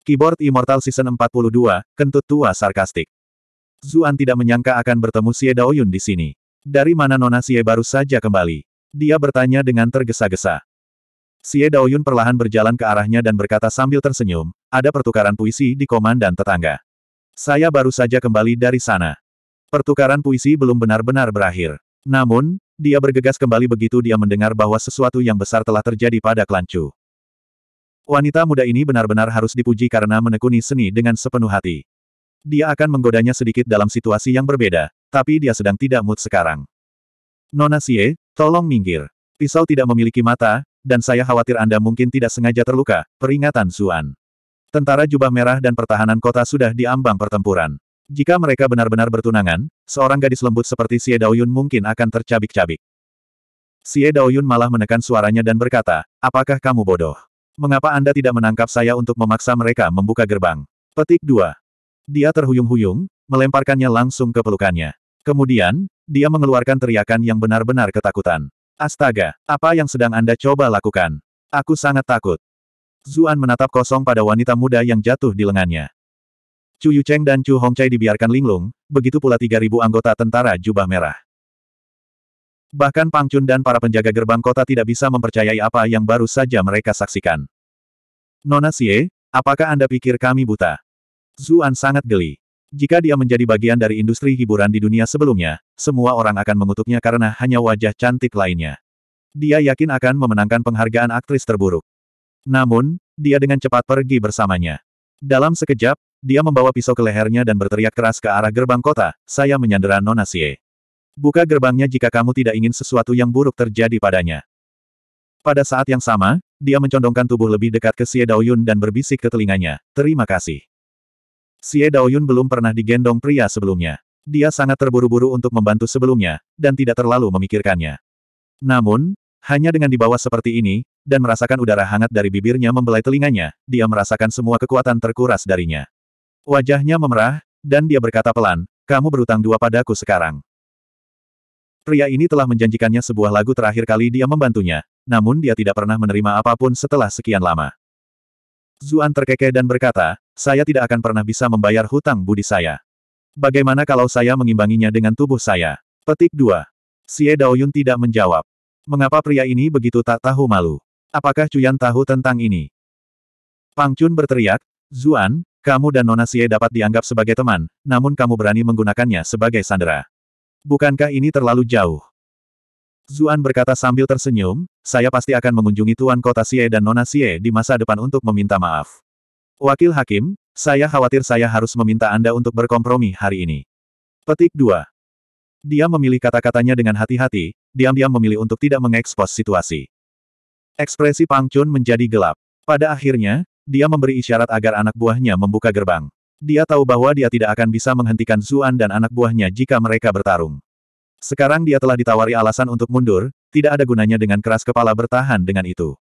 Keyboard Immortal Season 42, Kentut Tua Sarkastik. Zuan tidak menyangka akan bertemu Xie Daoyun di sini. Dari mana Nona Xie baru saja kembali? Dia bertanya dengan tergesa-gesa. Xie Daoyun perlahan berjalan ke arahnya dan berkata sambil tersenyum, ada pertukaran puisi di komandan tetangga. Saya baru saja kembali dari sana. Pertukaran puisi belum benar-benar berakhir. Namun, dia bergegas kembali begitu dia mendengar bahwa sesuatu yang besar telah terjadi pada Klancu." Wanita muda ini benar-benar harus dipuji karena menekuni seni dengan sepenuh hati. Dia akan menggodanya sedikit dalam situasi yang berbeda, tapi dia sedang tidak mood sekarang. Nona Sie, tolong minggir. Pisau tidak memiliki mata, dan saya khawatir Anda mungkin tidak sengaja terluka, peringatan Zuan. Tentara jubah merah dan pertahanan kota sudah diambang pertempuran. Jika mereka benar-benar bertunangan, seorang gadis lembut seperti Sie Daoyun mungkin akan tercabik-cabik. Sie Daoyun malah menekan suaranya dan berkata, apakah kamu bodoh? Mengapa Anda tidak menangkap saya untuk memaksa mereka membuka gerbang? Petik 2. Dia terhuyung-huyung, melemparkannya langsung ke pelukannya. Kemudian, dia mengeluarkan teriakan yang benar-benar ketakutan. Astaga, apa yang sedang Anda coba lakukan? Aku sangat takut. Zuan menatap kosong pada wanita muda yang jatuh di lengannya. Chu Yucheng dan Chu Hongcai dibiarkan linglung, begitu pula 3.000 anggota tentara jubah merah. Bahkan Pang Chun dan para penjaga gerbang kota tidak bisa mempercayai apa yang baru saja mereka saksikan. Nona Xie, apakah Anda pikir kami buta? Zuan sangat geli. Jika dia menjadi bagian dari industri hiburan di dunia sebelumnya, semua orang akan mengutuknya karena hanya wajah cantik lainnya. Dia yakin akan memenangkan penghargaan aktris terburuk. Namun, dia dengan cepat pergi bersamanya. Dalam sekejap, dia membawa pisau ke lehernya dan berteriak keras ke arah gerbang kota, saya menyandera Nona Xie. Buka gerbangnya jika kamu tidak ingin sesuatu yang buruk terjadi padanya. Pada saat yang sama, dia mencondongkan tubuh lebih dekat ke Xie Daoyun dan berbisik ke telinganya, terima kasih. Xie Daoyun belum pernah digendong pria sebelumnya. Dia sangat terburu-buru untuk membantu sebelumnya, dan tidak terlalu memikirkannya. Namun, hanya dengan dibawa seperti ini, dan merasakan udara hangat dari bibirnya membelai telinganya, dia merasakan semua kekuatan terkuras darinya. Wajahnya memerah, dan dia berkata pelan, kamu berutang dua padaku sekarang. Pria ini telah menjanjikannya sebuah lagu terakhir kali dia membantunya, namun dia tidak pernah menerima apapun setelah sekian lama. Zuan terkekeh dan berkata, saya tidak akan pernah bisa membayar hutang budi saya. Bagaimana kalau saya mengimbanginya dengan tubuh saya? Petik 2. Xie Daoyun tidak menjawab. Mengapa pria ini begitu tak tahu malu? Apakah Cuyan tahu tentang ini? Pang Chun berteriak, Zuan, kamu dan Nona Xie dapat dianggap sebagai teman, namun kamu berani menggunakannya sebagai sandera. Bukankah ini terlalu jauh? Zuan berkata sambil tersenyum, saya pasti akan mengunjungi Tuan Kota Xie dan Nona Xie di masa depan untuk meminta maaf. Wakil Hakim, saya khawatir saya harus meminta Anda untuk berkompromi hari ini. Petik 2. Dia memilih kata-katanya dengan hati-hati, diam-diam memilih untuk tidak mengekspos situasi. Ekspresi Pang Chun menjadi gelap. Pada akhirnya, dia memberi isyarat agar anak buahnya membuka gerbang. Dia tahu bahwa dia tidak akan bisa menghentikan Zuan dan anak buahnya jika mereka bertarung. Sekarang dia telah ditawari alasan untuk mundur, tidak ada gunanya dengan keras kepala bertahan dengan itu.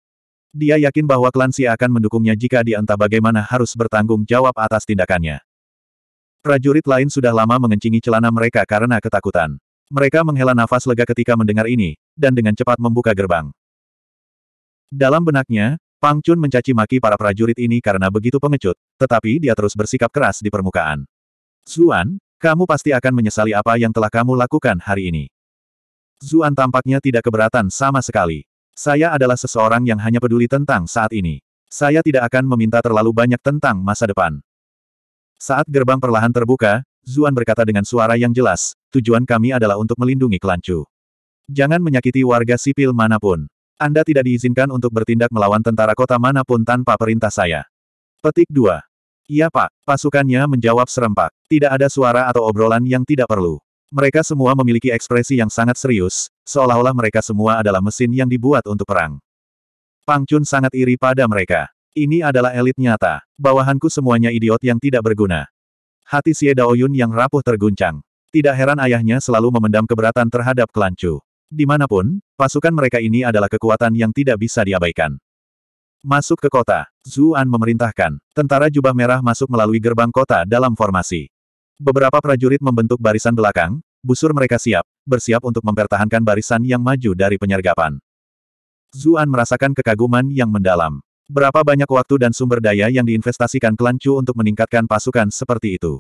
Dia yakin bahwa klan Xia akan mendukungnya jika dia entah bagaimana harus bertanggung jawab atas tindakannya. Prajurit lain sudah lama mengencingi celana mereka karena ketakutan. Mereka menghela nafas lega ketika mendengar ini, dan dengan cepat membuka gerbang. Dalam benaknya, Pang Chun mencaci maki para prajurit ini karena begitu pengecut, tetapi dia terus bersikap keras di permukaan. Zuan, kamu pasti akan menyesali apa yang telah kamu lakukan hari ini. Zuan tampaknya tidak keberatan sama sekali. Saya adalah seseorang yang hanya peduli tentang saat ini. Saya tidak akan meminta terlalu banyak tentang masa depan. Saat gerbang perlahan terbuka, Zuan berkata dengan suara yang jelas, tujuan kami adalah untuk melindungi Kelancu. Jangan menyakiti warga sipil manapun. Anda tidak diizinkan untuk bertindak melawan tentara kota manapun tanpa perintah saya. Petik 2. Iya pak, pasukannya menjawab serempak. Tidak ada suara atau obrolan yang tidak perlu. Mereka semua memiliki ekspresi yang sangat serius, seolah-olah mereka semua adalah mesin yang dibuat untuk perang. Pang Chun sangat iri pada mereka. Ini adalah elit nyata. Bawahanku semuanya idiot yang tidak berguna. Hati Xie Daoyun yang rapuh terguncang. Tidak heran ayahnya selalu memendam keberatan terhadap Kelancu. Dimanapun, pasukan mereka ini adalah kekuatan yang tidak bisa diabaikan. Masuk ke kota. Zuan memerintahkan. Tentara jubah merah masuk melalui gerbang kota dalam formasi. Beberapa prajurit membentuk barisan belakang, busur mereka siap, bersiap untuk mempertahankan barisan yang maju dari penyergapan. Zuan merasakan kekaguman yang mendalam. Berapa banyak waktu dan sumber daya yang diinvestasikan klan untuk meningkatkan pasukan seperti itu.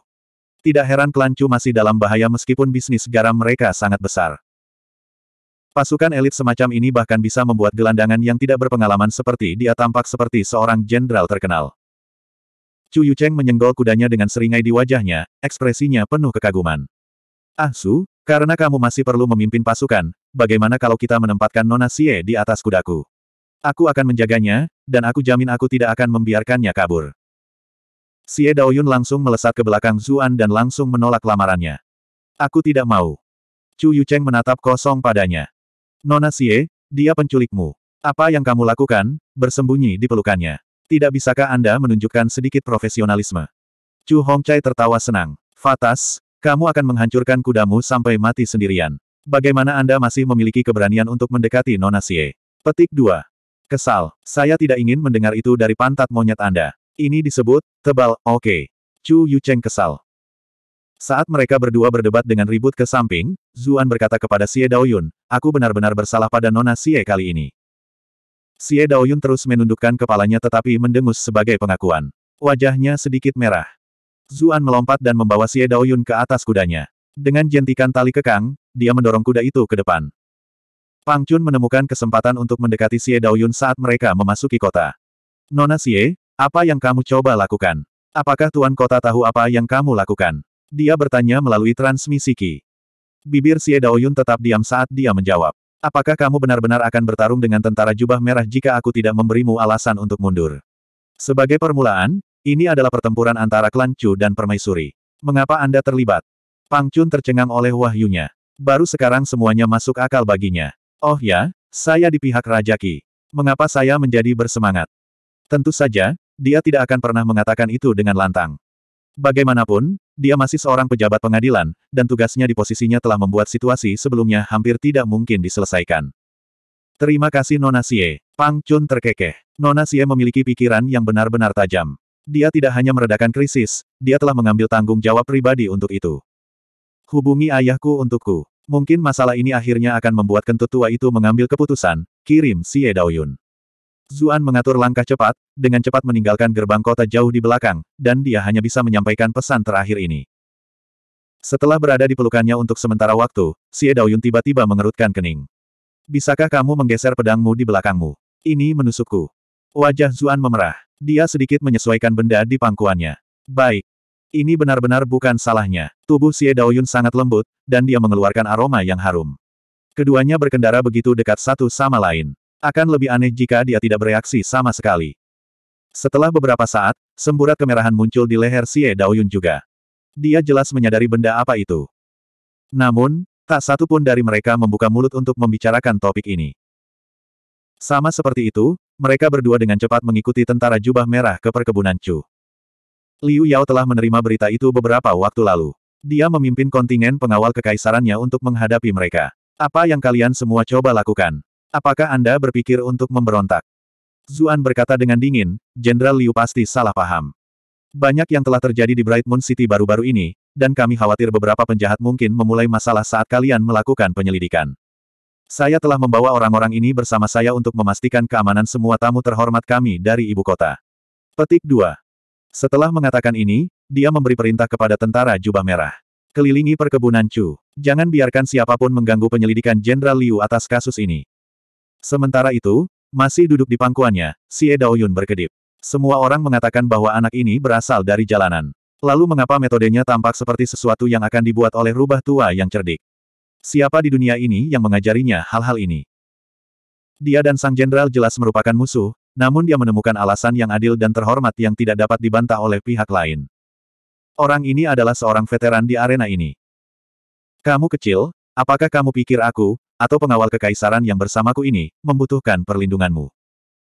Tidak heran klan masih dalam bahaya meskipun bisnis garam mereka sangat besar. Pasukan elit semacam ini bahkan bisa membuat gelandangan yang tidak berpengalaman seperti dia tampak seperti seorang jenderal terkenal. Chu Yucheng menyenggol kudanya dengan seringai di wajahnya, ekspresinya penuh kekaguman. Ah Su, karena kamu masih perlu memimpin pasukan, bagaimana kalau kita menempatkan Nona Xie di atas kudaku? Aku akan menjaganya, dan aku jamin aku tidak akan membiarkannya kabur. Xie Daoyun langsung melesat ke belakang Zuan dan langsung menolak lamarannya. Aku tidak mau. Chu Yucheng menatap kosong padanya. Nona Sie, dia penculikmu. Apa yang kamu lakukan, bersembunyi di pelukannya. Tidak bisakah Anda menunjukkan sedikit profesionalisme? Chu Hongcai tertawa senang. Fatas, kamu akan menghancurkan kudamu sampai mati sendirian. Bagaimana Anda masih memiliki keberanian untuk mendekati Nona Sie? Petik 2. Kesal, saya tidak ingin mendengar itu dari pantat monyet Anda. Ini disebut, tebal, oke. Okay. Chu Yucheng kesal. Saat mereka berdua berdebat dengan ribut ke samping, Zuan berkata kepada Xie Daoyun, aku benar-benar bersalah pada Nona Xie kali ini. Xie Daoyun terus menundukkan kepalanya tetapi mendengus sebagai pengakuan. Wajahnya sedikit merah. Zuan melompat dan membawa Xie Daoyun ke atas kudanya. Dengan jentikan tali kekang, dia mendorong kuda itu ke depan. Pang Chun menemukan kesempatan untuk mendekati Xie Daoyun saat mereka memasuki kota. Nona Xie, apa yang kamu coba lakukan? Apakah Tuan Kota tahu apa yang kamu lakukan? Dia bertanya melalui transmisi ki. Bibir Xie Daoyun tetap diam saat dia menjawab. Apakah kamu benar-benar akan bertarung dengan tentara jubah merah jika aku tidak memberimu alasan untuk mundur? Sebagai permulaan, ini adalah pertempuran antara klan Chu dan Permaisuri. Mengapa Anda terlibat? Pang Chun tercengang oleh wahyunya. Baru sekarang semuanya masuk akal baginya. Oh ya, saya di pihak Raja Qi. Mengapa saya menjadi bersemangat? Tentu saja, dia tidak akan pernah mengatakan itu dengan lantang. Bagaimanapun, dia masih seorang pejabat pengadilan, dan tugasnya di posisinya telah membuat situasi sebelumnya hampir tidak mungkin diselesaikan. Terima kasih Nona Xie. Pang Chun terkekeh. Nona Xie memiliki pikiran yang benar-benar tajam. Dia tidak hanya meredakan krisis, dia telah mengambil tanggung jawab pribadi untuk itu. Hubungi ayahku untukku. Mungkin masalah ini akhirnya akan membuat kentut tua itu mengambil keputusan, kirim Xie Daoyun. Zuan mengatur langkah cepat, dengan cepat meninggalkan gerbang kota jauh di belakang, dan dia hanya bisa menyampaikan pesan terakhir ini. Setelah berada di pelukannya untuk sementara waktu, Xie Daoyun tiba-tiba mengerutkan kening. Bisakah kamu menggeser pedangmu di belakangmu? Ini menusukku. Wajah Zuan memerah. Dia sedikit menyesuaikan benda di pangkuannya. Baik. Ini benar-benar bukan salahnya. Tubuh Xie Daoyun sangat lembut, dan dia mengeluarkan aroma yang harum. Keduanya berkendara begitu dekat satu sama lain. Akan lebih aneh jika dia tidak bereaksi sama sekali. Setelah beberapa saat, semburat kemerahan muncul di leher Xie Daoyun juga. Dia jelas menyadari benda apa itu. Namun, tak satu pun dari mereka membuka mulut untuk membicarakan topik ini. Sama seperti itu, mereka berdua dengan cepat mengikuti tentara jubah merah ke perkebunan Chu. Liu Yao telah menerima berita itu beberapa waktu lalu. Dia memimpin kontingen pengawal kekaisarannya untuk menghadapi mereka. Apa yang kalian semua coba lakukan? Apakah Anda berpikir untuk memberontak? Zuan berkata dengan dingin, Jenderal Liu pasti salah paham. Banyak yang telah terjadi di Bright Moon City baru-baru ini, dan kami khawatir beberapa penjahat mungkin memulai masalah saat kalian melakukan penyelidikan. Saya telah membawa orang-orang ini bersama saya untuk memastikan keamanan semua tamu terhormat kami dari ibu kota. Petik 2. Setelah mengatakan ini, dia memberi perintah kepada tentara jubah merah. Kelilingi perkebunan Chu. Jangan biarkan siapapun mengganggu penyelidikan Jenderal Liu atas kasus ini. Sementara itu, masih duduk di pangkuannya, si Daoyun berkedip. Semua orang mengatakan bahwa anak ini berasal dari jalanan. Lalu mengapa metodenya tampak seperti sesuatu yang akan dibuat oleh rubah tua yang cerdik? Siapa di dunia ini yang mengajarinya hal-hal ini? Dia dan sang jenderal jelas merupakan musuh, namun dia menemukan alasan yang adil dan terhormat yang tidak dapat dibantah oleh pihak lain. Orang ini adalah seorang veteran di arena ini. Kamu kecil, apakah kamu pikir aku, atau pengawal kekaisaran yang bersamaku ini, membutuhkan perlindunganmu.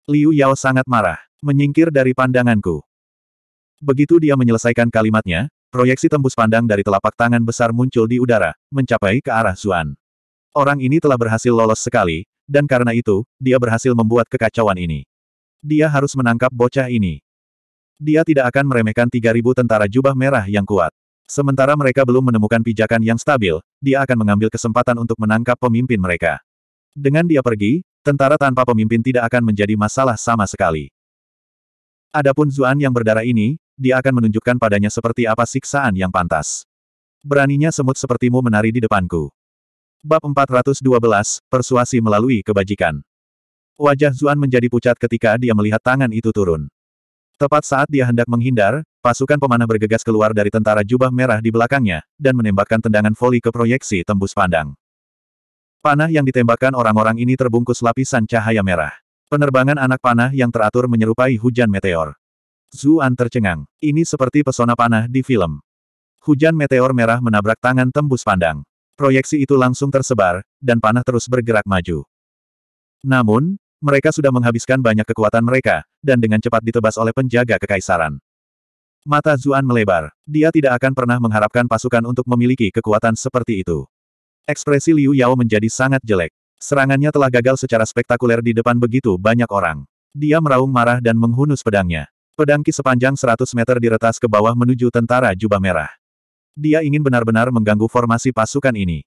Liu Yao sangat marah, menyingkir dari pandanganku. Begitu dia menyelesaikan kalimatnya, proyeksi tembus pandang dari telapak tangan besar muncul di udara, mencapai ke arah Zuan. Orang ini telah berhasil lolos sekali, dan karena itu, dia berhasil membuat kekacauan ini. Dia harus menangkap bocah ini. Dia tidak akan meremehkan 3.000 tentara jubah merah yang kuat. Sementara mereka belum menemukan pijakan yang stabil, dia akan mengambil kesempatan untuk menangkap pemimpin mereka. Dengan dia pergi, tentara tanpa pemimpin tidak akan menjadi masalah sama sekali. Adapun Zuan yang berdarah ini, dia akan menunjukkan padanya seperti apa siksaan yang pantas. Beraninya semut sepertimu menari di depanku. Bab 412, Persuasi melalui kebajikan. Wajah Zuan menjadi pucat ketika dia melihat tangan itu turun. Tepat saat dia hendak menghindar, Pasukan pemanah bergegas keluar dari tentara jubah merah di belakangnya, dan menembakkan tendangan voli ke proyeksi tembus pandang. Panah yang ditembakkan orang-orang ini terbungkus lapisan cahaya merah. Penerbangan anak panah yang teratur menyerupai hujan meteor. Zuan tercengang. Ini seperti pesona panah di film. Hujan meteor merah menabrak tangan tembus pandang. Proyeksi itu langsung tersebar, dan panah terus bergerak maju. Namun, mereka sudah menghabiskan banyak kekuatan mereka, dan dengan cepat ditebas oleh penjaga kekaisaran. Mata Zuan melebar. Dia tidak akan pernah mengharapkan pasukan untuk memiliki kekuatan seperti itu. Ekspresi Liu Yao menjadi sangat jelek. Serangannya telah gagal secara spektakuler di depan begitu banyak orang. Dia meraung marah dan menghunus pedangnya. Pedang ki sepanjang 100 meter diretas ke bawah menuju tentara jubah merah. Dia ingin benar-benar mengganggu formasi pasukan ini.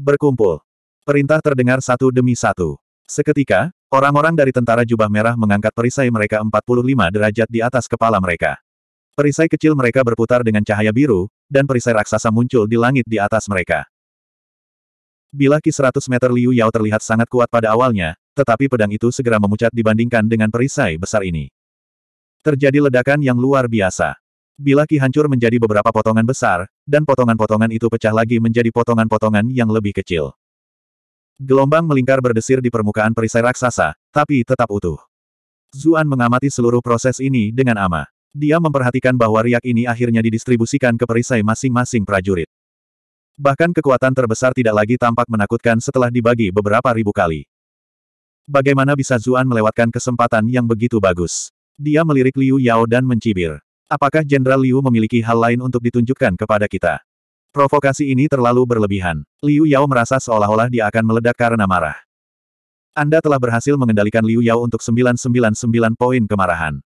Berkumpul. Perintah terdengar satu demi satu. Seketika, orang-orang dari tentara jubah merah mengangkat perisai mereka 45 derajat di atas kepala mereka. Perisai kecil mereka berputar dengan cahaya biru, dan perisai raksasa muncul di langit di atas mereka. Bila ki 100 meter Liu Yao terlihat sangat kuat pada awalnya, tetapi pedang itu segera memucat dibandingkan dengan perisai besar ini. Terjadi ledakan yang luar biasa. Bila ki hancur menjadi beberapa potongan besar, dan potongan-potongan itu pecah lagi menjadi potongan-potongan yang lebih kecil. Gelombang melingkar berdesir di permukaan perisai raksasa, tapi tetap utuh. Zuan mengamati seluruh proses ini dengan amah. Dia memperhatikan bahwa riak ini akhirnya didistribusikan ke perisai masing-masing prajurit. Bahkan kekuatan terbesar tidak lagi tampak menakutkan setelah dibagi beberapa ribu kali. Bagaimana bisa Zuan melewatkan kesempatan yang begitu bagus? Dia melirik Liu Yao dan mencibir. Apakah Jenderal Liu memiliki hal lain untuk ditunjukkan kepada kita? Provokasi ini terlalu berlebihan. Liu Yao merasa seolah-olah dia akan meledak karena marah. Anda telah berhasil mengendalikan Liu Yao untuk 999 poin kemarahan.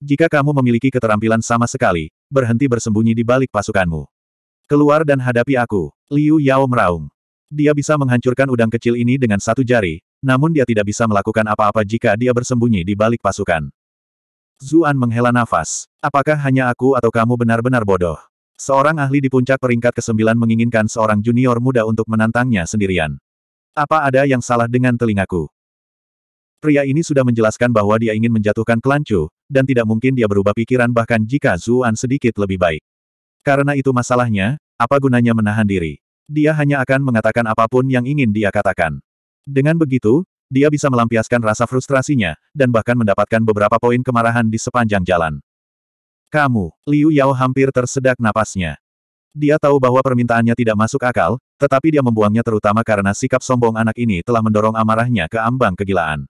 Jika kamu memiliki keterampilan sama sekali, berhenti bersembunyi di balik pasukanmu. Keluar dan hadapi aku, Liu Yao meraung. Dia bisa menghancurkan udang kecil ini dengan satu jari, namun dia tidak bisa melakukan apa-apa jika dia bersembunyi di balik pasukan. Zuan menghela nafas. Apakah hanya aku atau kamu benar-benar bodoh? Seorang ahli di puncak peringkat ke-9 menginginkan seorang junior muda untuk menantangnya sendirian. Apa ada yang salah dengan telingaku? Pria ini sudah menjelaskan bahwa dia ingin menjatuhkan klan Chu, dan tidak mungkin dia berubah pikiran bahkan jika Zuan sedikit lebih baik. Karena itu masalahnya, apa gunanya menahan diri? Dia hanya akan mengatakan apapun yang ingin dia katakan. Dengan begitu, dia bisa melampiaskan rasa frustrasinya, dan bahkan mendapatkan beberapa poin kemarahan di sepanjang jalan. Kamu, Liu Yao hampir tersedak napasnya. Dia tahu bahwa permintaannya tidak masuk akal, tetapi dia membuangnya terutama karena sikap sombong anak ini telah mendorong amarahnya ke ambang kegilaan.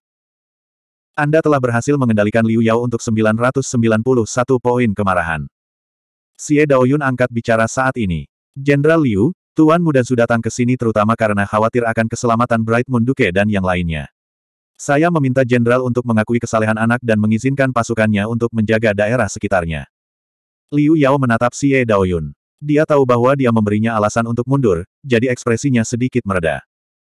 Anda telah berhasil mengendalikan Liu Yao untuk 991 poin kemarahan. Xie Daoyun angkat bicara saat ini. Jenderal Liu, Tuan Muda sudah datang ke sini terutama karena khawatir akan keselamatan Bright Moon Duke dan yang lainnya. Saya meminta jenderal untuk mengakui kesalahan anak dan mengizinkan pasukannya untuk menjaga daerah sekitarnya. Liu Yao menatap Xie Daoyun. Dia tahu bahwa dia memberinya alasan untuk mundur, jadi ekspresinya sedikit mereda.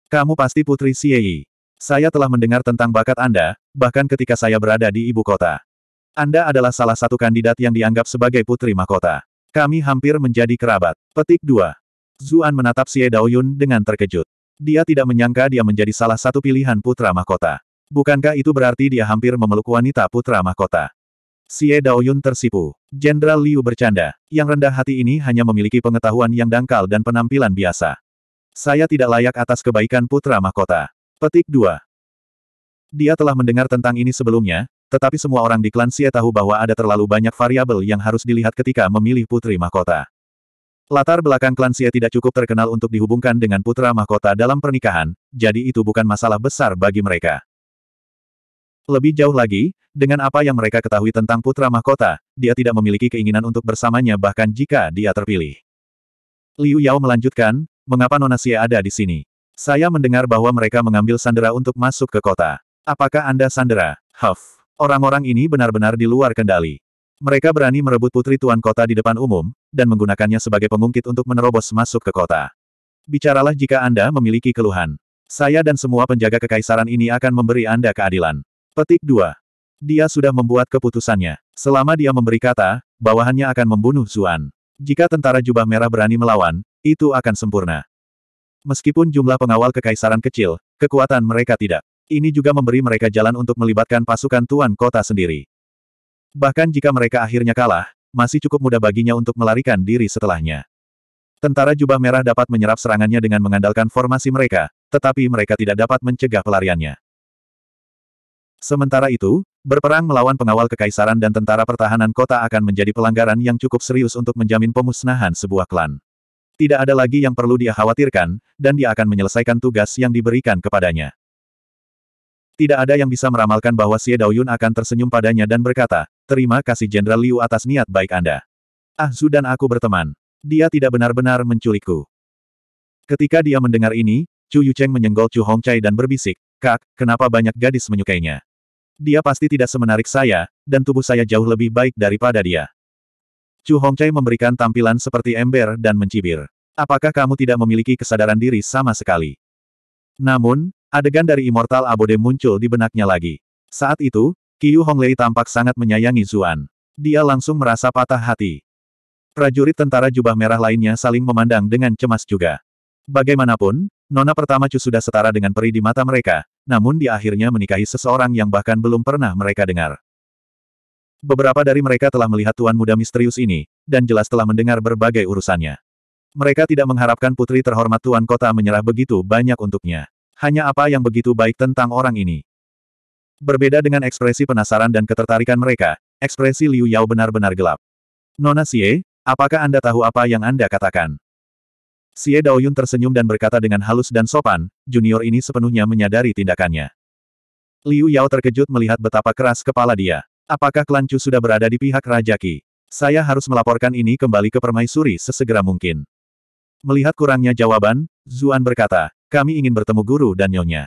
Kamu pasti putri Xie Yi. Saya telah mendengar tentang bakat Anda, bahkan ketika saya berada di ibu kota. Anda adalah salah satu kandidat yang dianggap sebagai putri mahkota. Kami hampir menjadi kerabat. Petik 2. Zuan menatap Xie Daoyun dengan terkejut. Dia tidak menyangka dia menjadi salah satu pilihan putra mahkota. Bukankah itu berarti dia hampir memeluk wanita putra mahkota? Xie Daoyun tersipu. Jenderal Liu bercanda. Yang rendah hati ini hanya memiliki pengetahuan yang dangkal dan penampilan biasa. Saya tidak layak atas kebaikan putra mahkota. Petik 2. Dia telah mendengar tentang ini sebelumnya, tetapi semua orang di klan Xie tahu bahwa ada terlalu banyak variabel yang harus dilihat ketika memilih putri mahkota. Latar belakang klan Xie tidak cukup terkenal untuk dihubungkan dengan putra mahkota dalam pernikahan, jadi itu bukan masalah besar bagi mereka. Lebih jauh lagi, dengan apa yang mereka ketahui tentang putra mahkota, dia tidak memiliki keinginan untuk bersamanya bahkan jika dia terpilih. Liu Yao melanjutkan, mengapa Nona Xie ada di sini? Saya mendengar bahwa mereka mengambil sandera untuk masuk ke kota. Apakah Anda Sandera? Huff. Orang-orang ini benar-benar di luar kendali. Mereka berani merebut putri tuan kota di depan umum, dan menggunakannya sebagai pengungkit untuk menerobos masuk ke kota. Bicaralah jika Anda memiliki keluhan. Saya dan semua penjaga kekaisaran ini akan memberi Anda keadilan. Petik 2. Dia sudah membuat keputusannya. Selama dia memberi kata, bawahannya akan membunuh Zuan. Jika tentara jubah merah berani melawan, itu akan sempurna. Meskipun jumlah pengawal kekaisaran kecil, kekuatan mereka tidak. Ini juga memberi mereka jalan untuk melibatkan pasukan tuan kota sendiri. Bahkan jika mereka akhirnya kalah, masih cukup mudah baginya untuk melarikan diri setelahnya. Tentara jubah merah dapat menyerap serangannya dengan mengandalkan formasi mereka, tetapi mereka tidak dapat mencegah pelariannya. Sementara itu, berperang melawan pengawal kekaisaran dan tentara pertahanan kota akan menjadi pelanggaran yang cukup serius untuk menjamin pemusnahan sebuah klan. Tidak ada lagi yang perlu dia khawatirkan, dan dia akan menyelesaikan tugas yang diberikan kepadanya. Tidak ada yang bisa meramalkan bahwa Xie Daoyun akan tersenyum padanya dan berkata, terima kasih Jenderal Liu atas niat baik Anda. Ah Zu dan aku berteman. Dia tidak benar-benar menculikku. Ketika dia mendengar ini, Chu Yucheng menyenggol Chu Hongcai dan berbisik, Kak, kenapa banyak gadis menyukainya? Dia pasti tidak semenarik saya, dan tubuh saya jauh lebih baik daripada dia. Chu Hongcai memberikan tampilan seperti ember dan mencibir. Apakah kamu tidak memiliki kesadaran diri sama sekali? Namun, Adegan dari Immortal Abode muncul di benaknya lagi. Saat itu, Qiu Honglei tampak sangat menyayangi Zuan. Dia langsung merasa patah hati. Prajurit tentara jubah merah lainnya saling memandang dengan cemas juga. Bagaimanapun, Nona pertama Chu sudah setara dengan peri di mata mereka, namun dia akhirnya menikahi seseorang yang bahkan belum pernah mereka dengar. Beberapa dari mereka telah melihat tuan muda misterius ini, dan jelas telah mendengar berbagai urusannya. Mereka tidak mengharapkan putri terhormat tuan kota menyerah begitu banyak untuknya hanya apa yang begitu baik tentang orang ini. Berbeda dengan ekspresi penasaran dan ketertarikan mereka, ekspresi Liu Yao benar-benar gelap. Nona Xie, apakah Anda tahu apa yang Anda katakan? Xie Daoyun tersenyum dan berkata dengan halus dan sopan, junior ini sepenuhnya menyadari tindakannya. Liu Yao terkejut melihat betapa keras kepala dia. Apakah klan Chu sudah berada di pihak Raja Qi? Saya harus melaporkan ini kembali ke permaisuri sesegera mungkin. Melihat kurangnya jawaban, Zuan berkata, kami ingin bertemu guru dan nyonya.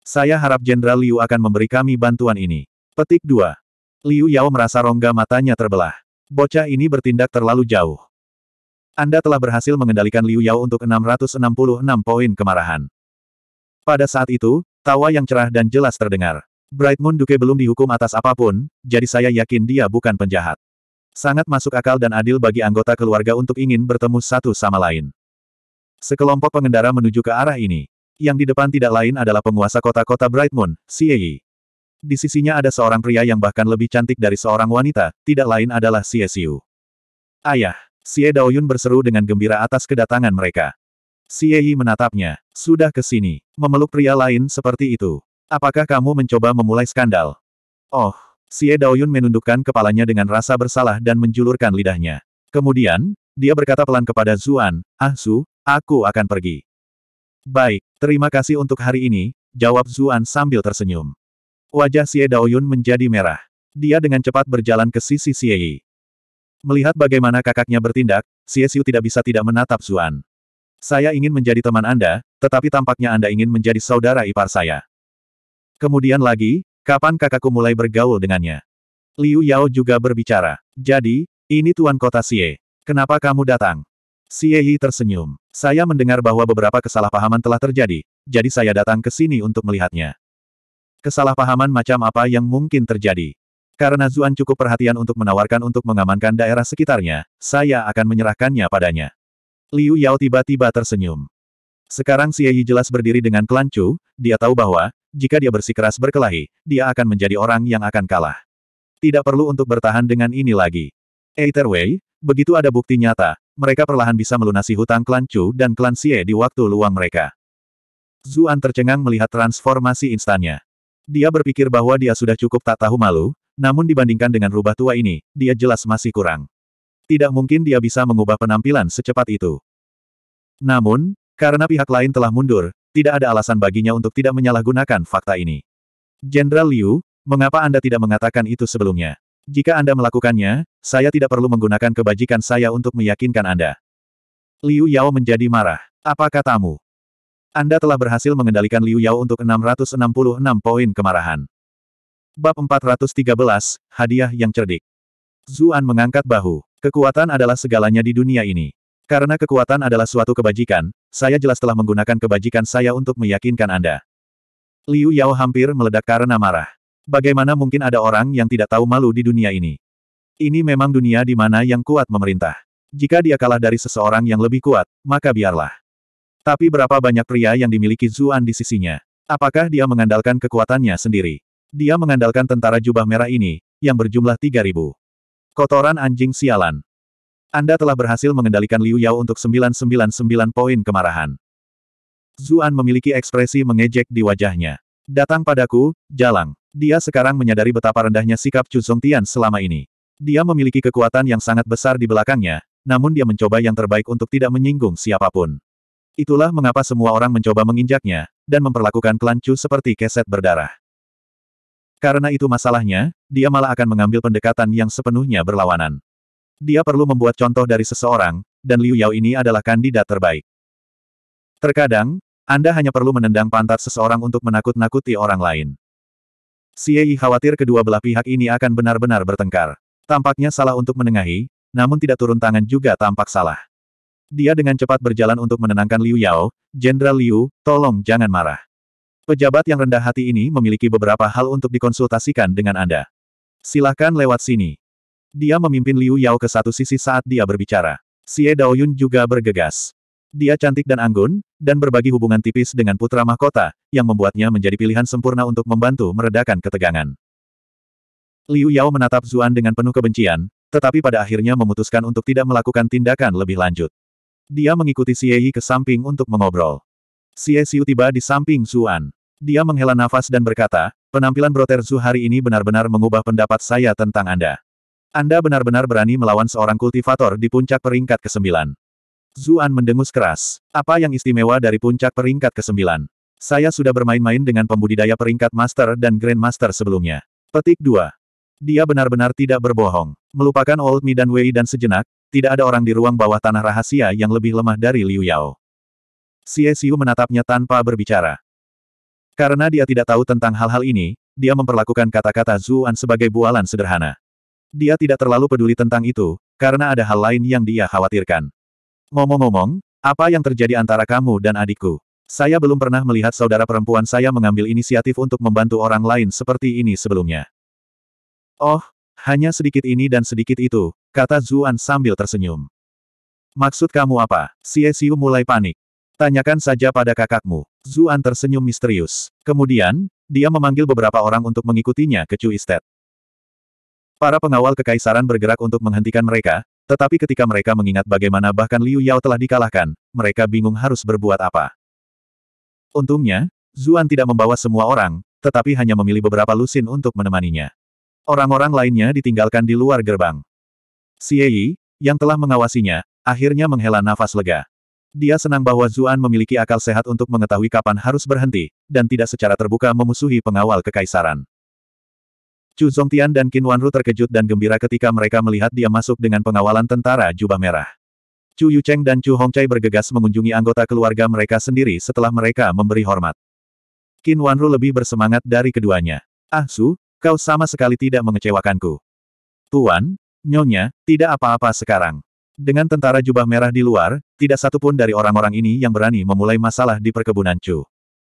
Saya harap Jenderal Liu akan memberi kami bantuan ini. Petik 2. Liu Yao merasa rongga matanya terbelah. Bocah ini bertindak terlalu jauh. Anda telah berhasil mengendalikan Liu Yao untuk 666 poin kemarahan. Pada saat itu, tawa yang cerah dan jelas terdengar. Bright Moon Duke belum dihukum atas apapun, jadi saya yakin dia bukan penjahat. Sangat masuk akal dan adil bagi anggota keluarga untuk ingin bertemu satu sama lain. Sekelompok pengendara menuju ke arah ini. Yang di depan tidak lain adalah penguasa kota-kota Bright Moon, Xie Di sisinya ada seorang pria yang bahkan lebih cantik dari seorang wanita, tidak lain adalah CSU. Ayah, Xie Daoyun berseru dengan gembira atas kedatangan mereka. Xie menatapnya, sudah ke sini, memeluk pria lain seperti itu. Apakah kamu mencoba memulai skandal? Oh, Xie Daoyun menundukkan kepalanya dengan rasa bersalah dan menjulurkan lidahnya. Kemudian, dia berkata pelan kepada Zuan, Ah Su, Aku akan pergi. Baik, terima kasih untuk hari ini, jawab Zuan sambil tersenyum. Wajah Xie Daoyun menjadi merah. Dia dengan cepat berjalan ke sisi Xie Yi. Melihat bagaimana kakaknya bertindak, Xie Xiu tidak bisa tidak menatap Zuan. Saya ingin menjadi teman Anda, tetapi tampaknya Anda ingin menjadi saudara ipar saya. Kemudian lagi, kapan kakakku mulai bergaul dengannya? Liu Yao juga berbicara. Jadi, ini Tuan Kota Xie. Kenapa kamu datang? Xie Yi tersenyum. Saya mendengar bahwa beberapa kesalahpahaman telah terjadi, jadi saya datang ke sini untuk melihatnya. Kesalahpahaman macam apa yang mungkin terjadi? Karena Zuan cukup perhatian untuk menawarkan untuk mengamankan daerah sekitarnya, saya akan menyerahkannya padanya. Liu Yao tiba-tiba tersenyum. Sekarang Xie Yi jelas berdiri dengan kelancu, dia tahu bahwa, jika dia bersikeras berkelahi, dia akan menjadi orang yang akan kalah. Tidak perlu untuk bertahan dengan ini lagi. Eiterwei, begitu ada bukti nyata, mereka perlahan bisa melunasi hutang klan Chu dan klan Xie di waktu luang mereka. Zuan tercengang melihat transformasi instannya. Dia berpikir bahwa dia sudah cukup tak tahu malu, namun dibandingkan dengan rubah tua ini, dia jelas masih kurang. Tidak mungkin dia bisa mengubah penampilan secepat itu. Namun, karena pihak lain telah mundur, tidak ada alasan baginya untuk tidak menyalahgunakan fakta ini. Jenderal Liu, mengapa Anda tidak mengatakan itu sebelumnya? Jika Anda melakukannya, saya tidak perlu menggunakan kebajikan saya untuk meyakinkan Anda. Liu Yao menjadi marah. Apa katamu? Anda telah berhasil mengendalikan Liu Yao untuk 666 poin kemarahan. Bab 413, Hadiah yang Cerdik. Zuan mengangkat bahu. Kekuatan adalah segalanya di dunia ini. Karena kekuatan adalah suatu kebajikan, saya jelas telah menggunakan kebajikan saya untuk meyakinkan Anda. Liu Yao hampir meledak karena marah. Bagaimana mungkin ada orang yang tidak tahu malu di dunia ini? Ini memang dunia di mana yang kuat memerintah. Jika dia kalah dari seseorang yang lebih kuat, maka biarlah. Tapi berapa banyak pria yang dimiliki Zuan di sisinya? Apakah dia mengandalkan kekuatannya sendiri? Dia mengandalkan tentara jubah merah ini, yang berjumlah 3.000. Kotoran anjing sialan. Anda telah berhasil mengendalikan Liu Yao untuk 999 poin kemarahan. Zuan memiliki ekspresi mengejek di wajahnya. Datang padaku, Jalang. Dia sekarang menyadari betapa rendahnya sikap Chu Zongtian selama ini. Dia memiliki kekuatan yang sangat besar di belakangnya, namun dia mencoba yang terbaik untuk tidak menyinggung siapapun. Itulah mengapa semua orang mencoba menginjaknya, dan memperlakukan klan Chu seperti keset berdarah. Karena itu masalahnya, dia malah akan mengambil pendekatan yang sepenuhnya berlawanan. Dia perlu membuat contoh dari seseorang, dan Liu Yao ini adalah kandidat terbaik. Terkadang, Anda hanya perlu menendang pantat seseorang untuk menakut-nakuti orang lain. Siei khawatir kedua belah pihak ini akan benar-benar bertengkar. Tampaknya salah untuk menengahi, namun tidak turun tangan juga tampak salah. Dia dengan cepat berjalan untuk menenangkan Liu Yao, Jenderal Liu, tolong jangan marah. Pejabat yang rendah hati ini memiliki beberapa hal untuk dikonsultasikan dengan Anda. Silahkan lewat sini. Dia memimpin Liu Yao ke satu sisi saat dia berbicara. Xie Daoyun juga bergegas. Dia cantik dan anggun, dan berbagi hubungan tipis dengan putra mahkota, yang membuatnya menjadi pilihan sempurna untuk membantu meredakan ketegangan. Liu Yao menatap Zuan dengan penuh kebencian, tetapi pada akhirnya memutuskan untuk tidak melakukan tindakan lebih lanjut. Dia mengikuti Xie Yi ke samping untuk mengobrol. Xie Xiu tiba di samping Zuan. Dia menghela nafas dan berkata, penampilan Broter Zhu hari ini benar-benar mengubah pendapat saya tentang Anda. Anda benar-benar berani melawan seorang kultivator di puncak peringkat ke-9. Zuan mendengus keras. Apa yang istimewa dari puncak peringkat ke-9? Saya sudah bermain-main dengan pembudidaya peringkat master dan grandmaster sebelumnya. Petik 2. Dia benar-benar tidak berbohong. Melupakan Old Mi dan Wei dan sejenak, tidak ada orang di ruang bawah tanah rahasia yang lebih lemah dari Liu Yao. Xie Xiu menatapnya tanpa berbicara. Karena dia tidak tahu tentang hal-hal ini, dia memperlakukan kata-kata Zuan sebagai bualan sederhana. Dia tidak terlalu peduli tentang itu, karena ada hal lain yang dia khawatirkan. Ngomong-ngomong, apa yang terjadi antara kamu dan adikku? Saya belum pernah melihat saudara perempuan saya mengambil inisiatif untuk membantu orang lain seperti ini sebelumnya. Oh, hanya sedikit ini dan sedikit itu, kata Zuan sambil tersenyum. Maksud kamu apa? Xiu mulai panik. Tanyakan saja pada kakakmu. Zuan tersenyum misterius. Kemudian, dia memanggil beberapa orang untuk mengikutinya ke Cuistet. Para pengawal kekaisaran bergerak untuk menghentikan mereka, tetapi ketika mereka mengingat bagaimana bahkan Liu Yao telah dikalahkan, mereka bingung harus berbuat apa. Untungnya, Zuan tidak membawa semua orang, tetapi hanya memilih beberapa lusin untuk menemaninya. Orang-orang lainnya ditinggalkan di luar gerbang. Xie Yi, yang telah mengawasinya, akhirnya menghela nafas lega. Dia senang bahwa Zuan memiliki akal sehat untuk mengetahui kapan harus berhenti, dan tidak secara terbuka memusuhi pengawal kekaisaran. Chu Zongtian dan Qin Wanru terkejut dan gembira ketika mereka melihat dia masuk dengan pengawalan tentara jubah merah. Chu Yucheng dan Chu Hongcai bergegas mengunjungi anggota keluarga mereka sendiri setelah mereka memberi hormat. Qin Wanru lebih bersemangat dari keduanya. Ah Su, kau sama sekali tidak mengecewakanku. Tuan, nyonya, tidak apa-apa sekarang. Dengan tentara jubah merah di luar, tidak satupun dari orang-orang ini yang berani memulai masalah di perkebunan Chu.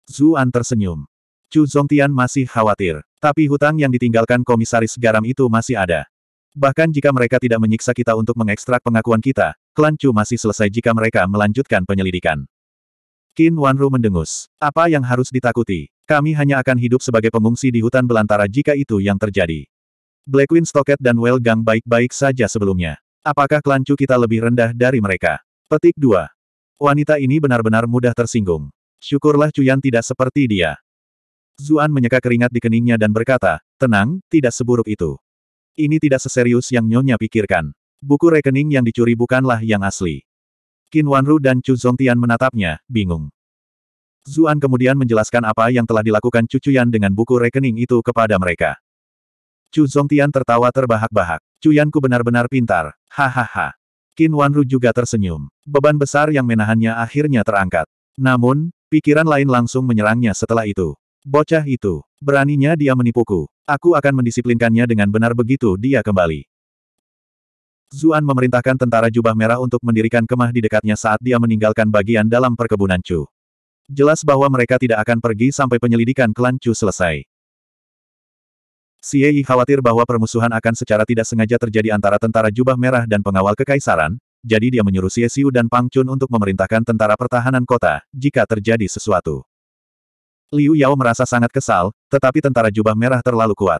Zuan tersenyum. Chu Zongtian masih khawatir. Tapi hutang yang ditinggalkan komisaris garam itu masih ada. Bahkan jika mereka tidak menyiksa kita untuk mengekstrak pengakuan kita, klan Chu masih selesai jika mereka melanjutkan penyelidikan. Qin Wanru mendengus. Apa yang harus ditakuti? Kami hanya akan hidup sebagai pengungsi di hutan belantara jika itu yang terjadi. Blackwing Stocket dan Well Gang baik-baik saja sebelumnya. Apakah klan Chu kita lebih rendah dari mereka? Petik 2. Wanita ini benar-benar mudah tersinggung. Syukurlah Cuyan tidak seperti dia. Zuan menyeka keringat di keningnya dan berkata, tenang, tidak seburuk itu. Ini tidak seserius yang Nyonya pikirkan. Buku rekening yang dicuri bukanlah yang asli. Qin Wanru dan Chu Zongtian menatapnya, bingung. Zuan kemudian menjelaskan apa yang telah dilakukan Cucuyan dengan buku rekening itu kepada mereka. Chu Zongtian tertawa terbahak-bahak. Cuyanku benar-benar pintar. Hahaha. Qin Wanru juga tersenyum. Beban besar yang menahannya akhirnya terangkat. Namun, pikiran lain langsung menyerangnya setelah itu. Bocah itu, beraninya dia menipuku. Aku akan mendisiplinkannya dengan benar begitu dia kembali. Zuan memerintahkan tentara jubah merah untuk mendirikan kemah di dekatnya saat dia meninggalkan bagian dalam perkebunan Chu. Jelas bahwa mereka tidak akan pergi sampai penyelidikan klan Chu selesai. Xie Yi khawatir bahwa permusuhan akan secara tidak sengaja terjadi antara tentara jubah merah dan pengawal kekaisaran, jadi dia menyuruh Xie Xiu dan Pang Chun untuk memerintahkan tentara pertahanan kota, jika terjadi sesuatu. Liu Yao merasa sangat kesal, tetapi tentara jubah merah terlalu kuat.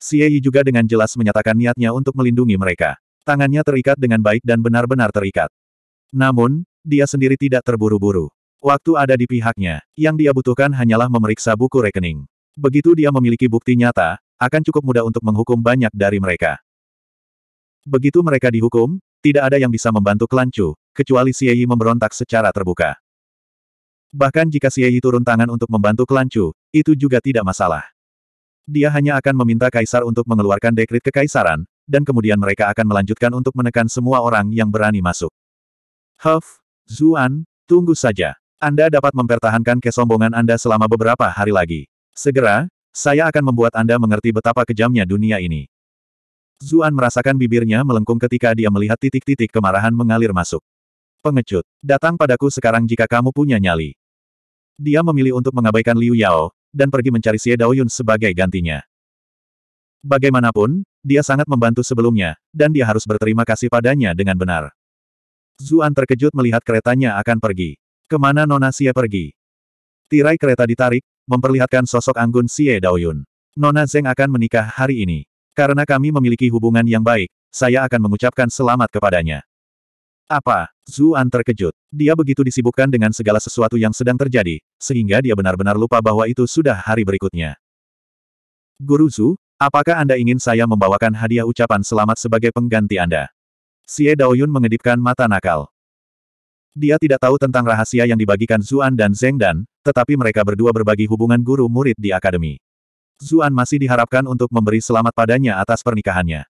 Xie Yi juga dengan jelas menyatakan niatnya untuk melindungi mereka. Tangannya terikat dengan baik dan benar-benar terikat. Namun, dia sendiri tidak terburu-buru. Waktu ada di pihaknya, yang dia butuhkan hanyalah memeriksa buku rekening. Begitu dia memiliki bukti nyata, akan cukup mudah untuk menghukum banyak dari mereka. Begitu mereka dihukum, tidak ada yang bisa membantu Klan kecuali Xie Yi memberontak secara terbuka. Bahkan jika Xie Yi turun tangan untuk membantu klan Chu, itu juga tidak masalah. Dia hanya akan meminta kaisar untuk mengeluarkan dekrit kekaisaran, dan kemudian mereka akan melanjutkan untuk menekan semua orang yang berani masuk. Huff, Zuan, tunggu saja. Anda dapat mempertahankan kesombongan Anda selama beberapa hari lagi. Segera, saya akan membuat Anda mengerti betapa kejamnya dunia ini. Zuan merasakan bibirnya melengkung ketika dia melihat titik-titik kemarahan mengalir masuk. Pengecut. Datang padaku sekarang jika kamu punya nyali. Dia memilih untuk mengabaikan Liu Yao, dan pergi mencari Xie Daoyun sebagai gantinya. Bagaimanapun, dia sangat membantu sebelumnya, dan dia harus berterima kasih padanya dengan benar. Zuan terkejut melihat keretanya akan pergi. Kemana Nona Xie pergi? Tirai kereta ditarik, memperlihatkan sosok anggun Xie Daoyun. Nona Zeng akan menikah hari ini. Karena kami memiliki hubungan yang baik, saya akan mengucapkan selamat kepadanya. Apa? Zuan terkejut. Dia begitu disibukkan dengan segala sesuatu yang sedang terjadi, sehingga dia benar-benar lupa bahwa itu sudah hari berikutnya. Guru Zu, apakah Anda ingin saya membawakan hadiah ucapan selamat sebagai pengganti Anda? Xie Daoyun mengedipkan mata nakal. Dia tidak tahu tentang rahasia yang dibagikan Zuan dan Zeng Dan, tetapi mereka berdua berbagi hubungan guru-murid di akademi. Zuan masih diharapkan untuk memberi selamat padanya atas pernikahannya.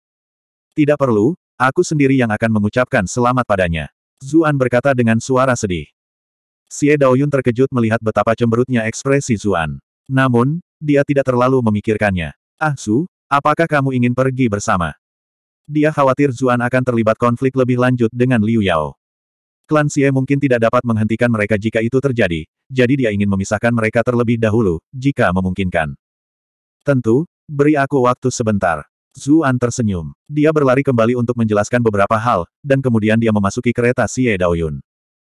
Tidak perlu, aku sendiri yang akan mengucapkan selamat padanya. Zuan berkata dengan suara sedih. Xie Daoyun terkejut melihat betapa cemberutnya ekspresi Zuan. Namun, dia tidak terlalu memikirkannya. Ah Su, apakah kamu ingin pergi bersama? Dia khawatir Zuan akan terlibat konflik lebih lanjut dengan Liu Yao. Klan Xie mungkin tidak dapat menghentikan mereka jika itu terjadi, jadi dia ingin memisahkan mereka terlebih dahulu, jika memungkinkan. Tentu, beri aku waktu sebentar. Zuan tersenyum. Dia berlari kembali untuk menjelaskan beberapa hal, dan kemudian dia memasuki kereta Xie Daoyun.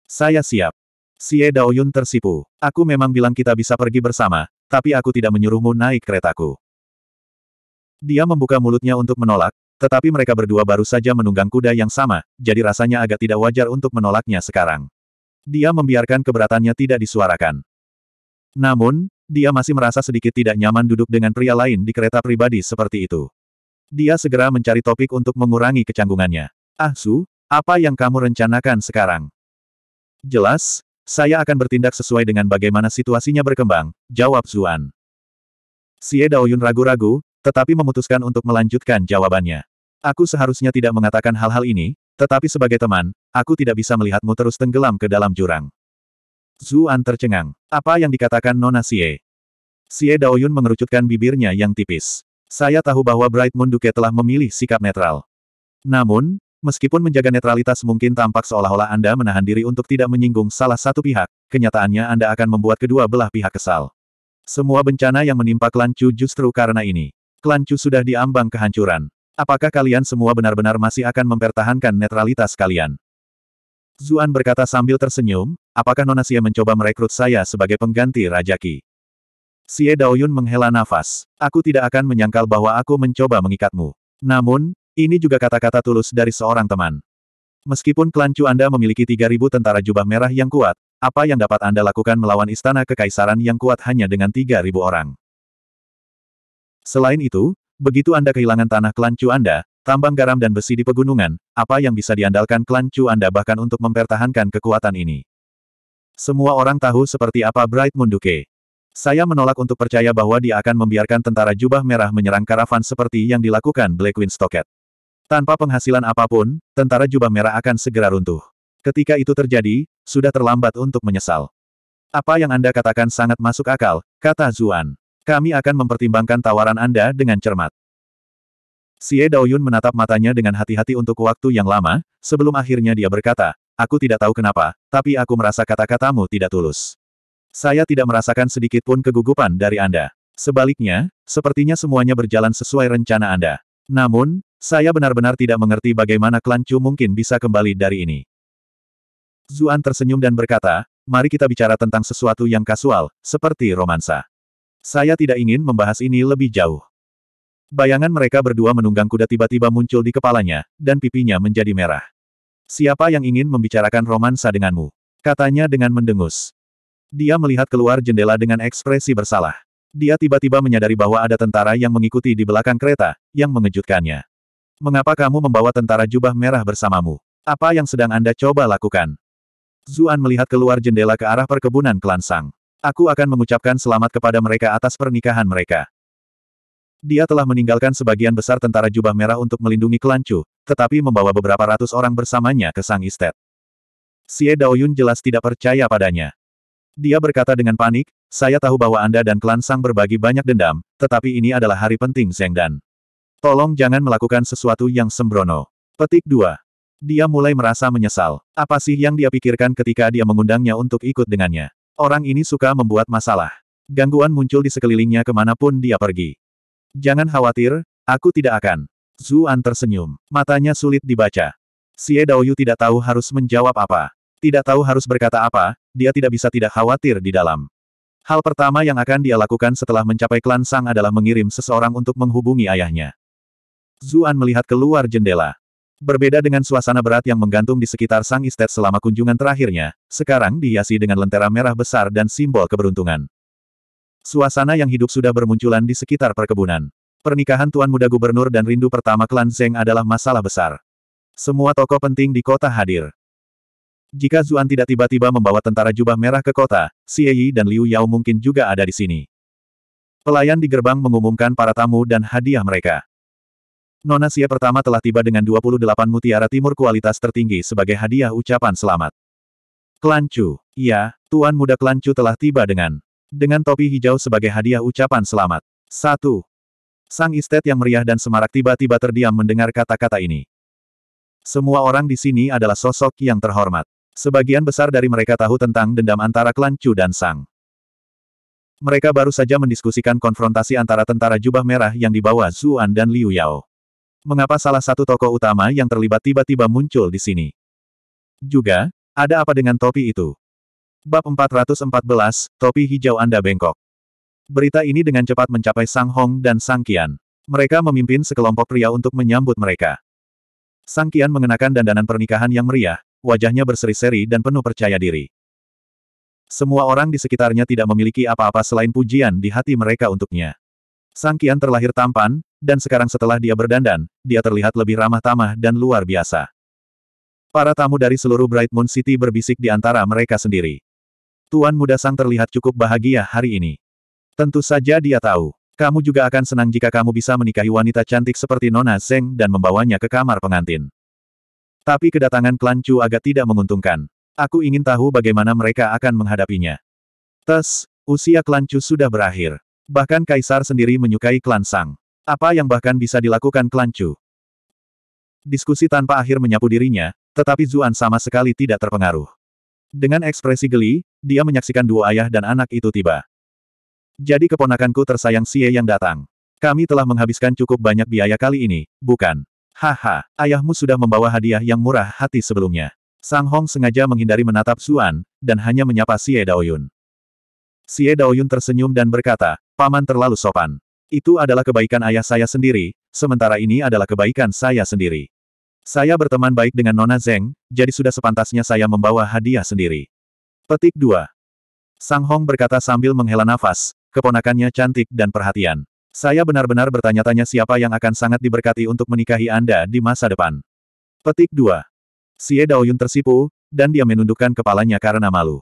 Saya siap. Xie Daoyun tersipu. Aku memang bilang kita bisa pergi bersama, tapi aku tidak menyuruhmu naik keretaku. Dia membuka mulutnya untuk menolak, tetapi mereka berdua baru saja menunggang kuda yang sama, jadi rasanya agak tidak wajar untuk menolaknya sekarang. Dia membiarkan keberatannya tidak disuarakan. Namun, dia masih merasa sedikit tidak nyaman duduk dengan pria lain di kereta pribadi seperti itu. Dia segera mencari topik untuk mengurangi kecanggungannya. Ah Su, apa yang kamu rencanakan sekarang? Jelas, saya akan bertindak sesuai dengan bagaimana situasinya berkembang, jawab Zuan. Xie Daoyun ragu-ragu, tetapi memutuskan untuk melanjutkan jawabannya. Aku seharusnya tidak mengatakan hal-hal ini, tetapi sebagai teman, aku tidak bisa melihatmu terus tenggelam ke dalam jurang. Zuan tercengang. Apa yang dikatakan Nona Xie? Xie Daoyun mengerucutkan bibirnya yang tipis. Saya tahu bahwa Bright Moon Duke telah memilih sikap netral. Namun, meskipun menjaga netralitas mungkin tampak seolah-olah Anda menahan diri untuk tidak menyinggung salah satu pihak, kenyataannya Anda akan membuat kedua belah pihak kesal. Semua bencana yang menimpa klan Chu justru karena ini. Klan Chu sudah diambang kehancuran. Apakah kalian semua benar-benar masih akan mempertahankan netralitas kalian? Zuan berkata sambil tersenyum, apakah Nonasia mencoba merekrut saya sebagai pengganti Rajaki? Xie Daoyun menghela nafas. Aku tidak akan menyangkal bahwa aku mencoba mengikatmu. Namun, ini juga kata-kata tulus dari seorang teman. Meskipun klan Chu Anda memiliki 3.000 tentara jubah merah yang kuat, apa yang dapat Anda lakukan melawan istana kekaisaran yang kuat hanya dengan 3.000 orang? Selain itu, begitu Anda kehilangan tanah klan Chu Anda, tambang garam dan besi di pegunungan, apa yang bisa diandalkan klan Chu Anda bahkan untuk mempertahankan kekuatan ini? Semua orang tahu seperti apa Bright Munduke. Saya menolak untuk percaya bahwa dia akan membiarkan tentara jubah merah menyerang karavan seperti yang dilakukan Black Stocket. Tanpa penghasilan apapun, tentara jubah merah akan segera runtuh. Ketika itu terjadi, sudah terlambat untuk menyesal. Apa yang Anda katakan sangat masuk akal, kata Zuan. Kami akan mempertimbangkan tawaran Anda dengan cermat. Xie Daoyun menatap matanya dengan hati-hati untuk waktu yang lama, sebelum akhirnya dia berkata, Aku tidak tahu kenapa, tapi aku merasa kata-katamu tidak tulus. Saya tidak merasakan sedikit pun kegugupan dari Anda. Sebaliknya, sepertinya semuanya berjalan sesuai rencana Anda. Namun, saya benar-benar tidak mengerti bagaimana klan Chu mungkin bisa kembali dari ini. Zuan tersenyum dan berkata, mari kita bicara tentang sesuatu yang kasual, seperti romansa. Saya tidak ingin membahas ini lebih jauh. Bayangan mereka berdua menunggang kuda tiba-tiba muncul di kepalanya, dan pipinya menjadi merah. Siapa yang ingin membicarakan romansa denganmu? Katanya dengan mendengus. Dia melihat keluar jendela dengan ekspresi bersalah. Dia tiba-tiba menyadari bahwa ada tentara yang mengikuti di belakang kereta, yang mengejutkannya. Mengapa kamu membawa tentara jubah merah bersamamu? Apa yang sedang Anda coba lakukan? Zuan melihat keluar jendela ke arah perkebunan klan Sang. Aku akan mengucapkan selamat kepada mereka atas pernikahan mereka. Dia telah meninggalkan sebagian besar tentara jubah merah untuk melindungi Kelancu, tetapi membawa beberapa ratus orang bersamanya ke Sang Istet. Xie Daoyun jelas tidak percaya padanya. Dia berkata dengan panik, saya tahu bahwa Anda dan klan Sang berbagi banyak dendam, tetapi ini adalah hari penting Zeng Dan. Tolong jangan melakukan sesuatu yang sembrono. Petik 2. Dia mulai merasa menyesal. Apa sih yang dia pikirkan ketika dia mengundangnya untuk ikut dengannya? Orang ini suka membuat masalah. Gangguan muncul di sekelilingnya kemanapun dia pergi. Jangan khawatir, aku tidak akan. Zuan tersenyum. Matanya sulit dibaca. Xie Daoyu tidak tahu harus menjawab apa. Tidak tahu harus berkata apa, dia tidak bisa tidak khawatir di dalam. Hal pertama yang akan dia lakukan setelah mencapai klan Sang adalah mengirim seseorang untuk menghubungi ayahnya. Zuan melihat keluar jendela. Berbeda dengan suasana berat yang menggantung di sekitar Sang Istet selama kunjungan terakhirnya, sekarang dihiasi dengan lentera merah besar dan simbol keberuntungan. Suasana yang hidup sudah bermunculan di sekitar perkebunan. Pernikahan Tuan Muda Gubernur dan rindu pertama klan Zeng adalah masalah besar. Semua tokoh penting di kota hadir. Jika Zuan tidak tiba-tiba membawa tentara jubah merah ke kota, Si Yi dan Liu Yao mungkin juga ada di sini. Pelayan di gerbang mengumumkan para tamu dan hadiah mereka. Nona Xie pertama telah tiba dengan 28 mutiara timur kualitas tertinggi sebagai hadiah ucapan selamat. Kelancu, ya, Tuan Muda Kelancu telah tiba dengan dengan topi hijau sebagai hadiah ucapan selamat. 1. Sang istet yang meriah dan semarak tiba-tiba terdiam mendengar kata-kata ini. Semua orang di sini adalah sosok yang terhormat. Sebagian besar dari mereka tahu tentang dendam antara klan Chu dan Sang. Mereka baru saja mendiskusikan konfrontasi antara tentara jubah merah yang dibawa Zuan dan Liu Yao. Mengapa salah satu tokoh utama yang terlibat tiba-tiba muncul di sini? Juga, ada apa dengan topi itu? Bab 414, Topi Hijau Anda Bengkok. Berita ini dengan cepat mencapai Sang Hong dan Sang Qian. Mereka memimpin sekelompok pria untuk menyambut mereka. Sang Qian mengenakan dandanan pernikahan yang meriah, wajahnya berseri-seri dan penuh percaya diri. Semua orang di sekitarnya tidak memiliki apa-apa selain pujian di hati mereka untuknya. Sang Kian terlahir tampan, dan sekarang setelah dia berdandan, dia terlihat lebih ramah tamah dan luar biasa. Para tamu dari seluruh Bright Moon City berbisik di antara mereka sendiri. Tuan muda Sang terlihat cukup bahagia hari ini. Tentu saja dia tahu. Kamu juga akan senang jika kamu bisa menikahi wanita cantik seperti Nona Zeng dan membawanya ke kamar pengantin. Tapi kedatangan klan Chu agak tidak menguntungkan. Aku ingin tahu bagaimana mereka akan menghadapinya. Tes, usia klan Chu sudah berakhir. Bahkan Kaisar sendiri menyukai klan Sang. Apa yang bahkan bisa dilakukan klan Chu? Diskusi tanpa akhir menyapu dirinya, tetapi Zuan sama sekali tidak terpengaruh. Dengan ekspresi geli, dia menyaksikan dua ayah dan anak itu tiba. Jadi keponakanku tersayang Xie yang datang. Kami telah menghabiskan cukup banyak biaya kali ini, bukan? Haha, ayahmu sudah membawa hadiah yang murah hati sebelumnya. Sang Hong sengaja menghindari menatap Zuan, dan hanya menyapa Xie Daoyun. Xie Daoyun tersenyum dan berkata, Paman terlalu sopan. Itu adalah kebaikan ayah saya sendiri, sementara ini adalah kebaikan saya sendiri. Saya berteman baik dengan Nona Zeng, jadi sudah sepantasnya saya membawa hadiah sendiri. Petik 2. Sang Hong berkata sambil menghela nafas, keponakannya cantik dan perhatian. Saya benar-benar bertanya-tanya siapa yang akan sangat diberkati untuk menikahi Anda di masa depan. Petik 2. Xie Daoyun tersipu, dan dia menundukkan kepalanya karena malu.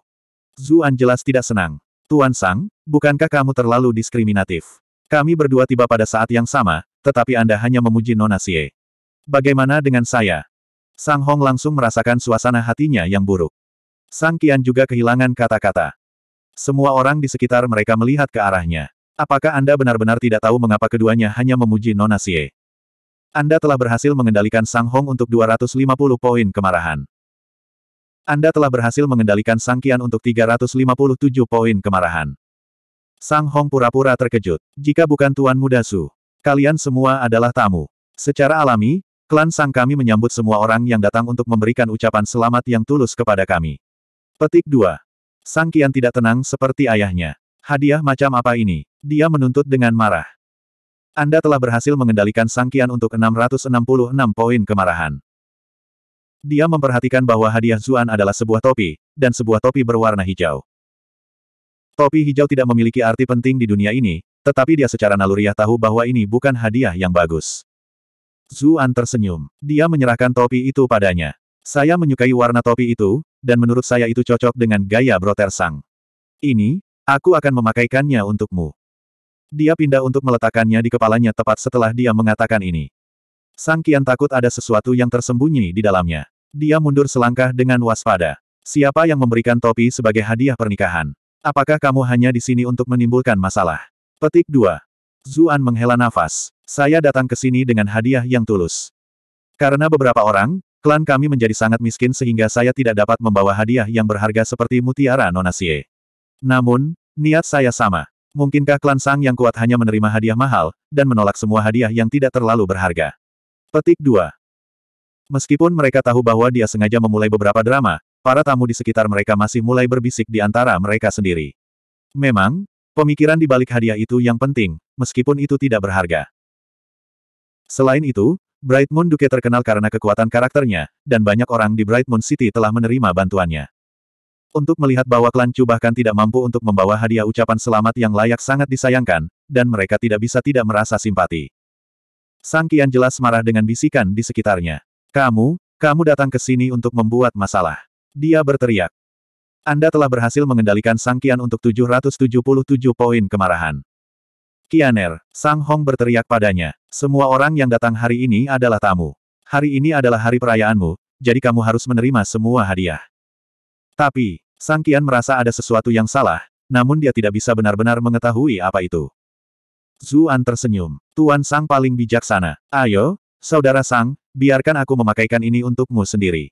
Zuan jelas tidak senang. Tuan Sang, bukankah kamu terlalu diskriminatif? Kami berdua tiba pada saat yang sama, tetapi Anda hanya memuji Nona Xie. Bagaimana dengan saya? Sang Hong langsung merasakan suasana hatinya yang buruk. Sang Qian juga kehilangan kata-kata. Semua orang di sekitar mereka melihat ke arahnya. Apakah Anda benar-benar tidak tahu mengapa keduanya hanya memuji Nona Xie? Anda telah berhasil mengendalikan Sang Hong untuk 250 poin kemarahan. Anda telah berhasil mengendalikan Sang Kian untuk 357 poin kemarahan. Sang Hong pura-pura terkejut. Jika bukan Tuan Muda Su, kalian semua adalah tamu. Secara alami, klan Sang kami menyambut semua orang yang datang untuk memberikan ucapan selamat yang tulus kepada kami. Petik 2. Sang Kian tidak tenang seperti ayahnya. Hadiah macam apa ini? Dia menuntut dengan marah. Anda telah berhasil mengendalikan sangkian untuk 666 poin kemarahan. Dia memperhatikan bahwa hadiah Zuan adalah sebuah topi, dan sebuah topi berwarna hijau. Topi hijau tidak memiliki arti penting di dunia ini, tetapi dia secara naluriah tahu bahwa ini bukan hadiah yang bagus. Zuan tersenyum. Dia menyerahkan topi itu padanya. Saya menyukai warna topi itu, dan menurut saya itu cocok dengan gaya brotersang. Ini, Aku akan memakaikannya untukmu. Dia pindah untuk meletakkannya di kepalanya tepat setelah dia mengatakan ini. Sang Kian takut ada sesuatu yang tersembunyi di dalamnya. Dia mundur selangkah dengan waspada. Siapa yang memberikan topi sebagai hadiah pernikahan? Apakah kamu hanya di sini untuk menimbulkan masalah? Petik 2. Zuan menghela nafas. Saya datang ke sini dengan hadiah yang tulus. Karena beberapa orang, klan kami menjadi sangat miskin sehingga saya tidak dapat membawa hadiah yang berharga seperti mutiara nonasie. Namun, niat saya sama. Mungkinkah klan Sang yang kuat hanya menerima hadiah mahal, dan menolak semua hadiah yang tidak terlalu berharga? Petik 2. Meskipun mereka tahu bahwa dia sengaja memulai beberapa drama, para tamu di sekitar mereka masih mulai berbisik di antara mereka sendiri. Memang, pemikiran di balik hadiah itu yang penting, meskipun itu tidak berharga. Selain itu, Bright Moon Duke terkenal karena kekuatan karakternya, dan banyak orang di Bright Moon City telah menerima bantuannya. Untuk melihat bahwa klan Chu bahkan tidak mampu untuk membawa hadiah ucapan selamat yang layak sangat disayangkan, dan mereka tidak bisa tidak merasa simpati. Sang Kian jelas marah dengan bisikan di sekitarnya. Kamu, kamu datang ke sini untuk membuat masalah. Dia berteriak. Anda telah berhasil mengendalikan Sang Kian untuk 777 poin kemarahan. Kianer, Sang Hong berteriak padanya, semua orang yang datang hari ini adalah tamu. Hari ini adalah hari perayaanmu, jadi kamu harus menerima semua hadiah. Tapi, Sang Kian merasa ada sesuatu yang salah, namun dia tidak bisa benar-benar mengetahui apa itu. Zuan tersenyum. Tuan Sang paling bijaksana. Ayo, saudara Sang, biarkan aku memakaikan ini untukmu sendiri.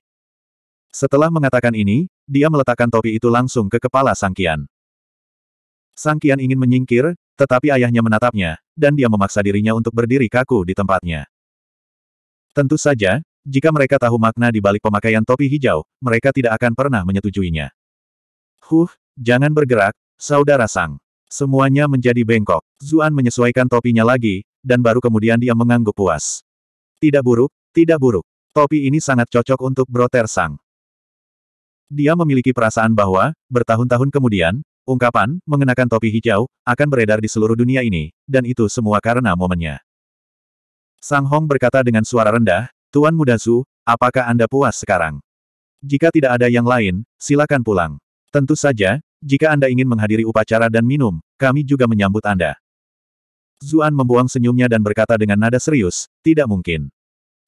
Setelah mengatakan ini, dia meletakkan topi itu langsung ke kepala Sang Kian. Sang Kian ingin menyingkir, tetapi ayahnya menatapnya, dan dia memaksa dirinya untuk berdiri kaku di tempatnya. Tentu saja, jika mereka tahu makna di balik pemakaian topi hijau, mereka tidak akan pernah menyetujuinya. Huh, jangan bergerak, saudara Sang. Semuanya menjadi bengkok. Zuan menyesuaikan topinya lagi, dan baru kemudian dia mengangguk puas. Tidak buruk, tidak buruk. Topi ini sangat cocok untuk Broter Sang. Dia memiliki perasaan bahwa, bertahun-tahun kemudian, ungkapan, mengenakan topi hijau, akan beredar di seluruh dunia ini, dan itu semua karena momennya. Sang Hong berkata dengan suara rendah, Tuan Muda Zhu, apakah Anda puas sekarang? Jika tidak ada yang lain, silakan pulang. Tentu saja, jika Anda ingin menghadiri upacara dan minum, kami juga menyambut Anda. Zuan membuang senyumnya dan berkata dengan nada serius, tidak mungkin.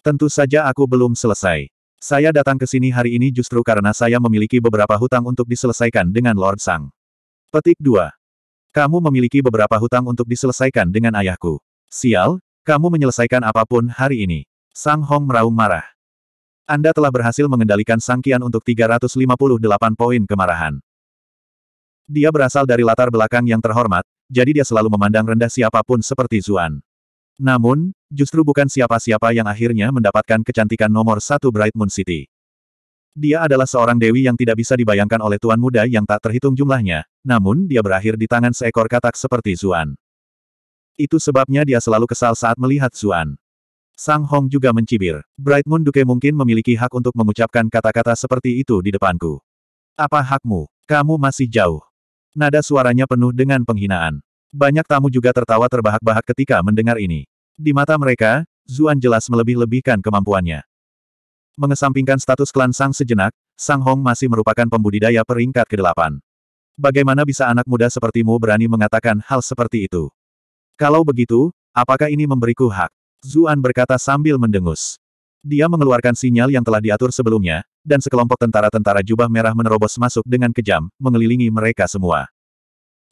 Tentu saja aku belum selesai. Saya datang ke sini hari ini justru karena saya memiliki beberapa hutang untuk diselesaikan dengan Lord Sang. Petik 2. Kamu memiliki beberapa hutang untuk diselesaikan dengan ayahku. Sial, kamu menyelesaikan apapun hari ini. Sang Hong meraung marah. Anda telah berhasil mengendalikan sangkian untuk 358 poin kemarahan. Dia berasal dari latar belakang yang terhormat, jadi dia selalu memandang rendah siapapun seperti Zuan. Namun, justru bukan siapa-siapa yang akhirnya mendapatkan kecantikan nomor satu Bright Moon City. Dia adalah seorang dewi yang tidak bisa dibayangkan oleh tuan muda yang tak terhitung jumlahnya, namun dia berakhir di tangan seekor katak seperti Zuan. Itu sebabnya dia selalu kesal saat melihat Zuan. Sang Hong juga mencibir. Bright Moon Duke mungkin memiliki hak untuk mengucapkan kata-kata seperti itu di depanku. Apa hakmu? Kamu masih jauh. Nada suaranya penuh dengan penghinaan. Banyak tamu juga tertawa terbahak-bahak ketika mendengar ini. Di mata mereka, Zuan jelas melebih-lebihkan kemampuannya. Mengesampingkan status klan Sang sejenak, Sang Hong masih merupakan pembudidaya peringkat ke-8. Bagaimana bisa anak muda sepertimu berani mengatakan hal seperti itu? Kalau begitu, apakah ini memberiku hak? Zuan berkata sambil mendengus. Dia mengeluarkan sinyal yang telah diatur sebelumnya, dan sekelompok tentara-tentara jubah merah menerobos masuk dengan kejam, mengelilingi mereka semua.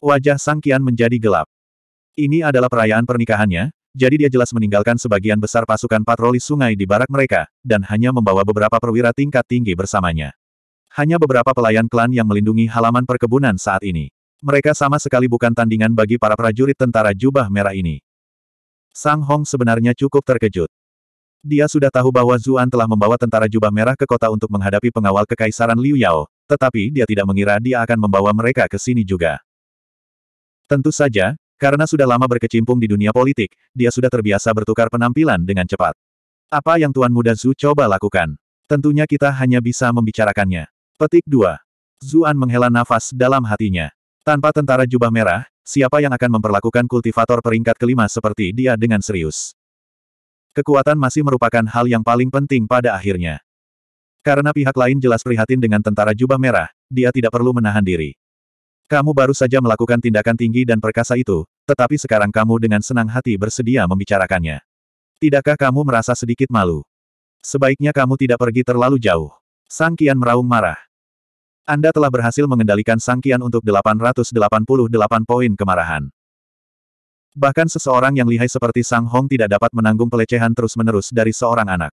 Wajah Sang Kian menjadi gelap. Ini adalah perayaan pernikahannya, jadi dia jelas meninggalkan sebagian besar pasukan patroli sungai di barak mereka, dan hanya membawa beberapa perwira tingkat tinggi bersamanya. Hanya beberapa pelayan klan yang melindungi halaman perkebunan saat ini. Mereka sama sekali bukan tandingan bagi para prajurit tentara jubah merah ini. Sang Hong sebenarnya cukup terkejut. Dia sudah tahu bahwa Zuan telah membawa tentara jubah merah ke kota untuk menghadapi pengawal kekaisaran Liu Yao, tetapi dia tidak mengira dia akan membawa mereka ke sini juga. Tentu saja, karena sudah lama berkecimpung di dunia politik, dia sudah terbiasa bertukar penampilan dengan cepat. Apa yang Tuan Muda Zu coba lakukan? Tentunya kita hanya bisa membicarakannya. Petik 2. Zuan menghela nafas dalam hatinya. Tanpa tentara jubah merah, Siapa yang akan memperlakukan kultivator peringkat kelima seperti dia dengan serius? Kekuatan masih merupakan hal yang paling penting pada akhirnya. Karena pihak lain jelas prihatin dengan tentara jubah merah, dia tidak perlu menahan diri. Kamu baru saja melakukan tindakan tinggi dan perkasa itu, tetapi sekarang kamu dengan senang hati bersedia membicarakannya. Tidakkah kamu merasa sedikit malu? Sebaiknya kamu tidak pergi terlalu jauh. Sang Kian meraung marah. Anda telah berhasil mengendalikan sangkian untuk 888 poin kemarahan. Bahkan seseorang yang lihai seperti Sang Hong tidak dapat menanggung pelecehan terus-menerus dari seorang anak.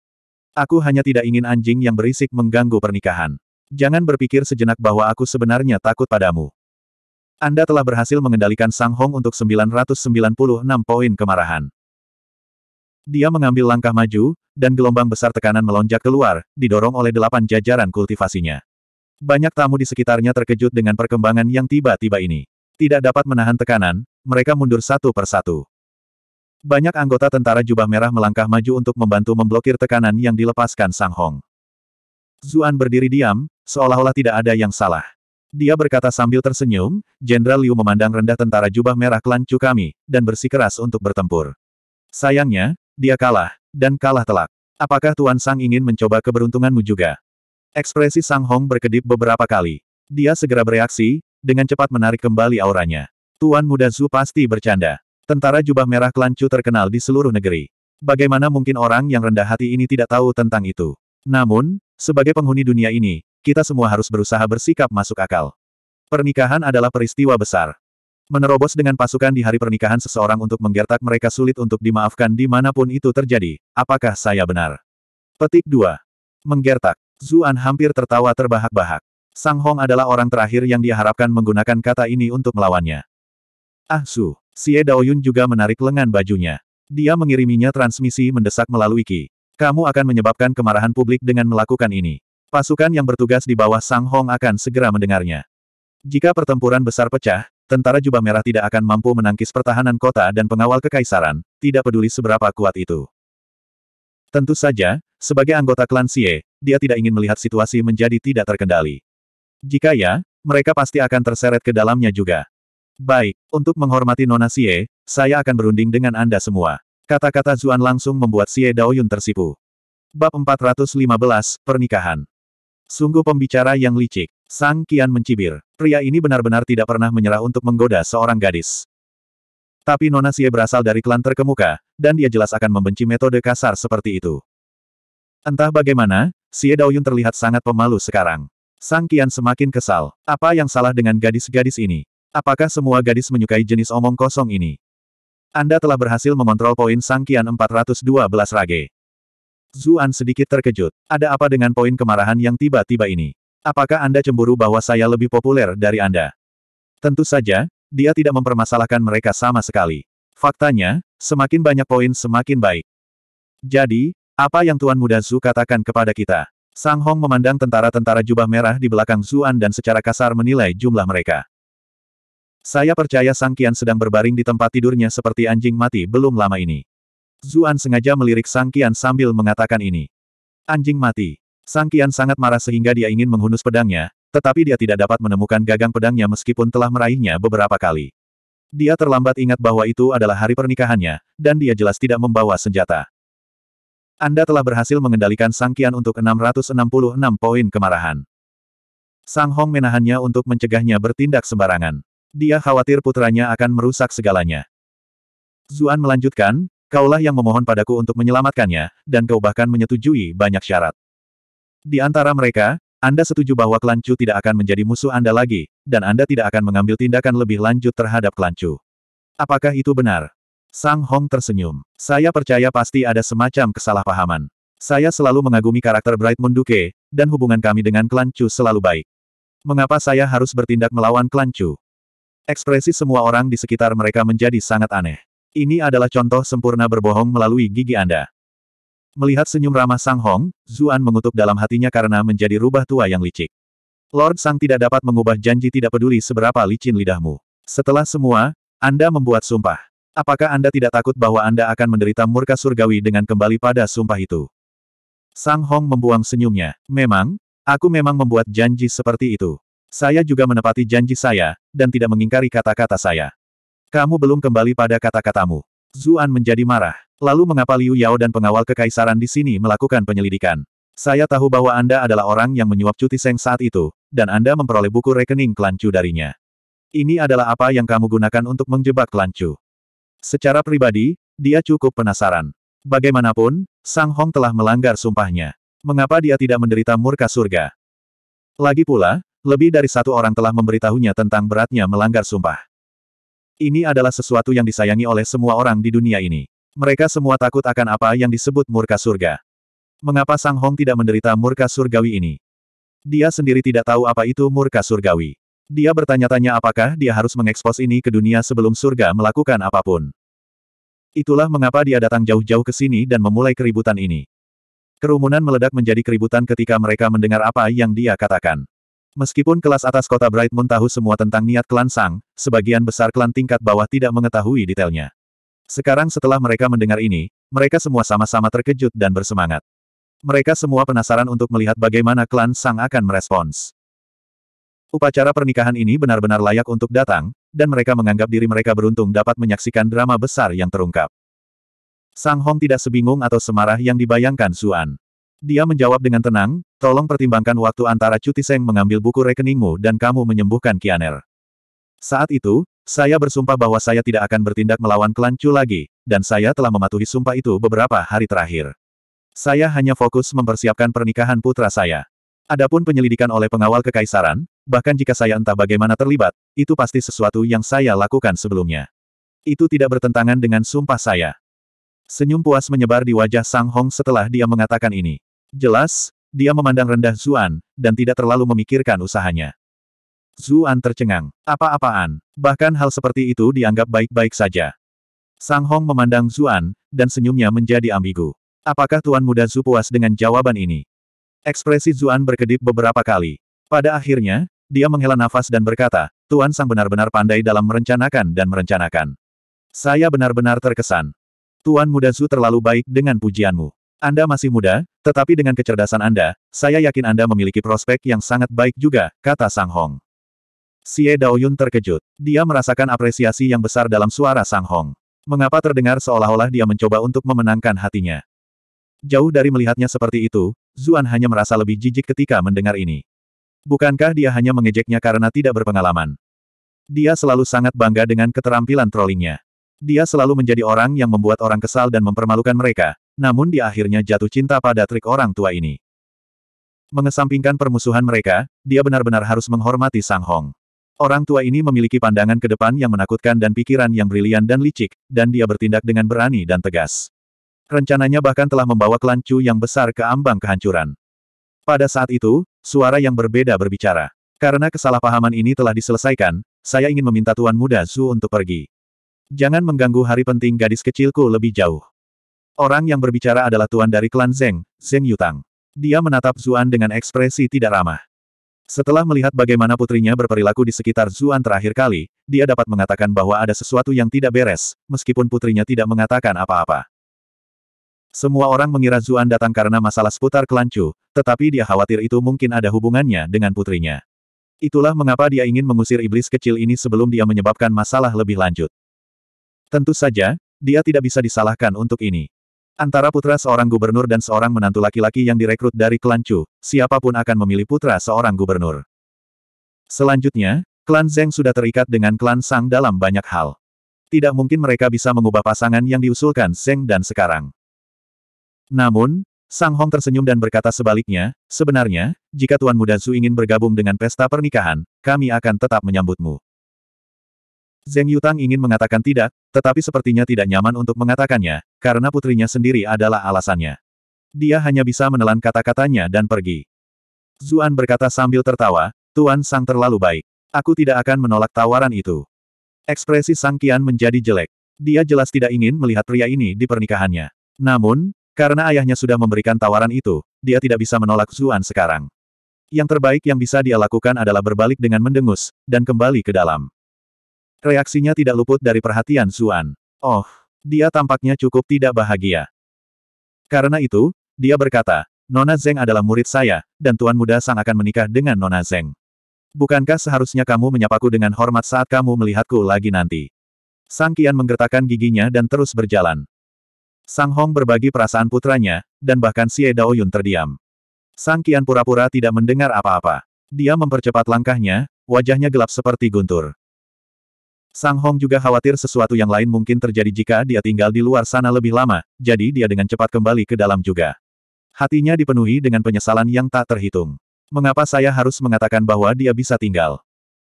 Aku hanya tidak ingin anjing yang berisik mengganggu pernikahan. Jangan berpikir sejenak bahwa aku sebenarnya takut padamu. Anda telah berhasil mengendalikan Sang Hong untuk 996 poin kemarahan. Dia mengambil langkah maju, dan gelombang besar tekanan melonjak keluar, didorong oleh delapan jajaran kultivasinya. Banyak tamu di sekitarnya terkejut dengan perkembangan yang tiba-tiba ini. Tidak dapat menahan tekanan, mereka mundur satu per satu. Banyak anggota tentara jubah merah melangkah maju untuk membantu memblokir tekanan yang dilepaskan Sang Hong. Zuan berdiri diam, seolah-olah tidak ada yang salah. Dia berkata sambil tersenyum, Jenderal Liu memandang rendah tentara jubah merah klan Chu kami, dan bersikeras untuk bertempur. Sayangnya, dia kalah, dan kalah telak. Apakah Tuan Sang ingin mencoba keberuntunganmu juga? Ekspresi Sang Hong berkedip beberapa kali. Dia segera bereaksi, dengan cepat menarik kembali auranya. Tuan muda Zhu pasti bercanda. Tentara jubah merah klan Chu terkenal di seluruh negeri. Bagaimana mungkin orang yang rendah hati ini tidak tahu tentang itu? Namun, sebagai penghuni dunia ini, kita semua harus berusaha bersikap masuk akal. Pernikahan adalah peristiwa besar. Menerobos dengan pasukan di hari pernikahan seseorang untuk menggertak mereka sulit untuk dimaafkan dimanapun itu terjadi. Apakah saya benar? Petik 2. Menggertak. Zuan hampir tertawa terbahak-bahak. Sang Hong adalah orang terakhir yang diharapkan menggunakan kata ini untuk melawannya. Ah Su, Xie Daoyun juga menarik lengan bajunya. Dia mengiriminya transmisi mendesak melalui Qi. Kamu akan menyebabkan kemarahan publik dengan melakukan ini. Pasukan yang bertugas di bawah Sang Hong akan segera mendengarnya. Jika pertempuran besar pecah, tentara jubah merah tidak akan mampu menangkis pertahanan kota dan pengawal kekaisaran, tidak peduli seberapa kuat itu. Tentu saja, sebagai anggota klan Xie, dia tidak ingin melihat situasi menjadi tidak terkendali. Jika ya, mereka pasti akan terseret ke dalamnya juga. Baik, untuk menghormati Nona Xie, saya akan berunding dengan Anda semua. Kata-kata Zuan langsung membuat Xie Daoyun tersipu. Bab 415, Pernikahan. Sungguh pembicara yang licik. Sang Kian mencibir. Pria ini benar-benar tidak pernah menyerah untuk menggoda seorang gadis. Tapi Nona Xie berasal dari klan terkemuka, dan dia jelas akan membenci metode kasar seperti itu. Entah bagaimana, Xie Daoyun terlihat sangat pemalu sekarang. Sang Kian semakin kesal. Apa yang salah dengan gadis-gadis ini? Apakah semua gadis menyukai jenis omong kosong ini? Anda telah berhasil mengontrol poin Sang Qian 412 Rage. Zuan sedikit terkejut. Ada apa dengan poin kemarahan yang tiba-tiba ini? Apakah Anda cemburu bahwa saya lebih populer dari Anda? Tentu saja, dia tidak mempermasalahkan mereka sama sekali. Faktanya, semakin banyak poin semakin baik. Jadi, apa yang Tuan Muda Su katakan kepada kita? Sang Hong memandang tentara-tentara jubah merah di belakang Zuan dan secara kasar menilai jumlah mereka. Saya percaya Sang Kian sedang berbaring di tempat tidurnya seperti anjing mati belum lama ini. Zuan sengaja melirik Sang Kian sambil mengatakan ini. Anjing mati. Sang Kian sangat marah sehingga dia ingin menghunus pedangnya, tetapi dia tidak dapat menemukan gagang pedangnya meskipun telah meraihnya beberapa kali. Dia terlambat ingat bahwa itu adalah hari pernikahannya, dan dia jelas tidak membawa senjata. Anda telah berhasil mengendalikan sangkian untuk 666 poin kemarahan. Sang Hong menahannya untuk mencegahnya bertindak sembarangan. Dia khawatir putranya akan merusak segalanya. Zuan melanjutkan, kaulah yang memohon padaku untuk menyelamatkannya, dan kau bahkan menyetujui banyak syarat. Di antara mereka, Anda setuju bahwa klan tidak akan menjadi musuh Anda lagi, dan Anda tidak akan mengambil tindakan lebih lanjut terhadap klan Apakah itu benar? Sang Hong tersenyum. Saya percaya pasti ada semacam kesalahpahaman. Saya selalu mengagumi karakter Bright Moon Duke, dan hubungan kami dengan klan Chu selalu baik. Mengapa saya harus bertindak melawan klan Chu? Ekspresi semua orang di sekitar mereka menjadi sangat aneh. Ini adalah contoh sempurna berbohong melalui gigi Anda. Melihat senyum ramah Sang Hong, Zuan mengutuk dalam hatinya karena menjadi rubah tua yang licik. Lord Sang tidak dapat mengubah janji tidak peduli seberapa licin lidahmu. Setelah semua, Anda membuat sumpah. Apakah Anda tidak takut bahwa Anda akan menderita murka surgawi dengan kembali pada sumpah itu? Sang Hong membuang senyumnya. Memang, aku memang membuat janji seperti itu. Saya juga menepati janji saya, dan tidak mengingkari kata-kata saya. Kamu belum kembali pada kata-katamu. Zuan menjadi marah. Lalu mengapa Liu Yao dan pengawal kekaisaran di sini melakukan penyelidikan? Saya tahu bahwa Anda adalah orang yang menyuap cuti seng saat itu, dan Anda memperoleh buku rekening Klancu darinya. Ini adalah apa yang kamu gunakan untuk menjebak Klancu. Secara pribadi, dia cukup penasaran. Bagaimanapun, Sang Hong telah melanggar sumpahnya. Mengapa dia tidak menderita murka surga? Lagi pula, lebih dari satu orang telah memberitahunya tentang beratnya melanggar sumpah. Ini adalah sesuatu yang disayangi oleh semua orang di dunia ini. Mereka semua takut akan apa yang disebut murka surga. Mengapa Sang Hong tidak menderita murka surgawi ini? Dia sendiri tidak tahu apa itu murka surgawi. Dia bertanya-tanya apakah dia harus mengekspos ini ke dunia sebelum surga melakukan apapun. Itulah mengapa dia datang jauh-jauh ke sini dan memulai keributan ini. Kerumunan meledak menjadi keributan ketika mereka mendengar apa yang dia katakan. Meskipun kelas atas kota Bright Moon tahu semua tentang niat klan Sang, sebagian besar klan tingkat bawah tidak mengetahui detailnya. Sekarang setelah mereka mendengar ini, mereka semua sama-sama terkejut dan bersemangat. Mereka semua penasaran untuk melihat bagaimana klan Sang akan merespons. Upacara pernikahan ini benar-benar layak untuk datang, dan mereka menganggap diri mereka beruntung dapat menyaksikan drama besar yang terungkap. Sang Hong tidak sebingung atau semarah yang dibayangkan Suan. Dia menjawab dengan tenang, tolong pertimbangkan waktu antara cuti Seng mengambil buku rekeningmu dan kamu menyembuhkan Kianer. Saat itu, saya bersumpah bahwa saya tidak akan bertindak melawan klan Chu lagi, dan saya telah mematuhi sumpah itu beberapa hari terakhir. Saya hanya fokus mempersiapkan pernikahan putra saya. Adapun penyelidikan oleh pengawal kekaisaran, bahkan jika saya entah bagaimana terlibat, itu pasti sesuatu yang saya lakukan sebelumnya. Itu tidak bertentangan dengan sumpah saya. Senyum puas menyebar di wajah Sang Hong setelah dia mengatakan ini. Jelas, dia memandang rendah Zuan, dan tidak terlalu memikirkan usahanya. Zuan tercengang. Apa-apaan. Bahkan hal seperti itu dianggap baik-baik saja. Sang Hong memandang Zuan, dan senyumnya menjadi ambigu. Apakah Tuan Muda Zu puas dengan jawaban ini? Ekspresi Zuan berkedip beberapa kali. Pada akhirnya, dia menghela nafas dan berkata, Tuan Sang benar-benar pandai dalam merencanakan dan merencanakan. Saya benar-benar terkesan. Tuan Muda Zu terlalu baik dengan pujianmu. Anda masih muda, tetapi dengan kecerdasan Anda, saya yakin Anda memiliki prospek yang sangat baik juga, kata Sang Hong. Xie Daoyun terkejut. Dia merasakan apresiasi yang besar dalam suara Sang Hong. Mengapa terdengar seolah-olah dia mencoba untuk memenangkan hatinya? Jauh dari melihatnya seperti itu, Zuan hanya merasa lebih jijik ketika mendengar ini. Bukankah dia hanya mengejeknya karena tidak berpengalaman? Dia selalu sangat bangga dengan keterampilan trollingnya. Dia selalu menjadi orang yang membuat orang kesal dan mempermalukan mereka, namun di akhirnya jatuh cinta pada trik orang tua ini. Mengesampingkan permusuhan mereka, dia benar-benar harus menghormati Sang Hong. Orang tua ini memiliki pandangan ke depan yang menakutkan dan pikiran yang brilian dan licik, dan dia bertindak dengan berani dan tegas. Rencananya bahkan telah membawa klan yang besar ke ambang kehancuran. Pada saat itu, suara yang berbeda berbicara. Karena kesalahpahaman ini telah diselesaikan, saya ingin meminta Tuan Muda Zhu untuk pergi. Jangan mengganggu hari penting gadis kecilku lebih jauh. Orang yang berbicara adalah tuan dari klan Zeng, Zeng Yutang. Dia menatap Zuan dengan ekspresi tidak ramah. Setelah melihat bagaimana putrinya berperilaku di sekitar Zuan terakhir kali, dia dapat mengatakan bahwa ada sesuatu yang tidak beres, meskipun putrinya tidak mengatakan apa-apa. Semua orang mengira Zuan datang karena masalah seputar Kelancu, tetapi dia khawatir itu mungkin ada hubungannya dengan putrinya. Itulah mengapa dia ingin mengusir iblis kecil ini sebelum dia menyebabkan masalah lebih lanjut. Tentu saja, dia tidak bisa disalahkan untuk ini. Antara putra seorang gubernur dan seorang menantu laki-laki yang direkrut dari Kelancu, Chu, siapapun akan memilih putra seorang gubernur. Selanjutnya, klan Zeng sudah terikat dengan klan Sang dalam banyak hal. Tidak mungkin mereka bisa mengubah pasangan yang diusulkan Zeng dan sekarang. Namun, Sang Hong tersenyum dan berkata sebaliknya, sebenarnya, jika Tuan Muda Su ingin bergabung dengan pesta pernikahan, kami akan tetap menyambutmu. Zeng Yutang ingin mengatakan tidak, tetapi sepertinya tidak nyaman untuk mengatakannya, karena putrinya sendiri adalah alasannya. Dia hanya bisa menelan kata-katanya dan pergi. Zuan berkata sambil tertawa, Tuan Sang terlalu baik. Aku tidak akan menolak tawaran itu. Ekspresi Sang Kian menjadi jelek. Dia jelas tidak ingin melihat pria ini di pernikahannya. Namun, karena ayahnya sudah memberikan tawaran itu, dia tidak bisa menolak Zuan sekarang. Yang terbaik yang bisa dia lakukan adalah berbalik dengan mendengus, dan kembali ke dalam. Reaksinya tidak luput dari perhatian Zuan. Oh, dia tampaknya cukup tidak bahagia. Karena itu, dia berkata, Nona Zeng adalah murid saya, dan Tuan Muda Sang akan menikah dengan Nona Zeng. Bukankah seharusnya kamu menyapaku dengan hormat saat kamu melihatku lagi nanti? Sang Kian menggertakkan giginya dan terus berjalan. Sang Hong berbagi perasaan putranya, dan bahkan Xie Daoyun terdiam. Sang Kian pura-pura tidak mendengar apa-apa. Dia mempercepat langkahnya, wajahnya gelap seperti guntur. Sang Hong juga khawatir sesuatu yang lain mungkin terjadi jika dia tinggal di luar sana lebih lama, jadi dia dengan cepat kembali ke dalam juga. Hatinya dipenuhi dengan penyesalan yang tak terhitung. Mengapa saya harus mengatakan bahwa dia bisa tinggal?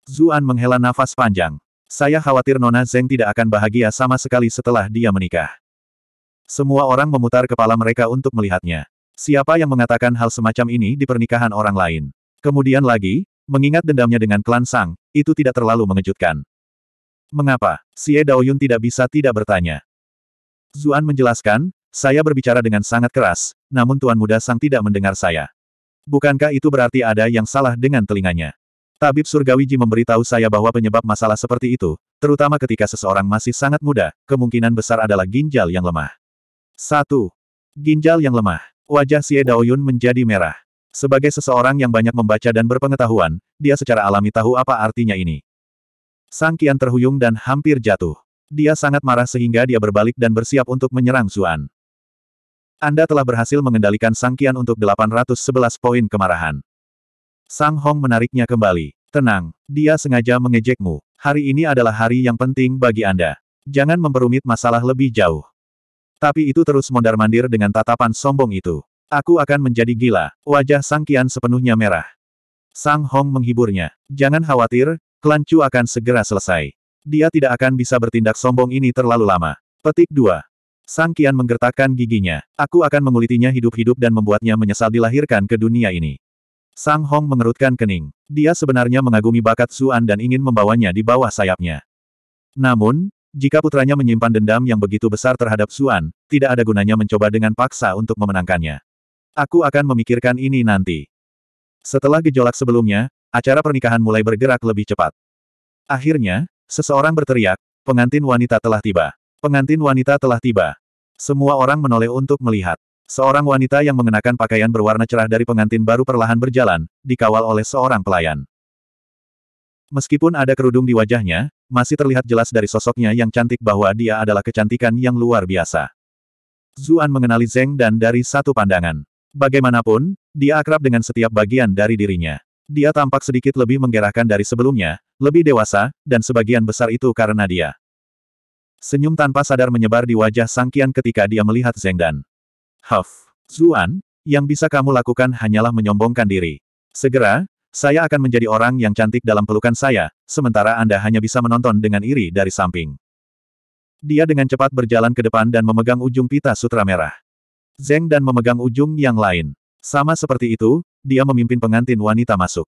Zuan menghela nafas panjang. Saya khawatir Nona Zeng tidak akan bahagia sama sekali setelah dia menikah. Semua orang memutar kepala mereka untuk melihatnya. Siapa yang mengatakan hal semacam ini di pernikahan orang lain? Kemudian lagi, mengingat dendamnya dengan klan Sang, itu tidak terlalu mengejutkan. Mengapa? Xie Daoyun tidak bisa tidak bertanya. Zuan menjelaskan, saya berbicara dengan sangat keras, namun Tuan Muda Sang tidak mendengar saya. Bukankah itu berarti ada yang salah dengan telinganya? Tabib Surgawiji memberitahu saya bahwa penyebab masalah seperti itu, terutama ketika seseorang masih sangat muda, kemungkinan besar adalah ginjal yang lemah. Satu. Ginjal yang lemah. Wajah Xie Daoyun menjadi merah. Sebagai seseorang yang banyak membaca dan berpengetahuan, dia secara alami tahu apa artinya ini. Sang Kian terhuyung dan hampir jatuh. Dia sangat marah sehingga dia berbalik dan bersiap untuk menyerang Zuan. Anda telah berhasil mengendalikan Sang Kian untuk 811 poin kemarahan. Sang Hong menariknya kembali. Tenang, dia sengaja mengejekmu. Hari ini adalah hari yang penting bagi Anda. Jangan memperumit masalah lebih jauh. Tapi itu terus mondar-mandir dengan tatapan sombong itu. Aku akan menjadi gila. Wajah Sang Kian sepenuhnya merah. Sang Hong menghiburnya. Jangan khawatir, klan Chu akan segera selesai. Dia tidak akan bisa bertindak sombong ini terlalu lama. Petik 2. Sang Kian menggertakkan giginya. Aku akan mengulitinya hidup-hidup dan membuatnya menyesal dilahirkan ke dunia ini. Sang Hong mengerutkan kening. Dia sebenarnya mengagumi bakat Suan dan ingin membawanya di bawah sayapnya. Namun, jika putranya menyimpan dendam yang begitu besar terhadap Xuan, tidak ada gunanya mencoba dengan paksa untuk memenangkannya. Aku akan memikirkan ini nanti. Setelah gejolak sebelumnya, acara pernikahan mulai bergerak lebih cepat. Akhirnya, seseorang berteriak, pengantin wanita telah tiba. Pengantin wanita telah tiba. Semua orang menoleh untuk melihat. Seorang wanita yang mengenakan pakaian berwarna cerah dari pengantin baru perlahan berjalan, dikawal oleh seorang pelayan. Meskipun ada kerudung di wajahnya, masih terlihat jelas dari sosoknya yang cantik bahwa dia adalah kecantikan yang luar biasa. Zuan mengenali Zeng dan dari satu pandangan. Bagaimanapun, dia akrab dengan setiap bagian dari dirinya. Dia tampak sedikit lebih menggerakkan dari sebelumnya, lebih dewasa, dan sebagian besar itu karena dia. Senyum tanpa sadar menyebar di wajah Sangkian ketika dia melihat Zeng dan Huff. Zuan, yang bisa kamu lakukan hanyalah menyombongkan diri. Segera, saya akan menjadi orang yang cantik dalam pelukan saya, sementara Anda hanya bisa menonton dengan iri dari samping. Dia dengan cepat berjalan ke depan dan memegang ujung pita sutra merah. Zeng dan memegang ujung yang lain. Sama seperti itu, dia memimpin pengantin wanita masuk.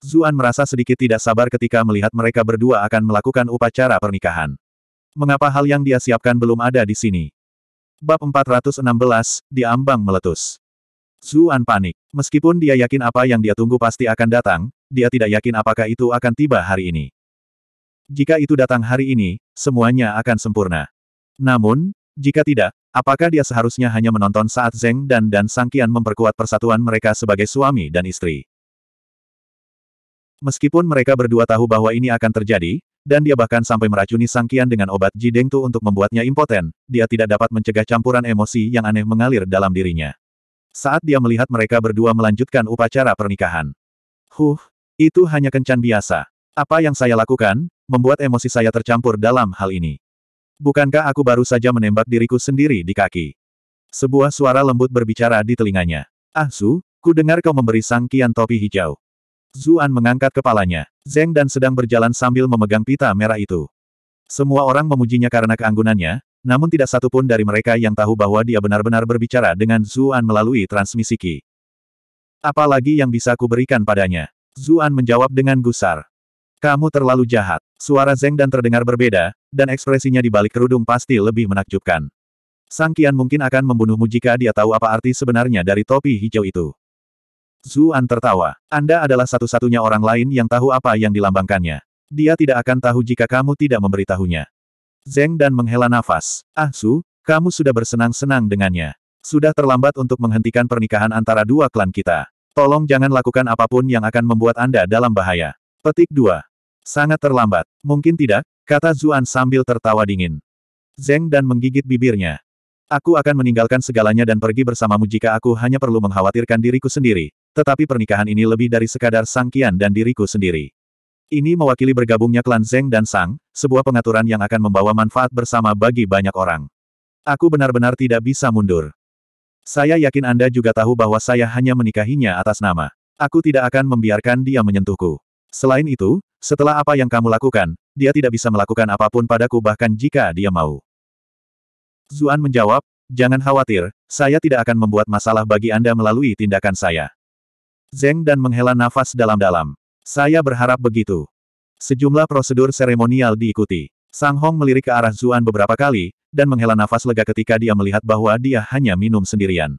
Zuan merasa sedikit tidak sabar ketika melihat mereka berdua akan melakukan upacara pernikahan. Mengapa hal yang dia siapkan belum ada di sini? Bab 416, diambang meletus. Zuan panik. Meskipun dia yakin apa yang dia tunggu pasti akan datang, dia tidak yakin apakah itu akan tiba hari ini. Jika itu datang hari ini, semuanya akan sempurna. Namun, jika tidak, apakah dia seharusnya hanya menonton saat Zeng dan dan Sangkian memperkuat persatuan mereka sebagai suami dan istri? Meskipun mereka berdua tahu bahwa ini akan terjadi, dan dia bahkan sampai meracuni Sangkian dengan obat Jidengtu untuk membuatnya impoten, dia tidak dapat mencegah campuran emosi yang aneh mengalir dalam dirinya saat dia melihat mereka berdua melanjutkan upacara pernikahan. Huh, itu hanya kencan biasa. Apa yang saya lakukan, membuat emosi saya tercampur dalam hal ini. Bukankah aku baru saja menembak diriku sendiri di kaki? Sebuah suara lembut berbicara di telinganya. Ah Su, ku dengar kau memberi sangkian topi hijau. Zuan mengangkat kepalanya. Zeng dan sedang berjalan sambil memegang pita merah itu. Semua orang memujinya karena keanggunannya, namun tidak satu pun dari mereka yang tahu bahwa dia benar-benar berbicara dengan Zuan melalui transmisi Qi. Apalagi yang bisa kuberikan padanya? Zuan menjawab dengan gusar. Kamu terlalu jahat. Suara Zeng dan terdengar berbeda, dan ekspresinya di balik kerudung pasti lebih menakjubkan. Sang Kian mungkin akan membunuhmu jika dia tahu apa arti sebenarnya dari topi hijau itu. Zuan tertawa. Anda adalah satu-satunya orang lain yang tahu apa yang dilambangkannya. Dia tidak akan tahu jika kamu tidak memberitahunya. Zeng dan menghela nafas. Ah Su, kamu sudah bersenang-senang dengannya. Sudah terlambat untuk menghentikan pernikahan antara dua klan kita. Tolong jangan lakukan apapun yang akan membuat Anda dalam bahaya. Petik 2. Sangat terlambat. Mungkin tidak, kata Zuan sambil tertawa dingin. Zeng dan menggigit bibirnya. Aku akan meninggalkan segalanya dan pergi bersamamu jika aku hanya perlu mengkhawatirkan diriku sendiri. Tetapi pernikahan ini lebih dari sekadar sangkian dan diriku sendiri. Ini mewakili bergabungnya klan Zeng dan Sang, sebuah pengaturan yang akan membawa manfaat bersama bagi banyak orang. Aku benar-benar tidak bisa mundur. Saya yakin Anda juga tahu bahwa saya hanya menikahinya atas nama. Aku tidak akan membiarkan dia menyentuhku. Selain itu, setelah apa yang kamu lakukan, dia tidak bisa melakukan apapun padaku bahkan jika dia mau. Zuan menjawab, jangan khawatir, saya tidak akan membuat masalah bagi Anda melalui tindakan saya. Zeng dan menghela nafas dalam-dalam. Saya berharap begitu. Sejumlah prosedur seremonial diikuti. Sang Hong melirik ke arah Zuan beberapa kali, dan menghela nafas lega ketika dia melihat bahwa dia hanya minum sendirian.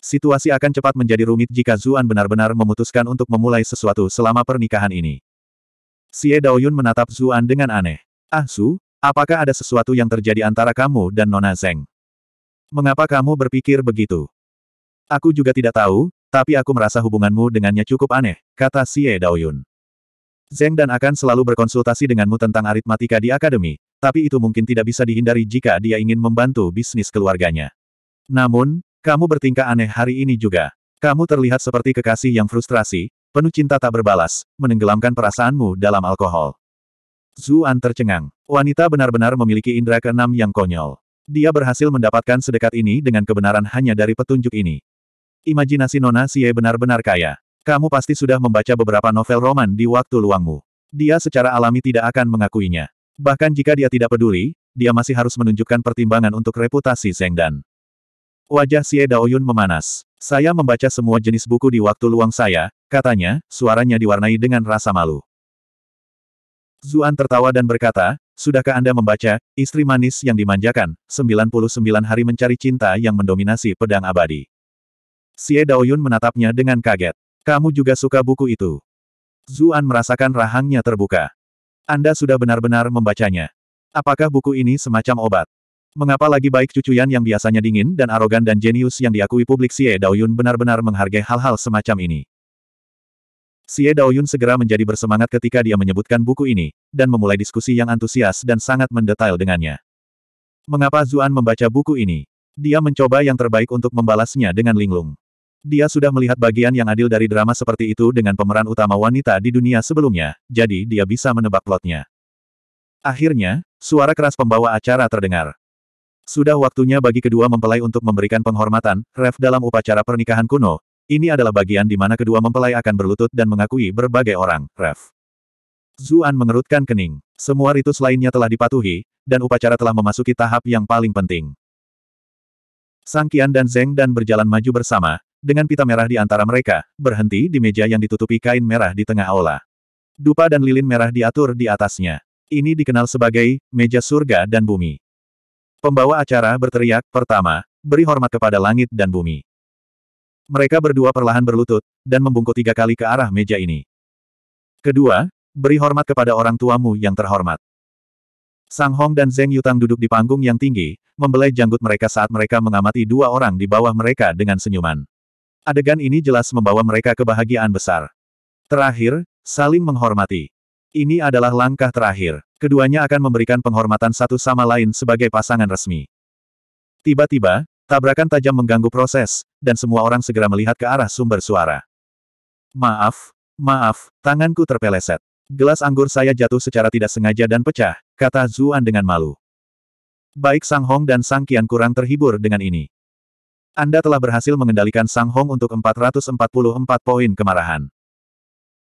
Situasi akan cepat menjadi rumit jika Zuan benar-benar memutuskan untuk memulai sesuatu selama pernikahan ini. Xie Daoyun menatap Zuan dengan aneh. Ah Su, apakah ada sesuatu yang terjadi antara kamu dan Nona Zeng? Mengapa kamu berpikir begitu? Aku juga tidak tahu, tapi aku merasa hubunganmu dengannya cukup aneh, kata Xie Daoyun. Zeng dan akan selalu berkonsultasi denganmu tentang aritmatika di akademi, tapi itu mungkin tidak bisa dihindari jika dia ingin membantu bisnis keluarganya. Namun, kamu bertingkah aneh hari ini juga. Kamu terlihat seperti kekasih yang frustrasi, penuh cinta tak berbalas, menenggelamkan perasaanmu dalam alkohol. Zuan tercengang. Wanita benar-benar memiliki indera keenam yang konyol. Dia berhasil mendapatkan sedekat ini dengan kebenaran hanya dari petunjuk ini. Imajinasi Nona Xie benar-benar kaya. Kamu pasti sudah membaca beberapa novel roman di waktu luangmu. Dia secara alami tidak akan mengakuinya. Bahkan jika dia tidak peduli, dia masih harus menunjukkan pertimbangan untuk reputasi Zeng Dan. Wajah Xie Daoyun memanas. Saya membaca semua jenis buku di waktu luang saya, katanya, suaranya diwarnai dengan rasa malu. Zuan tertawa dan berkata, Sudahkah Anda membaca, Istri Manis yang Dimanjakan, 99 Hari Mencari Cinta yang Mendominasi Pedang Abadi. Xie Daoyun menatapnya dengan kaget. Kamu juga suka buku itu. Zuan merasakan rahangnya terbuka. Anda sudah benar-benar membacanya. Apakah buku ini semacam obat? Mengapa lagi baik cucuyan yang biasanya dingin dan arogan dan jenius yang diakui publik Xie Daoyun benar-benar menghargai hal-hal semacam ini? Xie Daoyun segera menjadi bersemangat ketika dia menyebutkan buku ini, dan memulai diskusi yang antusias dan sangat mendetail dengannya. Mengapa Zuan membaca buku ini? Dia mencoba yang terbaik untuk membalasnya dengan linglung. Dia sudah melihat bagian yang adil dari drama seperti itu dengan pemeran utama wanita di dunia sebelumnya, jadi dia bisa menebak plotnya. Akhirnya, suara keras pembawa acara terdengar. Sudah waktunya bagi kedua mempelai untuk memberikan penghormatan, ref dalam upacara pernikahan kuno. Ini adalah bagian di mana kedua mempelai akan berlutut dan mengakui berbagai orang, ref. Zuan mengerutkan kening. Semua ritus lainnya telah dipatuhi, dan upacara telah memasuki tahap yang paling penting. Sang Qian dan Zeng dan berjalan maju bersama, dengan pita merah di antara mereka, berhenti di meja yang ditutupi kain merah di tengah aula. Dupa dan lilin merah diatur di atasnya. Ini dikenal sebagai meja surga dan bumi. Pembawa acara berteriak, pertama, beri hormat kepada langit dan bumi. Mereka berdua perlahan berlutut, dan membungkuk tiga kali ke arah meja ini. Kedua, beri hormat kepada orang tuamu yang terhormat. Sang Hong dan Zeng Yutang duduk di panggung yang tinggi, membelai janggut mereka saat mereka mengamati dua orang di bawah mereka dengan senyuman. Adegan ini jelas membawa mereka kebahagiaan besar. Terakhir, saling menghormati. Ini adalah langkah terakhir. Keduanya akan memberikan penghormatan satu sama lain sebagai pasangan resmi. Tiba-tiba, tabrakan tajam mengganggu proses, dan semua orang segera melihat ke arah sumber suara. Maaf, maaf, tanganku terpeleset. Gelas anggur saya jatuh secara tidak sengaja dan pecah, kata Zuan dengan malu. Baik Sang Hong dan Sang Kian kurang terhibur dengan ini. Anda telah berhasil mengendalikan Sang Hong untuk 444 poin kemarahan.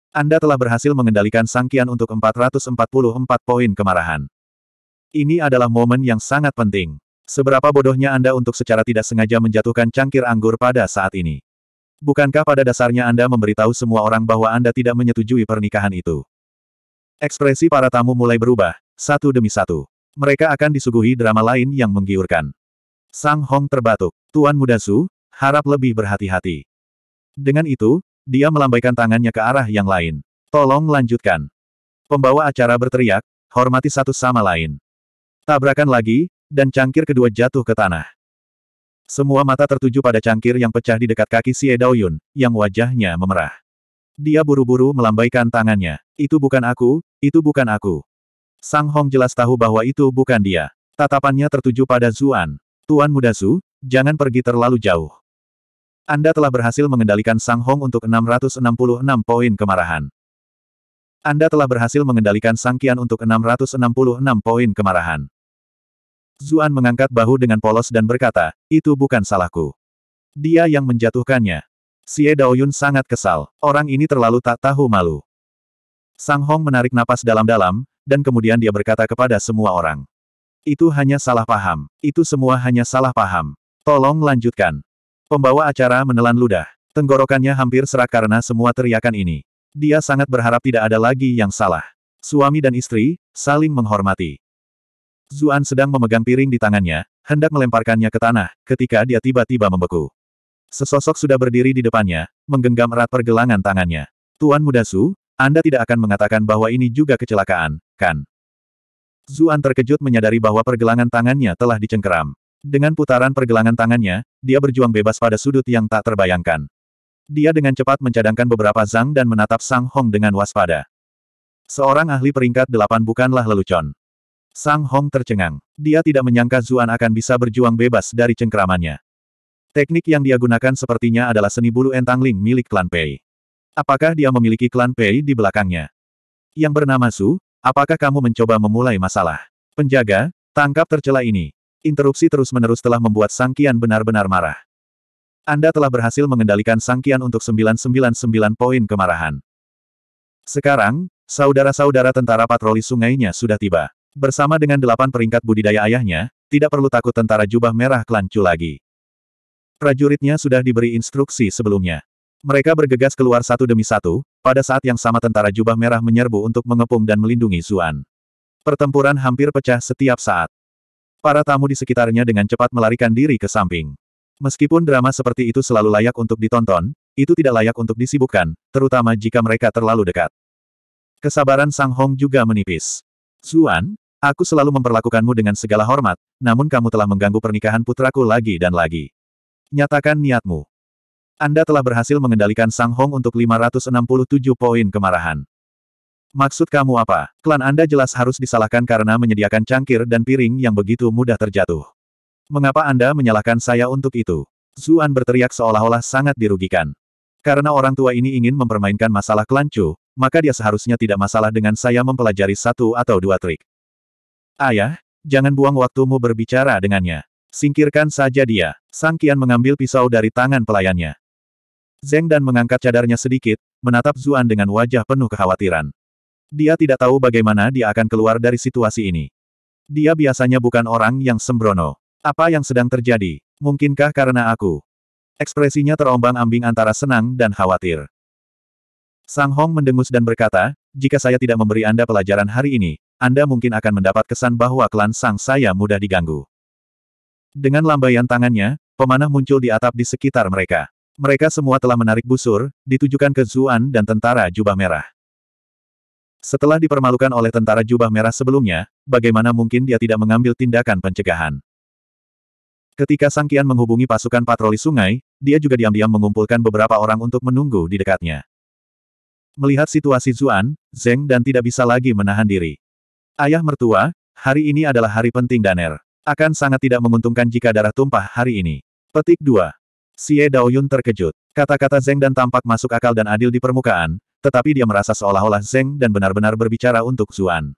Anda telah berhasil mengendalikan Sang Kian untuk 444 poin kemarahan. Ini adalah momen yang sangat penting. Seberapa bodohnya Anda untuk secara tidak sengaja menjatuhkan cangkir anggur pada saat ini. Bukankah pada dasarnya Anda memberitahu semua orang bahwa Anda tidak menyetujui pernikahan itu? Ekspresi para tamu mulai berubah, satu demi satu. Mereka akan disuguhi drama lain yang menggiurkan. Sang Hong terbatuk. Tuan Muda Su, harap lebih berhati-hati. Dengan itu, dia melambaikan tangannya ke arah yang lain. Tolong lanjutkan. Pembawa acara berteriak, hormati satu sama lain. Tabrakan lagi, dan cangkir kedua jatuh ke tanah. Semua mata tertuju pada cangkir yang pecah di dekat kaki Xie Daoyun, yang wajahnya memerah. Dia buru-buru melambaikan tangannya. Itu bukan aku, itu bukan aku. Sang Hong jelas tahu bahwa itu bukan dia. Tatapannya tertuju pada Zuan. Tuan Muda Su, jangan pergi terlalu jauh. Anda telah berhasil mengendalikan Sang Hong untuk 666 poin kemarahan. Anda telah berhasil mengendalikan Sang Kian untuk 666 poin kemarahan. Zuan mengangkat bahu dengan polos dan berkata, itu bukan salahku. Dia yang menjatuhkannya. Xie Daoyun sangat kesal, orang ini terlalu tak tahu malu. Sang Hong menarik napas dalam-dalam, dan kemudian dia berkata kepada semua orang. Itu hanya salah paham. Itu semua hanya salah paham. Tolong lanjutkan. Pembawa acara menelan ludah. Tenggorokannya hampir serak karena semua teriakan ini. Dia sangat berharap tidak ada lagi yang salah. Suami dan istri, saling menghormati. Zuan sedang memegang piring di tangannya, hendak melemparkannya ke tanah, ketika dia tiba-tiba membeku. Sesosok sudah berdiri di depannya, menggenggam erat pergelangan tangannya. Tuan Mudasu, Anda tidak akan mengatakan bahwa ini juga kecelakaan, kan? Zuan terkejut menyadari bahwa pergelangan tangannya telah dicengkeram. Dengan putaran pergelangan tangannya, dia berjuang bebas pada sudut yang tak terbayangkan. Dia dengan cepat mencadangkan beberapa zang dan menatap Sang Hong dengan waspada. Seorang ahli peringkat delapan bukanlah lelucon. Sang Hong tercengang. Dia tidak menyangka Zuan akan bisa berjuang bebas dari cengkeramannya. Teknik yang dia gunakan sepertinya adalah seni bulu entangling milik klan Pei. Apakah dia memiliki klan Pei di belakangnya? Yang bernama Su, Apakah kamu mencoba memulai masalah? Penjaga, tangkap tercela ini. Interupsi terus-menerus telah membuat Sangkian benar-benar marah. Anda telah berhasil mengendalikan Sangkian untuk 999 poin kemarahan. Sekarang, saudara-saudara tentara patroli sungainya sudah tiba. Bersama dengan delapan peringkat budidaya ayahnya, tidak perlu takut tentara jubah merah kelancu lagi. Prajuritnya sudah diberi instruksi sebelumnya. Mereka bergegas keluar satu demi satu, pada saat yang sama tentara jubah merah menyerbu untuk mengepung dan melindungi Zuan. Pertempuran hampir pecah setiap saat. Para tamu di sekitarnya dengan cepat melarikan diri ke samping. Meskipun drama seperti itu selalu layak untuk ditonton, itu tidak layak untuk disibukkan, terutama jika mereka terlalu dekat. Kesabaran Sang Hong juga menipis. Zuan, aku selalu memperlakukanmu dengan segala hormat, namun kamu telah mengganggu pernikahan putraku lagi dan lagi. Nyatakan niatmu. Anda telah berhasil mengendalikan Sang Hong untuk 567 poin kemarahan. Maksud kamu apa? Klan Anda jelas harus disalahkan karena menyediakan cangkir dan piring yang begitu mudah terjatuh. Mengapa Anda menyalahkan saya untuk itu? Zuan berteriak seolah-olah sangat dirugikan. Karena orang tua ini ingin mempermainkan masalah klan Chu, maka dia seharusnya tidak masalah dengan saya mempelajari satu atau dua trik. Ayah, jangan buang waktumu berbicara dengannya. Singkirkan saja dia. Sang Kian mengambil pisau dari tangan pelayannya. Zeng Dan mengangkat cadarnya sedikit, menatap Zuan dengan wajah penuh kekhawatiran. Dia tidak tahu bagaimana dia akan keluar dari situasi ini. Dia biasanya bukan orang yang sembrono. Apa yang sedang terjadi? Mungkinkah karena aku? Ekspresinya terombang-ambing antara senang dan khawatir. Sang Hong mendengus dan berkata, jika saya tidak memberi Anda pelajaran hari ini, Anda mungkin akan mendapat kesan bahwa klan Sang saya mudah diganggu. Dengan lambaian tangannya, pemanah muncul di atap di sekitar mereka. Mereka semua telah menarik busur, ditujukan ke Zuan dan tentara jubah merah. Setelah dipermalukan oleh tentara jubah merah sebelumnya, bagaimana mungkin dia tidak mengambil tindakan pencegahan? Ketika Sangkian menghubungi pasukan patroli sungai, dia juga diam-diam mengumpulkan beberapa orang untuk menunggu di dekatnya. Melihat situasi Zuan, Zeng dan tidak bisa lagi menahan diri. Ayah mertua, hari ini adalah hari penting Daner. Akan sangat tidak menguntungkan jika darah tumpah hari ini. Petik 2. Xie Daoyun terkejut. Kata-kata Zeng dan tampak masuk akal dan adil di permukaan, tetapi dia merasa seolah-olah Zeng dan benar-benar berbicara untuk Zuan.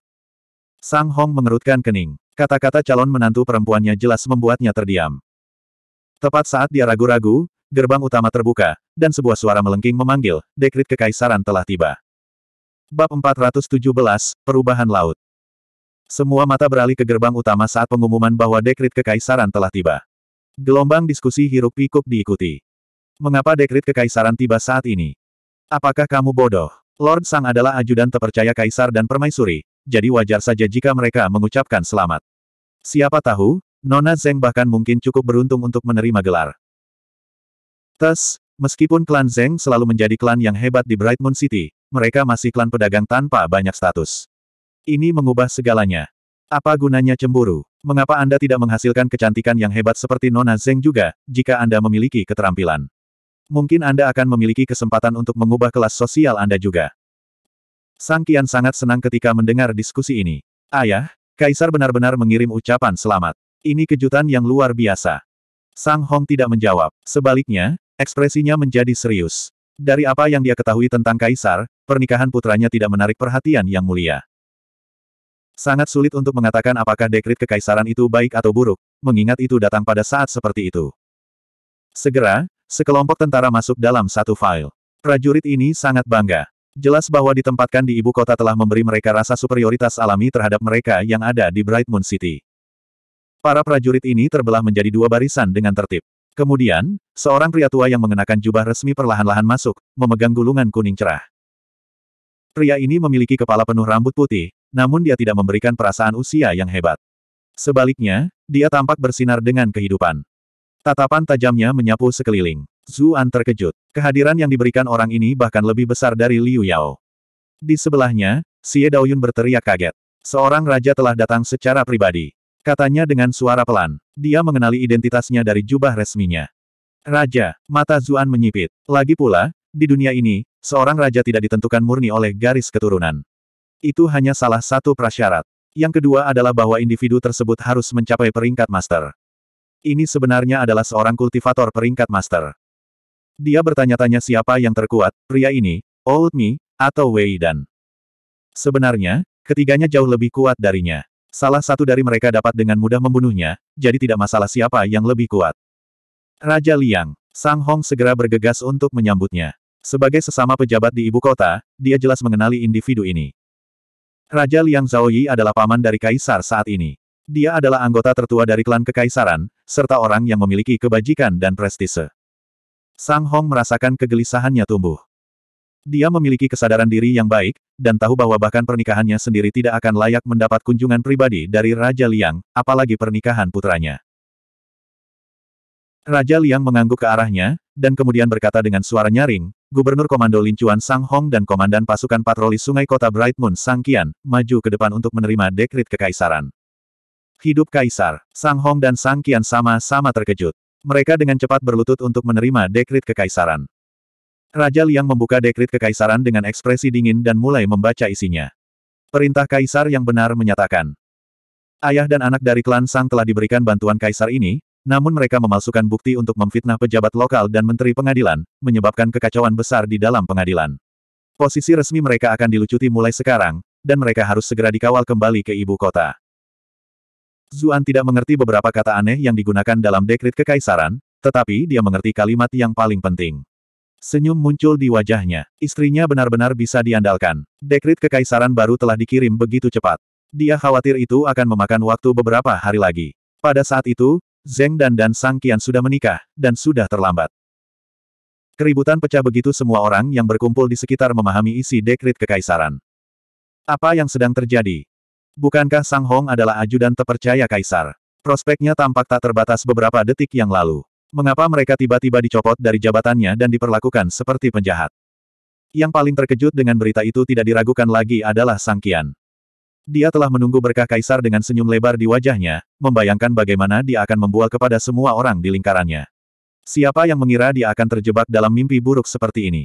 Sang Hong mengerutkan kening. Kata-kata calon menantu perempuannya jelas membuatnya terdiam. Tepat saat dia ragu-ragu, gerbang utama terbuka, dan sebuah suara melengking memanggil, dekrit kekaisaran telah tiba. Bab 417, Perubahan Laut Semua mata beralih ke gerbang utama saat pengumuman bahwa dekrit kekaisaran telah tiba. Gelombang diskusi hiruk pikuk diikuti. Mengapa dekrit kekaisaran tiba saat ini? Apakah kamu bodoh? Lord Sang adalah ajudan terpercaya kaisar dan permaisuri, jadi wajar saja jika mereka mengucapkan selamat. Siapa tahu, Nona Zeng bahkan mungkin cukup beruntung untuk menerima gelar. Tes, meskipun klan Zeng selalu menjadi klan yang hebat di Bright Moon City, mereka masih klan pedagang tanpa banyak status. Ini mengubah segalanya. Apa gunanya cemburu? Mengapa Anda tidak menghasilkan kecantikan yang hebat seperti Nona Zeng juga, jika Anda memiliki keterampilan? Mungkin Anda akan memiliki kesempatan untuk mengubah kelas sosial Anda juga. Sang Kian sangat senang ketika mendengar diskusi ini. Ayah, Kaisar benar-benar mengirim ucapan selamat. Ini kejutan yang luar biasa. Sang Hong tidak menjawab. Sebaliknya, ekspresinya menjadi serius. Dari apa yang dia ketahui tentang Kaisar, pernikahan putranya tidak menarik perhatian yang mulia. Sangat sulit untuk mengatakan apakah dekrit kekaisaran itu baik atau buruk, mengingat itu datang pada saat seperti itu. Segera, sekelompok tentara masuk dalam satu file. Prajurit ini sangat bangga. Jelas bahwa ditempatkan di ibu kota telah memberi mereka rasa superioritas alami terhadap mereka yang ada di Bright Moon City. Para prajurit ini terbelah menjadi dua barisan dengan tertib. Kemudian, seorang pria tua yang mengenakan jubah resmi perlahan-lahan masuk, memegang gulungan kuning cerah. Pria ini memiliki kepala penuh rambut putih, namun dia tidak memberikan perasaan usia yang hebat. Sebaliknya, dia tampak bersinar dengan kehidupan. Tatapan tajamnya menyapu sekeliling. Zuan terkejut. Kehadiran yang diberikan orang ini bahkan lebih besar dari Liu Yao. Di sebelahnya, Xie Daoyun berteriak kaget. Seorang raja telah datang secara pribadi. Katanya dengan suara pelan. Dia mengenali identitasnya dari jubah resminya. Raja, mata Zuan menyipit. Lagi pula, di dunia ini, seorang raja tidak ditentukan murni oleh garis keturunan. Itu hanya salah satu prasyarat. Yang kedua adalah bahwa individu tersebut harus mencapai peringkat master. Ini sebenarnya adalah seorang kultivator peringkat master. Dia bertanya-tanya siapa yang terkuat, pria ini, Old Me, atau Wei Dan. Sebenarnya, ketiganya jauh lebih kuat darinya. Salah satu dari mereka dapat dengan mudah membunuhnya, jadi tidak masalah siapa yang lebih kuat. Raja Liang, Sang Hong segera bergegas untuk menyambutnya. Sebagai sesama pejabat di ibu kota, dia jelas mengenali individu ini. Raja Liang Yi adalah paman dari kaisar saat ini. Dia adalah anggota tertua dari klan kekaisaran, serta orang yang memiliki kebajikan dan prestise. Sang Hong merasakan kegelisahannya tumbuh. Dia memiliki kesadaran diri yang baik, dan tahu bahwa bahkan pernikahannya sendiri tidak akan layak mendapat kunjungan pribadi dari Raja Liang, apalagi pernikahan putranya. Raja Liang mengangguk ke arahnya, dan kemudian berkata dengan suara nyaring, Gubernur Komando Lincuan Sang Hong dan Komandan Pasukan Patroli Sungai Kota Bright Moon Sang Qian, maju ke depan untuk menerima dekrit kekaisaran. Hidup Kaisar, Sang Hong dan Sang Qian sama-sama terkejut. Mereka dengan cepat berlutut untuk menerima dekrit kekaisaran. Raja Liang membuka dekrit kekaisaran dengan ekspresi dingin dan mulai membaca isinya. Perintah Kaisar yang benar menyatakan, Ayah dan anak dari klan Sang telah diberikan bantuan Kaisar ini, namun mereka memalsukan bukti untuk memfitnah pejabat lokal dan menteri pengadilan, menyebabkan kekacauan besar di dalam pengadilan. Posisi resmi mereka akan dilucuti mulai sekarang, dan mereka harus segera dikawal kembali ke ibu kota. Zuan tidak mengerti beberapa kata aneh yang digunakan dalam dekrit kekaisaran, tetapi dia mengerti kalimat yang paling penting. Senyum muncul di wajahnya. Istrinya benar-benar bisa diandalkan. Dekrit kekaisaran baru telah dikirim begitu cepat. Dia khawatir itu akan memakan waktu beberapa hari lagi. Pada saat itu, Zeng Dan dan Sang Kian sudah menikah, dan sudah terlambat. Keributan pecah begitu semua orang yang berkumpul di sekitar memahami isi dekrit kekaisaran. Apa yang sedang terjadi? Bukankah Sang Hong adalah ajudan terpercaya kaisar? Prospeknya tampak tak terbatas beberapa detik yang lalu. Mengapa mereka tiba-tiba dicopot dari jabatannya dan diperlakukan seperti penjahat? Yang paling terkejut dengan berita itu tidak diragukan lagi adalah Sang Kian. Dia telah menunggu berkah kaisar dengan senyum lebar di wajahnya, membayangkan bagaimana dia akan membual kepada semua orang di lingkarannya. Siapa yang mengira dia akan terjebak dalam mimpi buruk seperti ini?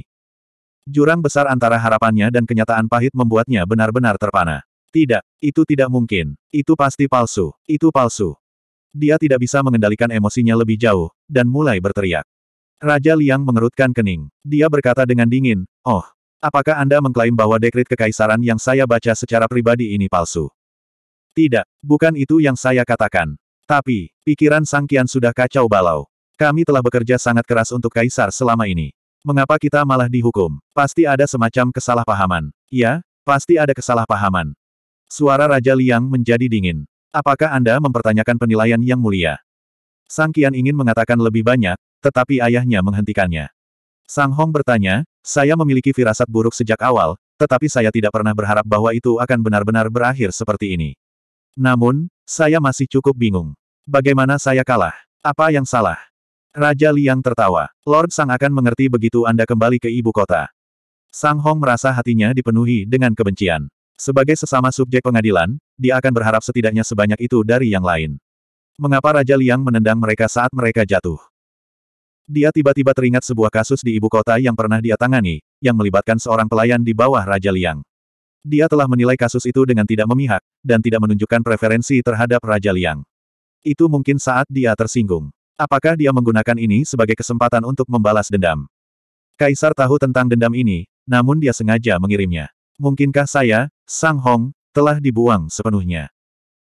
Jurang besar antara harapannya dan kenyataan pahit membuatnya benar-benar terpana. Tidak, itu tidak mungkin. Itu pasti palsu. Itu palsu. Dia tidak bisa mengendalikan emosinya lebih jauh, dan mulai berteriak. Raja Liang mengerutkan kening. Dia berkata dengan dingin, Oh, Apakah Anda mengklaim bahwa dekrit kekaisaran yang saya baca secara pribadi ini palsu? Tidak, bukan itu yang saya katakan. Tapi, pikiran Sang Kian sudah kacau balau. Kami telah bekerja sangat keras untuk kaisar selama ini. Mengapa kita malah dihukum? Pasti ada semacam kesalahpahaman. Ya, pasti ada kesalahpahaman. Suara Raja Liang menjadi dingin. Apakah Anda mempertanyakan penilaian yang mulia? Sang Kian ingin mengatakan lebih banyak, tetapi ayahnya menghentikannya. Sang Hong bertanya, saya memiliki firasat buruk sejak awal, tetapi saya tidak pernah berharap bahwa itu akan benar-benar berakhir seperti ini. Namun, saya masih cukup bingung. Bagaimana saya kalah? Apa yang salah? Raja Liang tertawa. Lord Sang akan mengerti begitu Anda kembali ke ibu kota. Sang Hong merasa hatinya dipenuhi dengan kebencian. Sebagai sesama subjek pengadilan, dia akan berharap setidaknya sebanyak itu dari yang lain. Mengapa Raja Liang menendang mereka saat mereka jatuh? Dia tiba-tiba teringat sebuah kasus di ibu kota yang pernah dia tangani, yang melibatkan seorang pelayan di bawah Raja Liang. Dia telah menilai kasus itu dengan tidak memihak, dan tidak menunjukkan preferensi terhadap Raja Liang. Itu mungkin saat dia tersinggung. Apakah dia menggunakan ini sebagai kesempatan untuk membalas dendam? Kaisar tahu tentang dendam ini, namun dia sengaja mengirimnya. Mungkinkah saya, Sang Hong, telah dibuang sepenuhnya?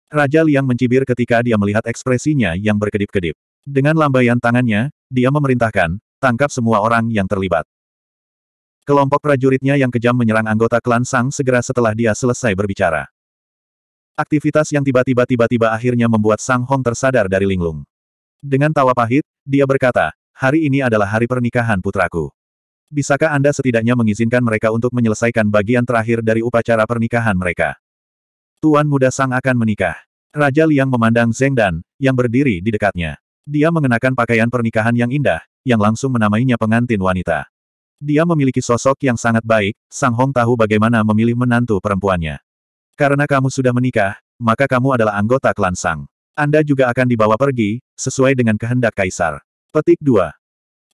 Raja Liang mencibir ketika dia melihat ekspresinya yang berkedip-kedip. Dengan lambaian tangannya, dia memerintahkan, tangkap semua orang yang terlibat. Kelompok prajuritnya yang kejam menyerang anggota klan Sang segera setelah dia selesai berbicara. Aktivitas yang tiba-tiba tiba-tiba akhirnya membuat Sang Hong tersadar dari linglung. Dengan tawa pahit, dia berkata, hari ini adalah hari pernikahan putraku. Bisakah Anda setidaknya mengizinkan mereka untuk menyelesaikan bagian terakhir dari upacara pernikahan mereka? Tuan muda Sang akan menikah. Raja Liang memandang Zeng Dan, yang berdiri di dekatnya. Dia mengenakan pakaian pernikahan yang indah, yang langsung menamainya pengantin wanita. Dia memiliki sosok yang sangat baik, Sang Hong tahu bagaimana memilih menantu perempuannya. Karena kamu sudah menikah, maka kamu adalah anggota klan Sang. Anda juga akan dibawa pergi, sesuai dengan kehendak kaisar. Petik 2.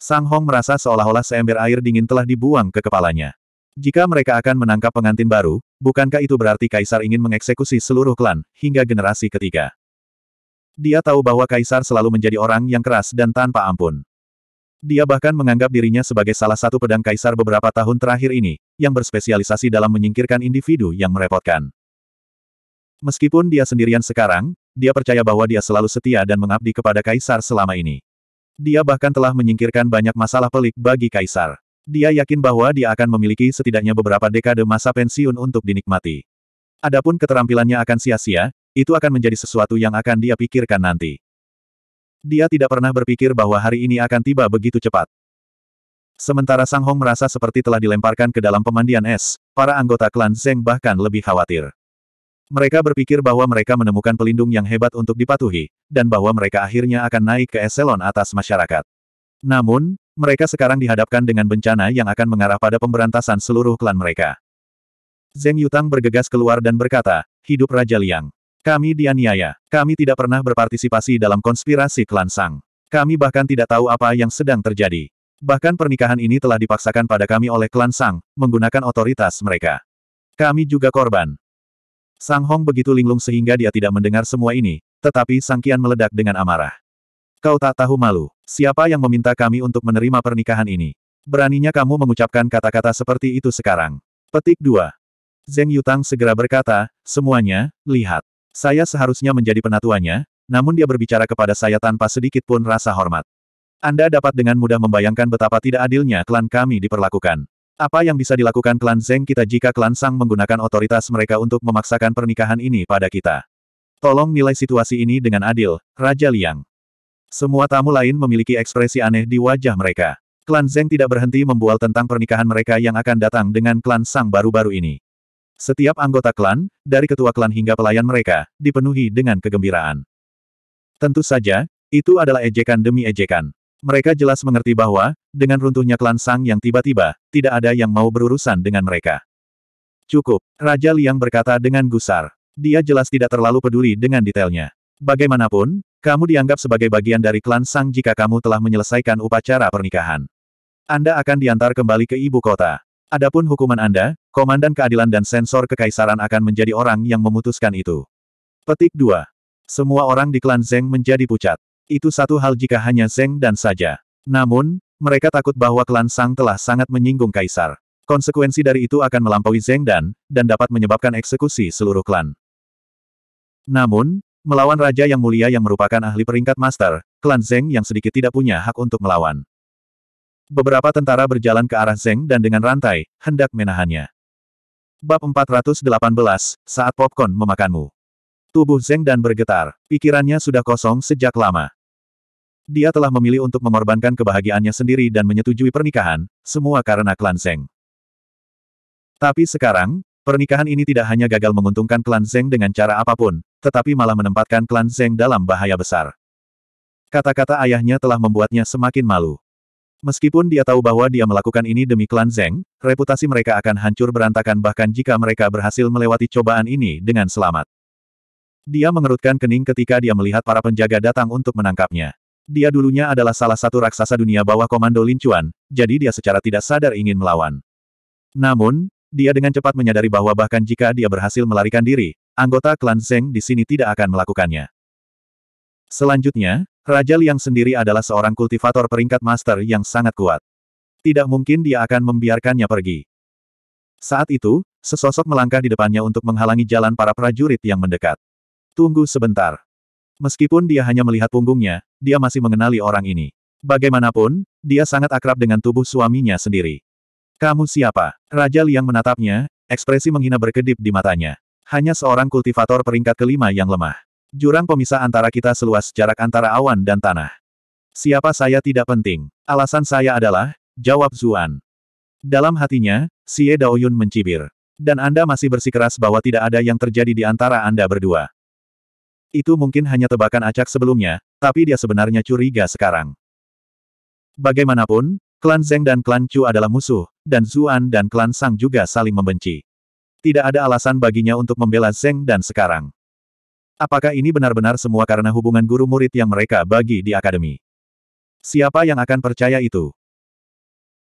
Sang Hong merasa seolah-olah seember air dingin telah dibuang ke kepalanya. Jika mereka akan menangkap pengantin baru, bukankah itu berarti kaisar ingin mengeksekusi seluruh klan, hingga generasi ketiga? Dia tahu bahwa Kaisar selalu menjadi orang yang keras dan tanpa ampun. Dia bahkan menganggap dirinya sebagai salah satu pedang Kaisar beberapa tahun terakhir ini, yang berspesialisasi dalam menyingkirkan individu yang merepotkan. Meskipun dia sendirian sekarang, dia percaya bahwa dia selalu setia dan mengabdi kepada Kaisar selama ini. Dia bahkan telah menyingkirkan banyak masalah pelik bagi Kaisar. Dia yakin bahwa dia akan memiliki setidaknya beberapa dekade masa pensiun untuk dinikmati. Adapun keterampilannya akan sia-sia, itu akan menjadi sesuatu yang akan dia pikirkan nanti. Dia tidak pernah berpikir bahwa hari ini akan tiba begitu cepat. Sementara Sang Hong merasa seperti telah dilemparkan ke dalam pemandian es, para anggota klan Zeng bahkan lebih khawatir. Mereka berpikir bahwa mereka menemukan pelindung yang hebat untuk dipatuhi, dan bahwa mereka akhirnya akan naik ke eselon atas masyarakat. Namun, mereka sekarang dihadapkan dengan bencana yang akan mengarah pada pemberantasan seluruh klan mereka. Zeng Yutang bergegas keluar dan berkata, hidup Raja Liang. Kami dianiaya. Kami tidak pernah berpartisipasi dalam konspirasi klan Sang. Kami bahkan tidak tahu apa yang sedang terjadi. Bahkan pernikahan ini telah dipaksakan pada kami oleh klan Sang, menggunakan otoritas mereka. Kami juga korban. Sang Hong begitu linglung sehingga dia tidak mendengar semua ini, tetapi Sang Kian meledak dengan amarah. Kau tak tahu malu. Siapa yang meminta kami untuk menerima pernikahan ini? Beraninya kamu mengucapkan kata-kata seperti itu sekarang. Petik 2. Zeng Yutang segera berkata, semuanya, lihat. Saya seharusnya menjadi penatuannya, namun dia berbicara kepada saya tanpa sedikit pun rasa hormat. Anda dapat dengan mudah membayangkan betapa tidak adilnya klan kami diperlakukan. Apa yang bisa dilakukan klan Zeng kita jika klan Sang menggunakan otoritas mereka untuk memaksakan pernikahan ini pada kita? Tolong nilai situasi ini dengan adil, Raja Liang. Semua tamu lain memiliki ekspresi aneh di wajah mereka. Klan Zeng tidak berhenti membual tentang pernikahan mereka yang akan datang dengan klan Sang baru-baru ini. Setiap anggota klan, dari ketua klan hingga pelayan mereka, dipenuhi dengan kegembiraan. Tentu saja, itu adalah ejekan demi ejekan. Mereka jelas mengerti bahwa, dengan runtuhnya klan Sang yang tiba-tiba, tidak ada yang mau berurusan dengan mereka. Cukup, Raja Liang berkata dengan gusar. Dia jelas tidak terlalu peduli dengan detailnya. Bagaimanapun, kamu dianggap sebagai bagian dari klan Sang jika kamu telah menyelesaikan upacara pernikahan. Anda akan diantar kembali ke ibu kota. Adapun hukuman Anda, Komandan Keadilan dan Sensor Kekaisaran akan menjadi orang yang memutuskan itu. Petik 2. Semua orang di klan Zeng menjadi pucat. Itu satu hal jika hanya Zeng dan saja. Namun, mereka takut bahwa klan Sang telah sangat menyinggung Kaisar. Konsekuensi dari itu akan melampaui Zeng dan, dan dapat menyebabkan eksekusi seluruh klan. Namun, melawan Raja Yang Mulia yang merupakan ahli peringkat master, klan Zeng yang sedikit tidak punya hak untuk melawan. Beberapa tentara berjalan ke arah Zeng dan dengan rantai, hendak menahannya. Bab 418, saat popcorn memakanmu. Tubuh Zeng dan bergetar, pikirannya sudah kosong sejak lama. Dia telah memilih untuk mengorbankan kebahagiaannya sendiri dan menyetujui pernikahan, semua karena klan Zeng. Tapi sekarang, pernikahan ini tidak hanya gagal menguntungkan klan Zeng dengan cara apapun, tetapi malah menempatkan klan Zeng dalam bahaya besar. Kata-kata ayahnya telah membuatnya semakin malu. Meskipun dia tahu bahwa dia melakukan ini demi klan Zeng, reputasi mereka akan hancur berantakan bahkan jika mereka berhasil melewati cobaan ini dengan selamat. Dia mengerutkan kening ketika dia melihat para penjaga datang untuk menangkapnya. Dia dulunya adalah salah satu raksasa dunia bawah komando Lincuan, jadi dia secara tidak sadar ingin melawan. Namun, dia dengan cepat menyadari bahwa bahkan jika dia berhasil melarikan diri, anggota klan Zeng di sini tidak akan melakukannya. Selanjutnya, Raja Liang sendiri adalah seorang kultivator peringkat master yang sangat kuat. Tidak mungkin dia akan membiarkannya pergi. Saat itu, sesosok melangkah di depannya untuk menghalangi jalan para prajurit yang mendekat. Tunggu sebentar. Meskipun dia hanya melihat punggungnya, dia masih mengenali orang ini. Bagaimanapun, dia sangat akrab dengan tubuh suaminya sendiri. Kamu siapa? Raja Liang menatapnya, ekspresi menghina berkedip di matanya. Hanya seorang kultivator peringkat kelima yang lemah. Jurang pemisah antara kita seluas jarak antara awan dan tanah. Siapa saya tidak penting. Alasan saya adalah, jawab Zuan. Dalam hatinya, Xie Daoyun mencibir. Dan Anda masih bersikeras bahwa tidak ada yang terjadi di antara Anda berdua. Itu mungkin hanya tebakan acak sebelumnya, tapi dia sebenarnya curiga sekarang. Bagaimanapun, klan Zeng dan klan Chu adalah musuh, dan Zuan dan klan Sang juga saling membenci. Tidak ada alasan baginya untuk membela Zeng dan sekarang. Apakah ini benar-benar semua karena hubungan guru murid yang mereka bagi di akademi? Siapa yang akan percaya itu?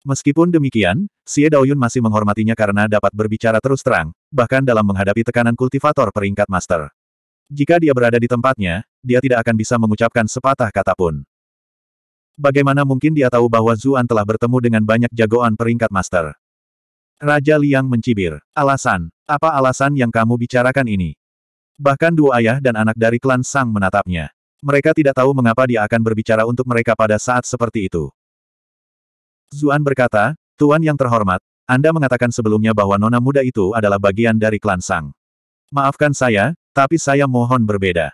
Meskipun demikian, Xie Daoyun masih menghormatinya karena dapat berbicara terus terang, bahkan dalam menghadapi tekanan kultivator peringkat master. Jika dia berada di tempatnya, dia tidak akan bisa mengucapkan sepatah kata pun. Bagaimana mungkin dia tahu bahwa Zuan telah bertemu dengan banyak jagoan peringkat master? Raja Liang mencibir. Alasan. Apa alasan yang kamu bicarakan ini? Bahkan dua ayah dan anak dari klan Sang menatapnya. Mereka tidak tahu mengapa dia akan berbicara untuk mereka pada saat seperti itu. Zuan berkata, Tuan yang terhormat, Anda mengatakan sebelumnya bahwa nona muda itu adalah bagian dari klan Sang. Maafkan saya, tapi saya mohon berbeda.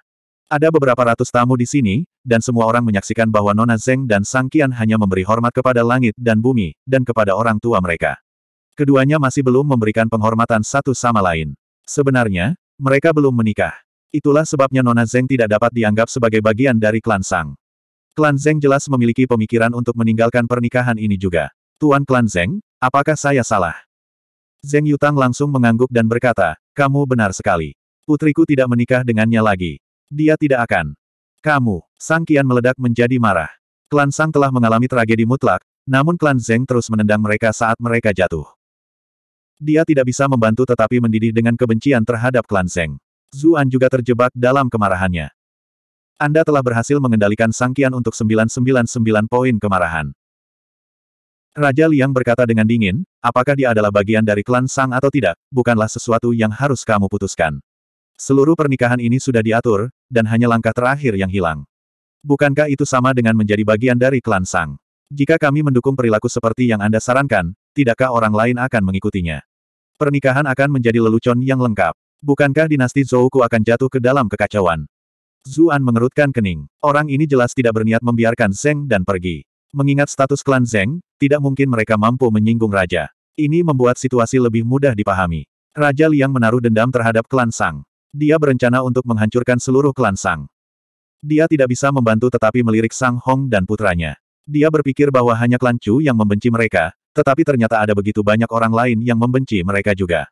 Ada beberapa ratus tamu di sini, dan semua orang menyaksikan bahwa Nona Zeng dan Sang Kian hanya memberi hormat kepada langit dan bumi, dan kepada orang tua mereka. Keduanya masih belum memberikan penghormatan satu sama lain. Sebenarnya, mereka belum menikah. Itulah sebabnya Nona Zeng tidak dapat dianggap sebagai bagian dari klan Sang. Klan Zeng jelas memiliki pemikiran untuk meninggalkan pernikahan ini juga. Tuan Klan Zeng, apakah saya salah? Zeng Yutang langsung mengangguk dan berkata, kamu benar sekali. Putriku tidak menikah dengannya lagi. Dia tidak akan. Kamu, Sang Kian meledak menjadi marah. Klan Sang telah mengalami tragedi mutlak, namun klan Zeng terus menendang mereka saat mereka jatuh. Dia tidak bisa membantu tetapi mendidih dengan kebencian terhadap klan Zeng. Zuan juga terjebak dalam kemarahannya. Anda telah berhasil mengendalikan sangkian untuk 999 poin kemarahan. Raja Liang berkata dengan dingin, apakah dia adalah bagian dari klan Sang atau tidak, bukanlah sesuatu yang harus kamu putuskan. Seluruh pernikahan ini sudah diatur, dan hanya langkah terakhir yang hilang. Bukankah itu sama dengan menjadi bagian dari klan Sang? Jika kami mendukung perilaku seperti yang Anda sarankan, tidakkah orang lain akan mengikutinya? Pernikahan akan menjadi lelucon yang lengkap. Bukankah dinasti Zouku akan jatuh ke dalam kekacauan? Zuan mengerutkan kening. Orang ini jelas tidak berniat membiarkan Zeng dan pergi. Mengingat status klan Zeng, tidak mungkin mereka mampu menyinggung raja. Ini membuat situasi lebih mudah dipahami. Raja Liang menaruh dendam terhadap klan Sang. Dia berencana untuk menghancurkan seluruh klan Sang. Dia tidak bisa membantu tetapi melirik Sang Hong dan putranya. Dia berpikir bahwa hanya klan Chu yang membenci mereka, tetapi ternyata ada begitu banyak orang lain yang membenci mereka juga.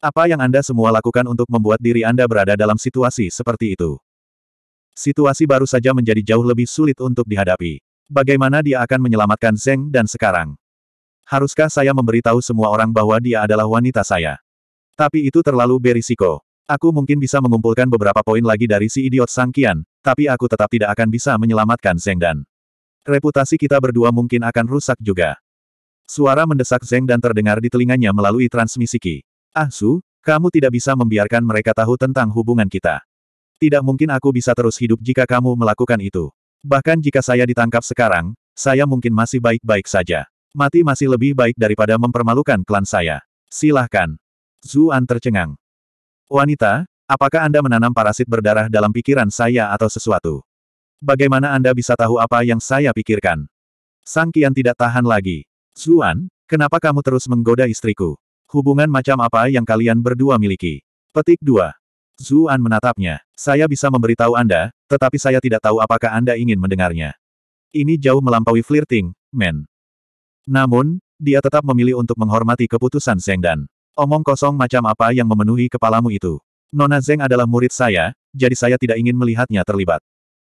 Apa yang Anda semua lakukan untuk membuat diri Anda berada dalam situasi seperti itu? Situasi baru saja menjadi jauh lebih sulit untuk dihadapi. Bagaimana dia akan menyelamatkan Zeng dan sekarang? Haruskah saya memberitahu semua orang bahwa dia adalah wanita saya? Tapi itu terlalu berisiko. Aku mungkin bisa mengumpulkan beberapa poin lagi dari si idiot Sangkian, tapi aku tetap tidak akan bisa menyelamatkan Zeng dan reputasi kita berdua mungkin akan rusak juga. Suara mendesak Zeng dan terdengar di telinganya melalui transmisi ki. Ah Su, kamu tidak bisa membiarkan mereka tahu tentang hubungan kita. Tidak mungkin aku bisa terus hidup jika kamu melakukan itu. Bahkan jika saya ditangkap sekarang, saya mungkin masih baik-baik saja. Mati masih lebih baik daripada mempermalukan klan saya. Silahkan. Zuan tercengang. Wanita, apakah Anda menanam parasit berdarah dalam pikiran saya atau sesuatu? Bagaimana Anda bisa tahu apa yang saya pikirkan? Sang Kian tidak tahan lagi. Zuan, kenapa kamu terus menggoda istriku? Hubungan macam apa yang kalian berdua miliki? Petik 2. Zuan menatapnya. Saya bisa memberitahu Anda, tetapi saya tidak tahu apakah Anda ingin mendengarnya. Ini jauh melampaui flirting, men. Namun, dia tetap memilih untuk menghormati keputusan Zeng Dan. Omong kosong macam apa yang memenuhi kepalamu itu? Nona Zeng adalah murid saya, jadi saya tidak ingin melihatnya terlibat.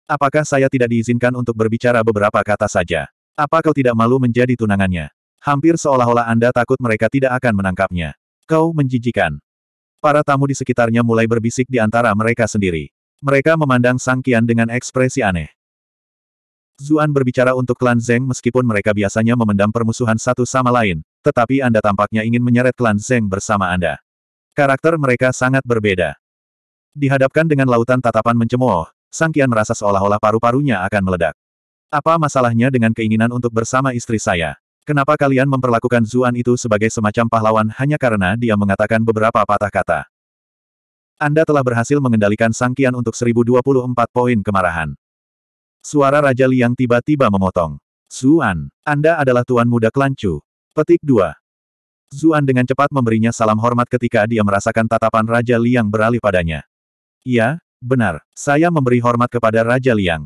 Apakah saya tidak diizinkan untuk berbicara beberapa kata saja? Apa kau tidak malu menjadi tunangannya? Hampir seolah-olah Anda takut mereka tidak akan menangkapnya. Kau menjijikan. Para tamu di sekitarnya mulai berbisik di antara mereka sendiri. Mereka memandang Sang Kian dengan ekspresi aneh. Zuan berbicara untuk klan Zeng meskipun mereka biasanya memendam permusuhan satu sama lain, tetapi Anda tampaknya ingin menyeret klan Zeng bersama Anda. Karakter mereka sangat berbeda. Dihadapkan dengan lautan tatapan mencemooh, Sang Kian merasa seolah-olah paru-parunya akan meledak. Apa masalahnya dengan keinginan untuk bersama istri saya? Kenapa kalian memperlakukan Zuan itu sebagai semacam pahlawan hanya karena dia mengatakan beberapa patah kata? Anda telah berhasil mengendalikan sangkian untuk 1024 poin kemarahan. Suara Raja Liang tiba-tiba memotong. Zuan, Anda adalah tuan muda kelancu. Petik 2. Zuan dengan cepat memberinya salam hormat ketika dia merasakan tatapan Raja Liang beralih padanya. Iya, benar, saya memberi hormat kepada Raja Liang.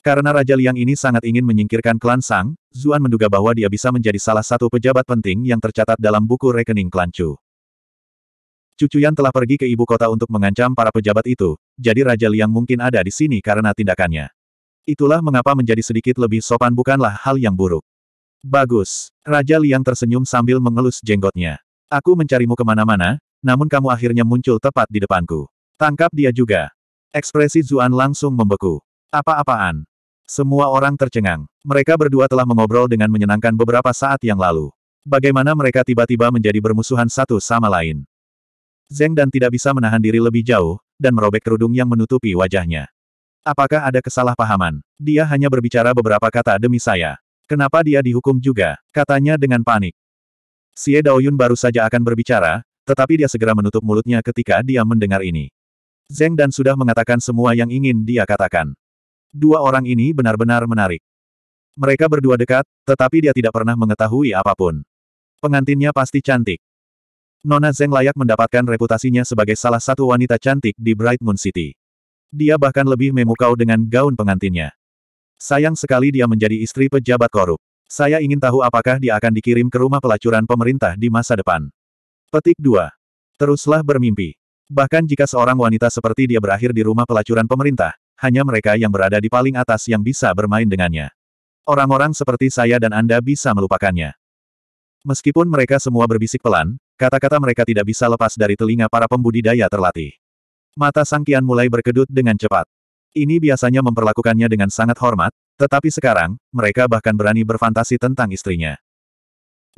Karena Raja Liang ini sangat ingin menyingkirkan klan Sang, Zuan menduga bahwa dia bisa menjadi salah satu pejabat penting yang tercatat dalam buku rekening klan Chu. Cucuyan telah pergi ke ibu kota untuk mengancam para pejabat itu, jadi Raja Liang mungkin ada di sini karena tindakannya. Itulah mengapa menjadi sedikit lebih sopan bukanlah hal yang buruk. Bagus. Raja Liang tersenyum sambil mengelus jenggotnya. Aku mencarimu kemana-mana, namun kamu akhirnya muncul tepat di depanku. Tangkap dia juga. Ekspresi Zuan langsung membeku. Apa-apaan? Semua orang tercengang. Mereka berdua telah mengobrol dengan menyenangkan beberapa saat yang lalu. Bagaimana mereka tiba-tiba menjadi bermusuhan satu sama lain. Zeng dan tidak bisa menahan diri lebih jauh, dan merobek kerudung yang menutupi wajahnya. Apakah ada kesalahpahaman? Dia hanya berbicara beberapa kata demi saya. Kenapa dia dihukum juga? Katanya dengan panik. Xie Daoyun baru saja akan berbicara, tetapi dia segera menutup mulutnya ketika dia mendengar ini. Zeng dan sudah mengatakan semua yang ingin dia katakan. Dua orang ini benar-benar menarik. Mereka berdua dekat, tetapi dia tidak pernah mengetahui apapun. Pengantinnya pasti cantik. Nona Zeng layak mendapatkan reputasinya sebagai salah satu wanita cantik di Bright Moon City. Dia bahkan lebih memukau dengan gaun pengantinnya. Sayang sekali dia menjadi istri pejabat korup. Saya ingin tahu apakah dia akan dikirim ke rumah pelacuran pemerintah di masa depan. Petik 2. Teruslah bermimpi. Bahkan jika seorang wanita seperti dia berakhir di rumah pelacuran pemerintah, hanya mereka yang berada di paling atas yang bisa bermain dengannya. Orang-orang seperti saya dan Anda bisa melupakannya. Meskipun mereka semua berbisik pelan, kata-kata mereka tidak bisa lepas dari telinga para pembudidaya terlatih. Mata Sang Kian mulai berkedut dengan cepat. Ini biasanya memperlakukannya dengan sangat hormat, tetapi sekarang, mereka bahkan berani berfantasi tentang istrinya.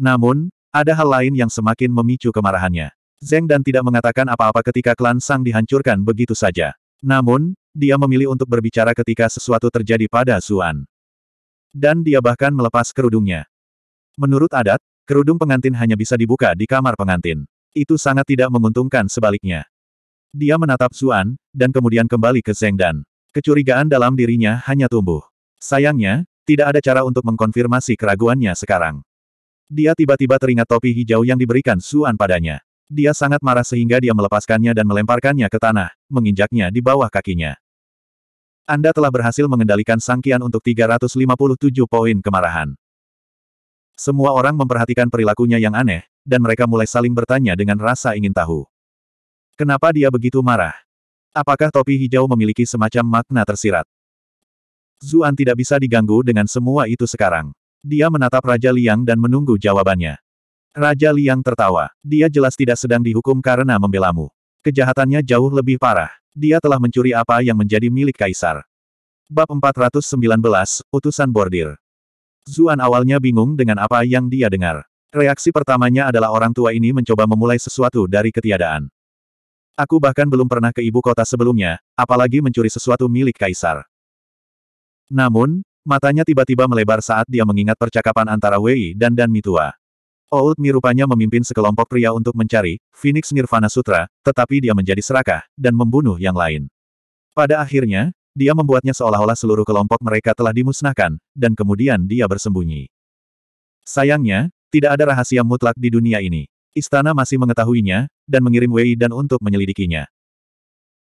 Namun, ada hal lain yang semakin memicu kemarahannya. Zeng dan tidak mengatakan apa-apa ketika klan Sang dihancurkan begitu saja. Namun, dia memilih untuk berbicara ketika sesuatu terjadi pada Suan, Dan dia bahkan melepas kerudungnya. Menurut adat, kerudung pengantin hanya bisa dibuka di kamar pengantin. Itu sangat tidak menguntungkan sebaliknya. Dia menatap Suan, dan kemudian kembali ke Zengdan. Kecurigaan dalam dirinya hanya tumbuh. Sayangnya, tidak ada cara untuk mengkonfirmasi keraguannya sekarang. Dia tiba-tiba teringat topi hijau yang diberikan Suan padanya. Dia sangat marah sehingga dia melepaskannya dan melemparkannya ke tanah, menginjaknya di bawah kakinya. Anda telah berhasil mengendalikan sangkian untuk 357 poin kemarahan. Semua orang memperhatikan perilakunya yang aneh, dan mereka mulai saling bertanya dengan rasa ingin tahu. Kenapa dia begitu marah? Apakah topi hijau memiliki semacam makna tersirat? Zuan tidak bisa diganggu dengan semua itu sekarang. Dia menatap Raja Liang dan menunggu jawabannya. Raja Liang tertawa. Dia jelas tidak sedang dihukum karena membelamu. Kejahatannya jauh lebih parah. Dia telah mencuri apa yang menjadi milik kaisar. Bab 419, Utusan Bordir Zuan awalnya bingung dengan apa yang dia dengar. Reaksi pertamanya adalah orang tua ini mencoba memulai sesuatu dari ketiadaan. Aku bahkan belum pernah ke ibu kota sebelumnya, apalagi mencuri sesuatu milik kaisar. Namun, matanya tiba-tiba melebar saat dia mengingat percakapan antara Wei dan Dan Mitua. Old Mi rupanya memimpin sekelompok pria untuk mencari Phoenix Nirvana Sutra, tetapi dia menjadi serakah, dan membunuh yang lain. Pada akhirnya, dia membuatnya seolah-olah seluruh kelompok mereka telah dimusnahkan, dan kemudian dia bersembunyi. Sayangnya, tidak ada rahasia mutlak di dunia ini. Istana masih mengetahuinya, dan mengirim Wei dan untuk menyelidikinya.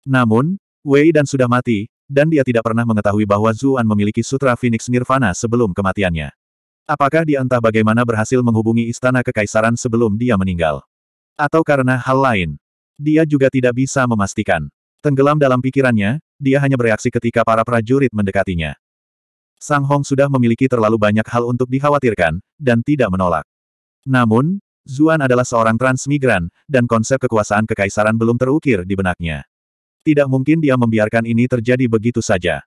Namun, Wei dan sudah mati, dan dia tidak pernah mengetahui bahwa Zuan memiliki sutra Phoenix Nirvana sebelum kematiannya. Apakah dia entah bagaimana berhasil menghubungi istana kekaisaran sebelum dia meninggal? Atau karena hal lain? Dia juga tidak bisa memastikan. Tenggelam dalam pikirannya, dia hanya bereaksi ketika para prajurit mendekatinya. Sang Hong sudah memiliki terlalu banyak hal untuk dikhawatirkan, dan tidak menolak. Namun, Zuan adalah seorang transmigran, dan konsep kekuasaan kekaisaran belum terukir di benaknya. Tidak mungkin dia membiarkan ini terjadi begitu saja.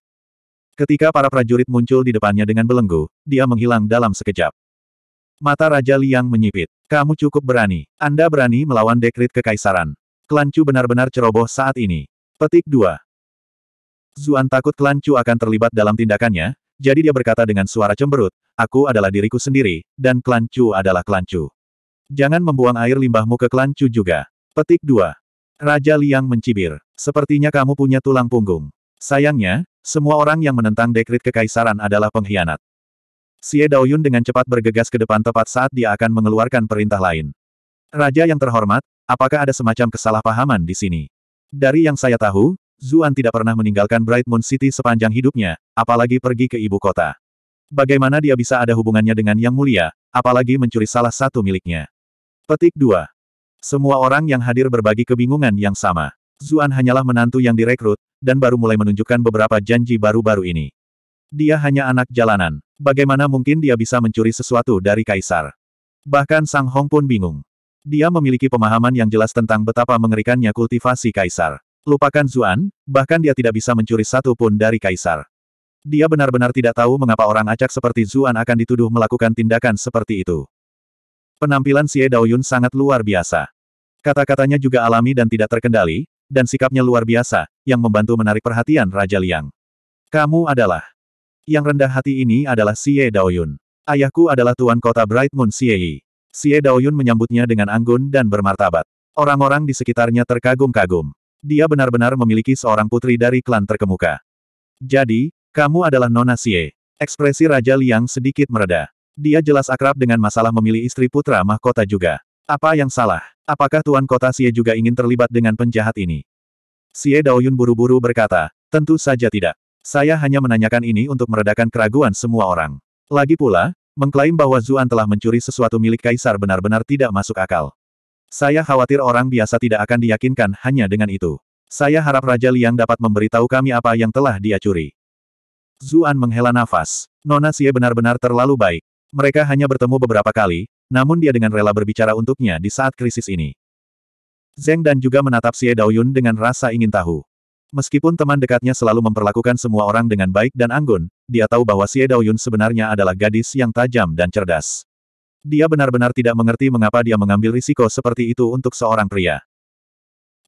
Ketika para prajurit muncul di depannya dengan belenggu, dia menghilang dalam sekejap. Mata Raja Liang menyipit. Kamu cukup berani. Anda berani melawan dekrit kekaisaran. Klan benar-benar ceroboh saat ini. Petik 2. Zuan takut Klan akan terlibat dalam tindakannya, jadi dia berkata dengan suara cemberut, Aku adalah diriku sendiri, dan Klan adalah Klan Jangan membuang air limbahmu ke Klan juga. Petik 2. Raja Liang mencibir. Sepertinya kamu punya tulang punggung. Sayangnya, semua orang yang menentang dekrit kekaisaran adalah pengkhianat. Xie Daoyun dengan cepat bergegas ke depan tepat saat dia akan mengeluarkan perintah lain. Raja yang terhormat, apakah ada semacam kesalahpahaman di sini? Dari yang saya tahu, Zuan tidak pernah meninggalkan Bright Moon City sepanjang hidupnya, apalagi pergi ke ibu kota. Bagaimana dia bisa ada hubungannya dengan Yang Mulia, apalagi mencuri salah satu miliknya? Petik 2. Semua orang yang hadir berbagi kebingungan yang sama. Zuan hanyalah menantu yang direkrut, dan baru mulai menunjukkan beberapa janji baru-baru ini. Dia hanya anak jalanan. Bagaimana mungkin dia bisa mencuri sesuatu dari kaisar? Bahkan Sang Hong pun bingung. Dia memiliki pemahaman yang jelas tentang betapa mengerikannya kultivasi kaisar. Lupakan Zuan, bahkan dia tidak bisa mencuri satu pun dari kaisar. Dia benar-benar tidak tahu mengapa orang acak seperti Zuan akan dituduh melakukan tindakan seperti itu. Penampilan Xie Daoyun sangat luar biasa. Kata-katanya juga alami dan tidak terkendali, dan sikapnya luar biasa, yang membantu menarik perhatian Raja Liang. Kamu adalah. Yang rendah hati ini adalah Xie Daoyun. Ayahku adalah tuan kota Bright Moon Xie Yi. Xie Daoyun menyambutnya dengan anggun dan bermartabat. Orang-orang di sekitarnya terkagum-kagum. Dia benar-benar memiliki seorang putri dari klan terkemuka. Jadi, kamu adalah Nona Xie. Ekspresi Raja Liang sedikit mereda. Dia jelas akrab dengan masalah memilih istri putra mahkota juga. Apa yang salah? Apakah Tuan Kota Xie juga ingin terlibat dengan penjahat ini? Xie Daoyun buru-buru berkata, tentu saja tidak. Saya hanya menanyakan ini untuk meredakan keraguan semua orang. Lagi pula, mengklaim bahwa Zuan telah mencuri sesuatu milik Kaisar benar-benar tidak masuk akal. Saya khawatir orang biasa tidak akan diyakinkan hanya dengan itu. Saya harap Raja Liang dapat memberitahu kami apa yang telah dia curi. Zuan menghela nafas. Nona Xie benar-benar terlalu baik. Mereka hanya bertemu beberapa kali, namun dia dengan rela berbicara untuknya di saat krisis ini. Zeng dan juga menatap Xie Daoyun dengan rasa ingin tahu. Meskipun teman dekatnya selalu memperlakukan semua orang dengan baik dan anggun, dia tahu bahwa Xie Daoyun sebenarnya adalah gadis yang tajam dan cerdas. Dia benar-benar tidak mengerti mengapa dia mengambil risiko seperti itu untuk seorang pria.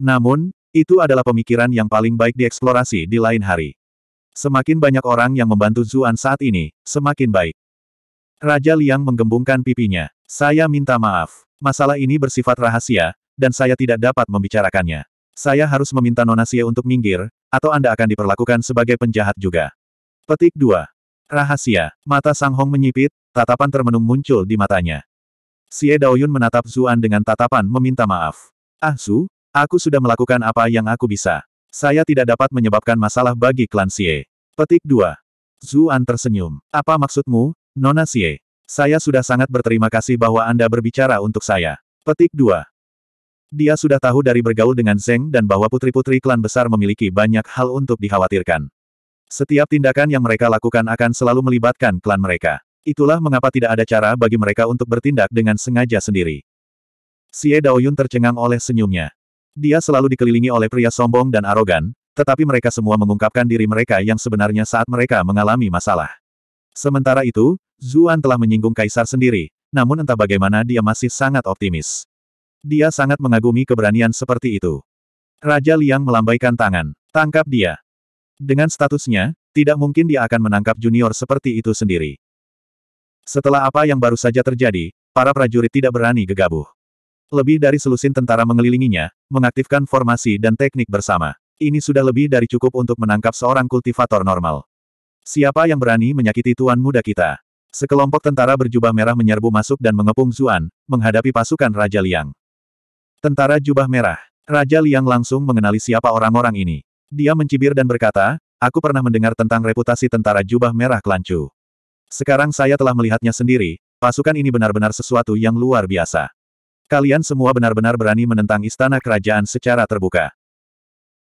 Namun, itu adalah pemikiran yang paling baik dieksplorasi di lain hari. Semakin banyak orang yang membantu Zuan saat ini, semakin baik. Raja Liang menggembungkan pipinya. Saya minta maaf. Masalah ini bersifat rahasia, dan saya tidak dapat membicarakannya. Saya harus meminta Nonasia untuk minggir, atau Anda akan diperlakukan sebagai penjahat juga. Petik 2. Rahasia. Mata Sang Hong menyipit, tatapan termenung muncul di matanya. Xie Daoyun menatap Zuan dengan tatapan meminta maaf. Ah Zu, aku sudah melakukan apa yang aku bisa. Saya tidak dapat menyebabkan masalah bagi klan Xie. Petik 2. Zuan tersenyum. Apa maksudmu, Nona Sie, saya sudah sangat berterima kasih bahwa Anda berbicara untuk saya. Petik 2. Dia sudah tahu dari bergaul dengan Zeng dan bahwa putri-putri klan besar memiliki banyak hal untuk dikhawatirkan. Setiap tindakan yang mereka lakukan akan selalu melibatkan klan mereka. Itulah mengapa tidak ada cara bagi mereka untuk bertindak dengan sengaja sendiri. Xie Daoyun tercengang oleh senyumnya. Dia selalu dikelilingi oleh pria sombong dan arogan, tetapi mereka semua mengungkapkan diri mereka yang sebenarnya saat mereka mengalami masalah. Sementara itu, Zuan telah menyinggung kaisar sendiri, namun entah bagaimana dia masih sangat optimis. Dia sangat mengagumi keberanian seperti itu. Raja Liang melambaikan tangan. Tangkap dia. Dengan statusnya, tidak mungkin dia akan menangkap junior seperti itu sendiri. Setelah apa yang baru saja terjadi, para prajurit tidak berani gegabah. Lebih dari selusin tentara mengelilinginya, mengaktifkan formasi dan teknik bersama. Ini sudah lebih dari cukup untuk menangkap seorang kultivator normal. Siapa yang berani menyakiti tuan muda kita? Sekelompok tentara berjubah merah menyerbu masuk dan mengepung Zuan, menghadapi pasukan Raja Liang. Tentara jubah merah. Raja Liang langsung mengenali siapa orang-orang ini. Dia mencibir dan berkata, aku pernah mendengar tentang reputasi tentara jubah merah kelancu. Sekarang saya telah melihatnya sendiri, pasukan ini benar-benar sesuatu yang luar biasa. Kalian semua benar-benar berani menentang istana kerajaan secara terbuka.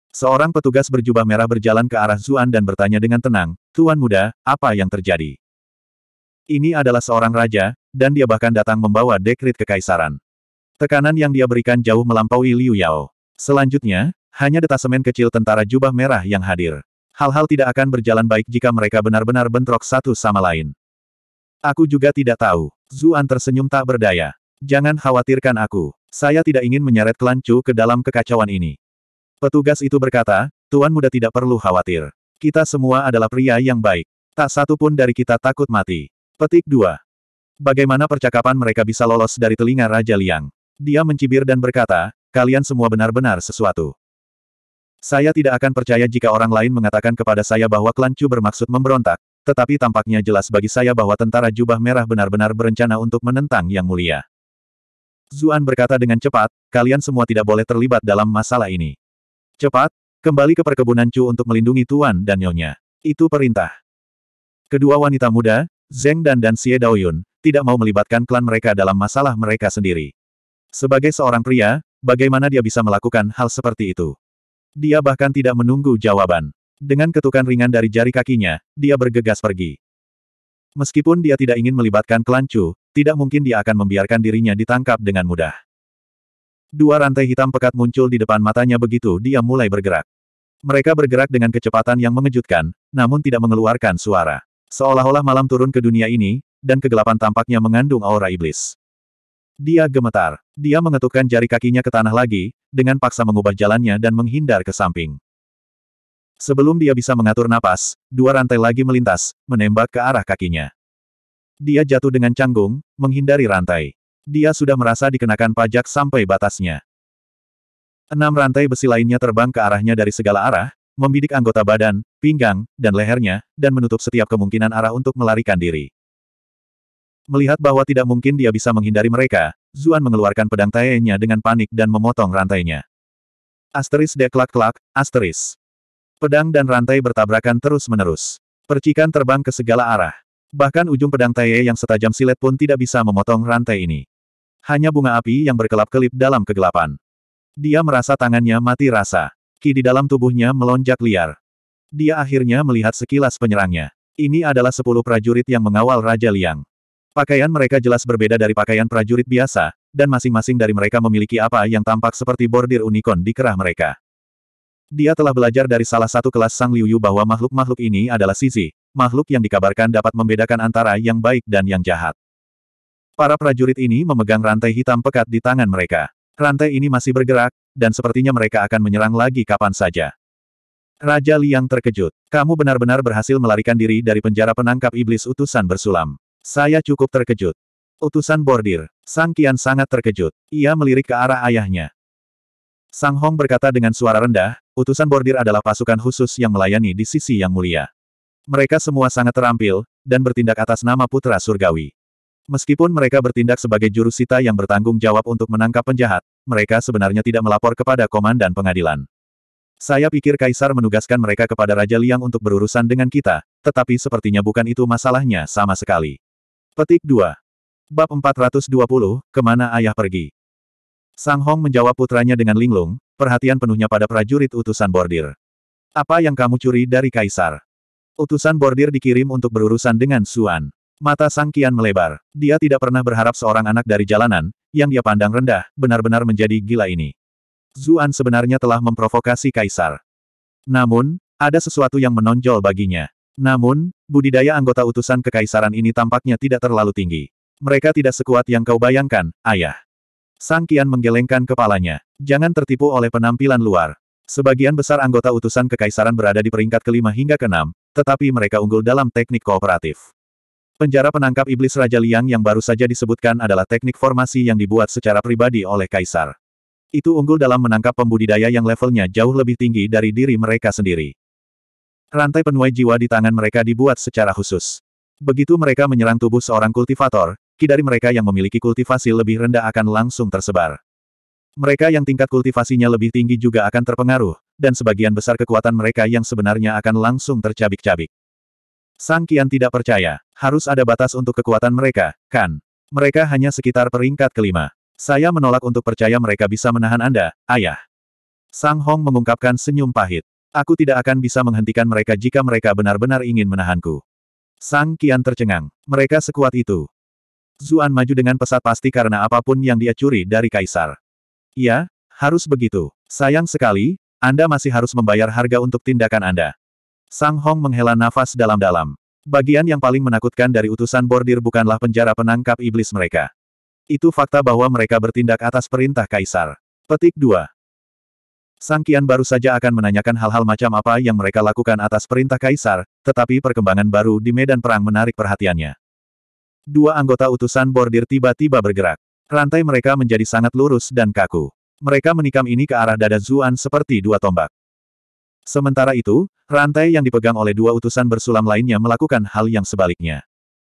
Seorang petugas berjubah merah berjalan ke arah Zuan dan bertanya dengan tenang, Tuan Muda, apa yang terjadi? Ini adalah seorang raja, dan dia bahkan datang membawa dekrit kekaisaran. Tekanan yang dia berikan jauh melampaui Liu Yao. Selanjutnya, hanya detasemen kecil tentara jubah merah yang hadir. Hal-hal tidak akan berjalan baik jika mereka benar-benar bentrok satu sama lain. Aku juga tidak tahu. Zuan tersenyum tak berdaya. Jangan khawatirkan aku. Saya tidak ingin menyeret Kelancu ke dalam kekacauan ini. Petugas itu berkata, Tuan muda tidak perlu khawatir. Kita semua adalah pria yang baik. Tak satu pun dari kita takut mati. Petik 2. Bagaimana percakapan mereka bisa lolos dari telinga Raja Liang? Dia mencibir dan berkata, kalian semua benar-benar sesuatu. Saya tidak akan percaya jika orang lain mengatakan kepada saya bahwa klan Chu bermaksud memberontak, tetapi tampaknya jelas bagi saya bahwa tentara jubah merah benar-benar berencana untuk menentang Yang Mulia. Zuan berkata dengan cepat, kalian semua tidak boleh terlibat dalam masalah ini. Cepat, kembali ke perkebunan Chu untuk melindungi Tuan dan Nyonya. Itu perintah. Kedua wanita muda, Zeng Dan dan Xie Daoyun, tidak mau melibatkan klan mereka dalam masalah mereka sendiri. Sebagai seorang pria, bagaimana dia bisa melakukan hal seperti itu? Dia bahkan tidak menunggu jawaban. Dengan ketukan ringan dari jari kakinya, dia bergegas pergi. Meskipun dia tidak ingin melibatkan klan Chu, tidak mungkin dia akan membiarkan dirinya ditangkap dengan mudah. Dua rantai hitam pekat muncul di depan matanya begitu dia mulai bergerak. Mereka bergerak dengan kecepatan yang mengejutkan, namun tidak mengeluarkan suara. Seolah-olah malam turun ke dunia ini, dan kegelapan tampaknya mengandung aura iblis. Dia gemetar. Dia mengetukkan jari kakinya ke tanah lagi, dengan paksa mengubah jalannya dan menghindar ke samping. Sebelum dia bisa mengatur napas, dua rantai lagi melintas, menembak ke arah kakinya. Dia jatuh dengan canggung, menghindari rantai dia sudah merasa dikenakan pajak sampai batasnya. Enam rantai besi lainnya terbang ke arahnya dari segala arah, membidik anggota badan, pinggang, dan lehernya, dan menutup setiap kemungkinan arah untuk melarikan diri. Melihat bahwa tidak mungkin dia bisa menghindari mereka, Zuan mengeluarkan pedang tayenya dengan panik dan memotong rantainya. Asteris deklak-klak, asteris. Pedang dan rantai bertabrakan terus-menerus. Percikan terbang ke segala arah. Bahkan ujung pedang taye yang setajam silet pun tidak bisa memotong rantai ini. Hanya bunga api yang berkelap-kelip dalam kegelapan. Dia merasa tangannya mati rasa. Ki di dalam tubuhnya melonjak liar. Dia akhirnya melihat sekilas penyerangnya. Ini adalah sepuluh prajurit yang mengawal Raja Liang. Pakaian mereka jelas berbeda dari pakaian prajurit biasa, dan masing-masing dari mereka memiliki apa yang tampak seperti bordir unicorn di kerah mereka. Dia telah belajar dari salah satu kelas Sang Liuyu bahwa makhluk-makhluk ini adalah sisi, makhluk yang dikabarkan dapat membedakan antara yang baik dan yang jahat. Para prajurit ini memegang rantai hitam pekat di tangan mereka. Rantai ini masih bergerak, dan sepertinya mereka akan menyerang lagi kapan saja. Raja Liang terkejut. Kamu benar-benar berhasil melarikan diri dari penjara penangkap iblis utusan bersulam. Saya cukup terkejut. Utusan bordir. Sang Kian sangat terkejut. Ia melirik ke arah ayahnya. Sang Hong berkata dengan suara rendah, utusan bordir adalah pasukan khusus yang melayani di sisi yang mulia. Mereka semua sangat terampil, dan bertindak atas nama putra surgawi. Meskipun mereka bertindak sebagai jurusita yang bertanggung jawab untuk menangkap penjahat, mereka sebenarnya tidak melapor kepada komandan pengadilan. Saya pikir Kaisar menugaskan mereka kepada Raja Liang untuk berurusan dengan kita, tetapi sepertinya bukan itu masalahnya sama sekali. Petik 2. Bab 420, Kemana Ayah Pergi? Sang Hong menjawab putranya dengan linglung, perhatian penuhnya pada prajurit utusan bordir. Apa yang kamu curi dari Kaisar? Utusan bordir dikirim untuk berurusan dengan Suan. Mata Sang Kian melebar. Dia tidak pernah berharap seorang anak dari jalanan, yang dia pandang rendah, benar-benar menjadi gila ini. Zuan sebenarnya telah memprovokasi Kaisar. Namun, ada sesuatu yang menonjol baginya. Namun, budidaya anggota utusan kekaisaran ini tampaknya tidak terlalu tinggi. Mereka tidak sekuat yang kau bayangkan, ayah. Sang Kian menggelengkan kepalanya. Jangan tertipu oleh penampilan luar. Sebagian besar anggota utusan kekaisaran berada di peringkat kelima hingga keenam, tetapi mereka unggul dalam teknik kooperatif. Penjara penangkap iblis Raja Liang yang baru saja disebutkan adalah teknik formasi yang dibuat secara pribadi oleh Kaisar. Itu unggul dalam menangkap pembudidaya yang levelnya jauh lebih tinggi dari diri mereka sendiri. Rantai penuai jiwa di tangan mereka dibuat secara khusus. Begitu mereka menyerang tubuh seorang kultivator, ki mereka yang memiliki kultivasi lebih rendah akan langsung tersebar. Mereka yang tingkat kultivasinya lebih tinggi juga akan terpengaruh, dan sebagian besar kekuatan mereka yang sebenarnya akan langsung tercabik-cabik. Sang Kian tidak percaya. Harus ada batas untuk kekuatan mereka, kan? Mereka hanya sekitar peringkat kelima. Saya menolak untuk percaya mereka bisa menahan Anda, ayah. Sang Hong mengungkapkan senyum pahit. Aku tidak akan bisa menghentikan mereka jika mereka benar-benar ingin menahanku. Sang Kian tercengang. Mereka sekuat itu. Zuan maju dengan pesat pasti karena apapun yang dia curi dari Kaisar. Ya, harus begitu. Sayang sekali, Anda masih harus membayar harga untuk tindakan Anda. Sang Hong menghela nafas dalam-dalam. Bagian yang paling menakutkan dari utusan bordir bukanlah penjara penangkap iblis mereka. Itu fakta bahwa mereka bertindak atas perintah kaisar. Petik 2. Sang Kian baru saja akan menanyakan hal-hal macam apa yang mereka lakukan atas perintah kaisar, tetapi perkembangan baru di medan perang menarik perhatiannya. Dua anggota utusan bordir tiba-tiba bergerak. Rantai mereka menjadi sangat lurus dan kaku. Mereka menikam ini ke arah dada Zuan seperti dua tombak. Sementara itu, rantai yang dipegang oleh dua utusan bersulam lainnya melakukan hal yang sebaliknya.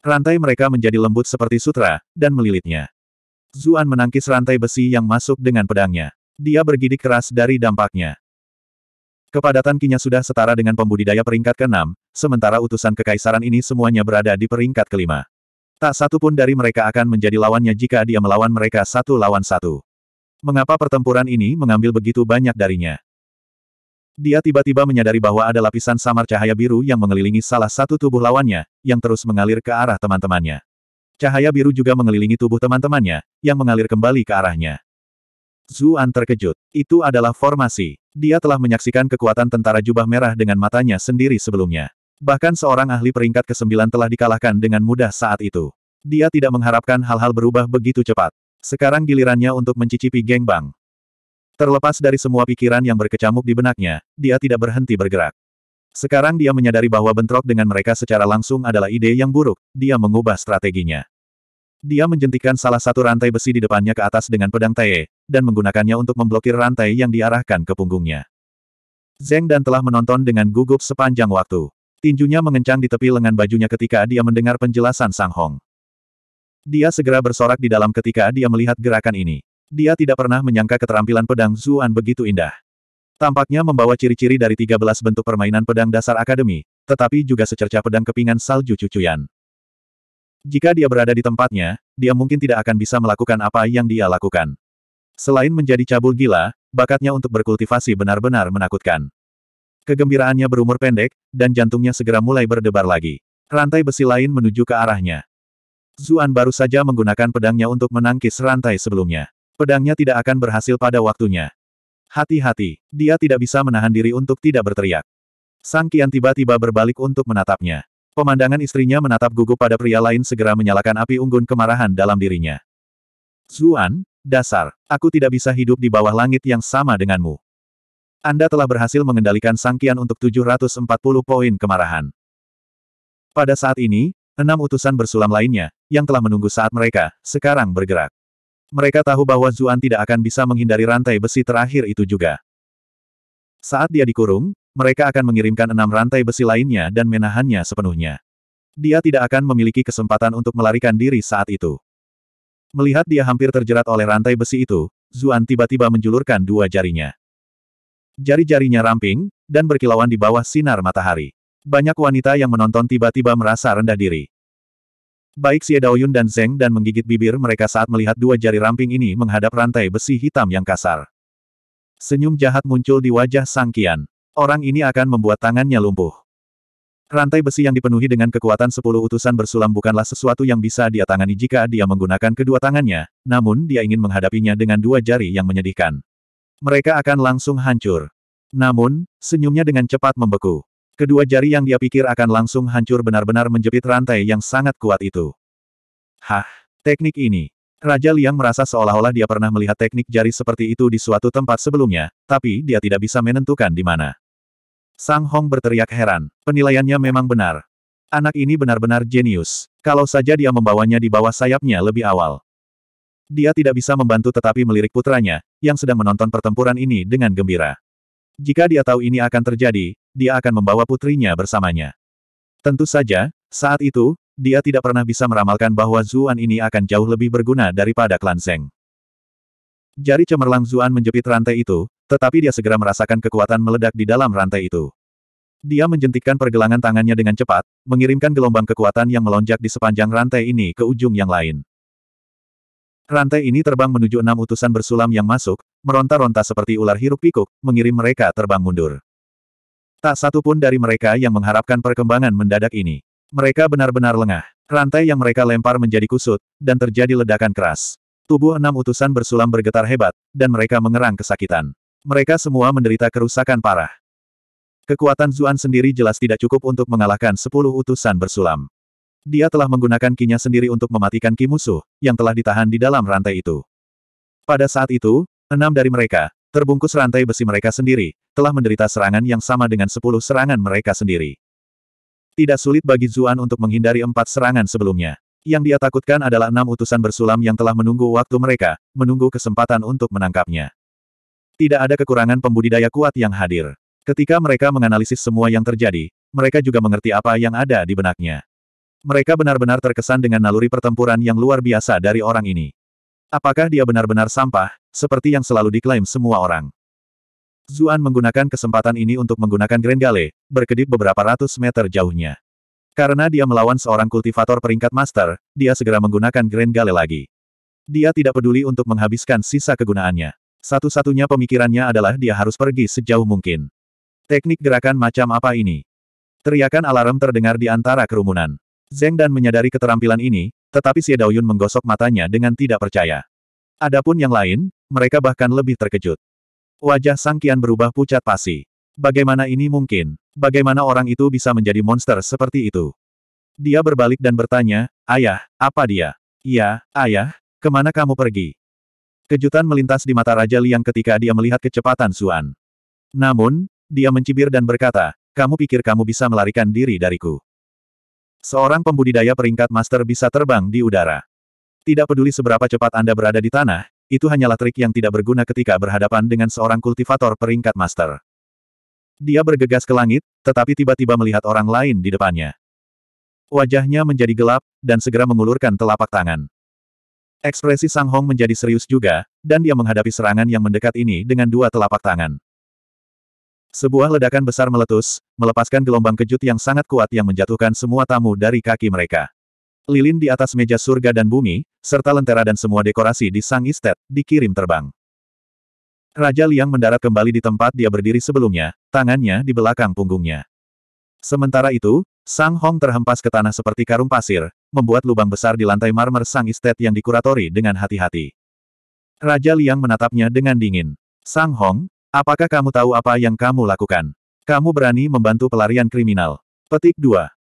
Rantai mereka menjadi lembut seperti sutra, dan melilitnya. Zuan menangkis rantai besi yang masuk dengan pedangnya. Dia bergidik keras dari dampaknya. Kepadatan kinya sudah setara dengan pembudidaya peringkat ke-6, sementara utusan kekaisaran ini semuanya berada di peringkat kelima. Tak satu pun dari mereka akan menjadi lawannya jika dia melawan mereka satu lawan satu. Mengapa pertempuran ini mengambil begitu banyak darinya? Dia tiba-tiba menyadari bahwa ada lapisan samar cahaya biru yang mengelilingi salah satu tubuh lawannya, yang terus mengalir ke arah teman-temannya. Cahaya biru juga mengelilingi tubuh teman-temannya, yang mengalir kembali ke arahnya. Zuan terkejut. Itu adalah formasi. Dia telah menyaksikan kekuatan tentara jubah merah dengan matanya sendiri sebelumnya. Bahkan seorang ahli peringkat ke-9 telah dikalahkan dengan mudah saat itu. Dia tidak mengharapkan hal-hal berubah begitu cepat. Sekarang gilirannya untuk mencicipi geng bang. Terlepas dari semua pikiran yang berkecamuk di benaknya, dia tidak berhenti bergerak. Sekarang dia menyadari bahwa bentrok dengan mereka secara langsung adalah ide yang buruk, dia mengubah strateginya. Dia menjentikan salah satu rantai besi di depannya ke atas dengan pedang Tae, dan menggunakannya untuk memblokir rantai yang diarahkan ke punggungnya. Zeng dan telah menonton dengan gugup sepanjang waktu. Tinjunya mengencang di tepi lengan bajunya ketika dia mendengar penjelasan Sang Hong. Dia segera bersorak di dalam ketika dia melihat gerakan ini. Dia tidak pernah menyangka keterampilan pedang Zuan begitu indah. Tampaknya membawa ciri-ciri dari 13 bentuk permainan pedang dasar akademi, tetapi juga secerca pedang kepingan salju cucuyan. Jika dia berada di tempatnya, dia mungkin tidak akan bisa melakukan apa yang dia lakukan. Selain menjadi cabul gila, bakatnya untuk berkultivasi benar-benar menakutkan. Kegembiraannya berumur pendek, dan jantungnya segera mulai berdebar lagi. Rantai besi lain menuju ke arahnya. Zuan baru saja menggunakan pedangnya untuk menangkis rantai sebelumnya. Pedangnya tidak akan berhasil pada waktunya. Hati-hati, dia tidak bisa menahan diri untuk tidak berteriak. Sang Kian tiba-tiba berbalik untuk menatapnya. Pemandangan istrinya menatap gugup pada pria lain segera menyalakan api unggun kemarahan dalam dirinya. Zuan, dasar, aku tidak bisa hidup di bawah langit yang sama denganmu. Anda telah berhasil mengendalikan Sang Kian untuk 740 poin kemarahan. Pada saat ini, enam utusan bersulam lainnya, yang telah menunggu saat mereka, sekarang bergerak. Mereka tahu bahwa Zuan tidak akan bisa menghindari rantai besi terakhir itu juga. Saat dia dikurung, mereka akan mengirimkan enam rantai besi lainnya dan menahannya sepenuhnya. Dia tidak akan memiliki kesempatan untuk melarikan diri saat itu. Melihat dia hampir terjerat oleh rantai besi itu, Zuan tiba-tiba menjulurkan dua jarinya. Jari-jarinya ramping, dan berkilauan di bawah sinar matahari. Banyak wanita yang menonton tiba-tiba merasa rendah diri. Baik Xie Daoyun dan Zeng dan menggigit bibir mereka saat melihat dua jari ramping ini menghadap rantai besi hitam yang kasar. Senyum jahat muncul di wajah Sang Kian. Orang ini akan membuat tangannya lumpuh. Rantai besi yang dipenuhi dengan kekuatan sepuluh utusan bersulam bukanlah sesuatu yang bisa dia tangani jika dia menggunakan kedua tangannya, namun dia ingin menghadapinya dengan dua jari yang menyedihkan. Mereka akan langsung hancur. Namun, senyumnya dengan cepat membeku. Kedua jari yang dia pikir akan langsung hancur benar-benar menjepit rantai yang sangat kuat itu. Hah, teknik ini. Raja Liang merasa seolah-olah dia pernah melihat teknik jari seperti itu di suatu tempat sebelumnya, tapi dia tidak bisa menentukan di mana. Sang Hong berteriak heran. Penilaiannya memang benar. Anak ini benar-benar jenius. Kalau saja dia membawanya di bawah sayapnya lebih awal. Dia tidak bisa membantu tetapi melirik putranya, yang sedang menonton pertempuran ini dengan gembira. Jika dia tahu ini akan terjadi, dia akan membawa putrinya bersamanya. Tentu saja, saat itu, dia tidak pernah bisa meramalkan bahwa Zuan ini akan jauh lebih berguna daripada klan Zeng. Jari cemerlang Zuan menjepit rantai itu, tetapi dia segera merasakan kekuatan meledak di dalam rantai itu. Dia menjentikkan pergelangan tangannya dengan cepat, mengirimkan gelombang kekuatan yang melonjak di sepanjang rantai ini ke ujung yang lain. Rantai ini terbang menuju enam utusan bersulam yang masuk, meronta-ronta seperti ular hiruk pikuk, mengirim mereka terbang mundur. Tak satu pun dari mereka yang mengharapkan perkembangan mendadak ini. Mereka benar-benar lengah. Rantai yang mereka lempar menjadi kusut, dan terjadi ledakan keras. Tubuh enam utusan bersulam bergetar hebat, dan mereka mengerang kesakitan. Mereka semua menderita kerusakan parah. Kekuatan Zuan sendiri jelas tidak cukup untuk mengalahkan sepuluh utusan bersulam. Dia telah menggunakan kinya sendiri untuk mematikan ki musuh, yang telah ditahan di dalam rantai itu. Pada saat itu, enam dari mereka, terbungkus rantai besi mereka sendiri, telah menderita serangan yang sama dengan sepuluh serangan mereka sendiri. Tidak sulit bagi Zuan untuk menghindari empat serangan sebelumnya. Yang dia takutkan adalah enam utusan bersulam yang telah menunggu waktu mereka, menunggu kesempatan untuk menangkapnya. Tidak ada kekurangan pembudidaya kuat yang hadir. Ketika mereka menganalisis semua yang terjadi, mereka juga mengerti apa yang ada di benaknya. Mereka benar-benar terkesan dengan naluri pertempuran yang luar biasa dari orang ini. Apakah dia benar-benar sampah, seperti yang selalu diklaim semua orang? Zuan menggunakan kesempatan ini untuk menggunakan Grand Gale, berkedip beberapa ratus meter jauhnya. Karena dia melawan seorang kultivator peringkat master, dia segera menggunakan Grand Gale lagi. Dia tidak peduli untuk menghabiskan sisa kegunaannya. Satu-satunya pemikirannya adalah dia harus pergi sejauh mungkin. Teknik gerakan macam apa ini? Teriakan alarm terdengar di antara kerumunan. Zeng Dan menyadari keterampilan ini, tetapi Xie Daoyun menggosok matanya dengan tidak percaya. Adapun yang lain, mereka bahkan lebih terkejut. Wajah Sang Kian berubah pucat pasi. Bagaimana ini mungkin? Bagaimana orang itu bisa menjadi monster seperti itu? Dia berbalik dan bertanya, Ayah, apa dia? Ya, Ayah, kemana kamu pergi? Kejutan melintas di mata Raja Liang ketika dia melihat kecepatan Suan. Namun, dia mencibir dan berkata, kamu pikir kamu bisa melarikan diri dariku. Seorang pembudidaya peringkat master bisa terbang di udara. Tidak peduli seberapa cepat Anda berada di tanah, itu hanyalah trik yang tidak berguna ketika berhadapan dengan seorang kultivator peringkat master. Dia bergegas ke langit, tetapi tiba-tiba melihat orang lain di depannya. Wajahnya menjadi gelap, dan segera mengulurkan telapak tangan. Ekspresi Sang Hong menjadi serius juga, dan dia menghadapi serangan yang mendekat ini dengan dua telapak tangan. Sebuah ledakan besar meletus, melepaskan gelombang kejut yang sangat kuat yang menjatuhkan semua tamu dari kaki mereka. Lilin di atas meja surga dan bumi, serta lentera dan semua dekorasi di sang istet, dikirim terbang. Raja Liang mendarat kembali di tempat dia berdiri sebelumnya, tangannya di belakang punggungnya. Sementara itu, Sang Hong terhempas ke tanah seperti karung pasir, membuat lubang besar di lantai marmer sang istet yang dikuratori dengan hati-hati. Raja Liang menatapnya dengan dingin. Sang Hong, Apakah kamu tahu apa yang kamu lakukan? Kamu berani membantu pelarian kriminal. Petik 2.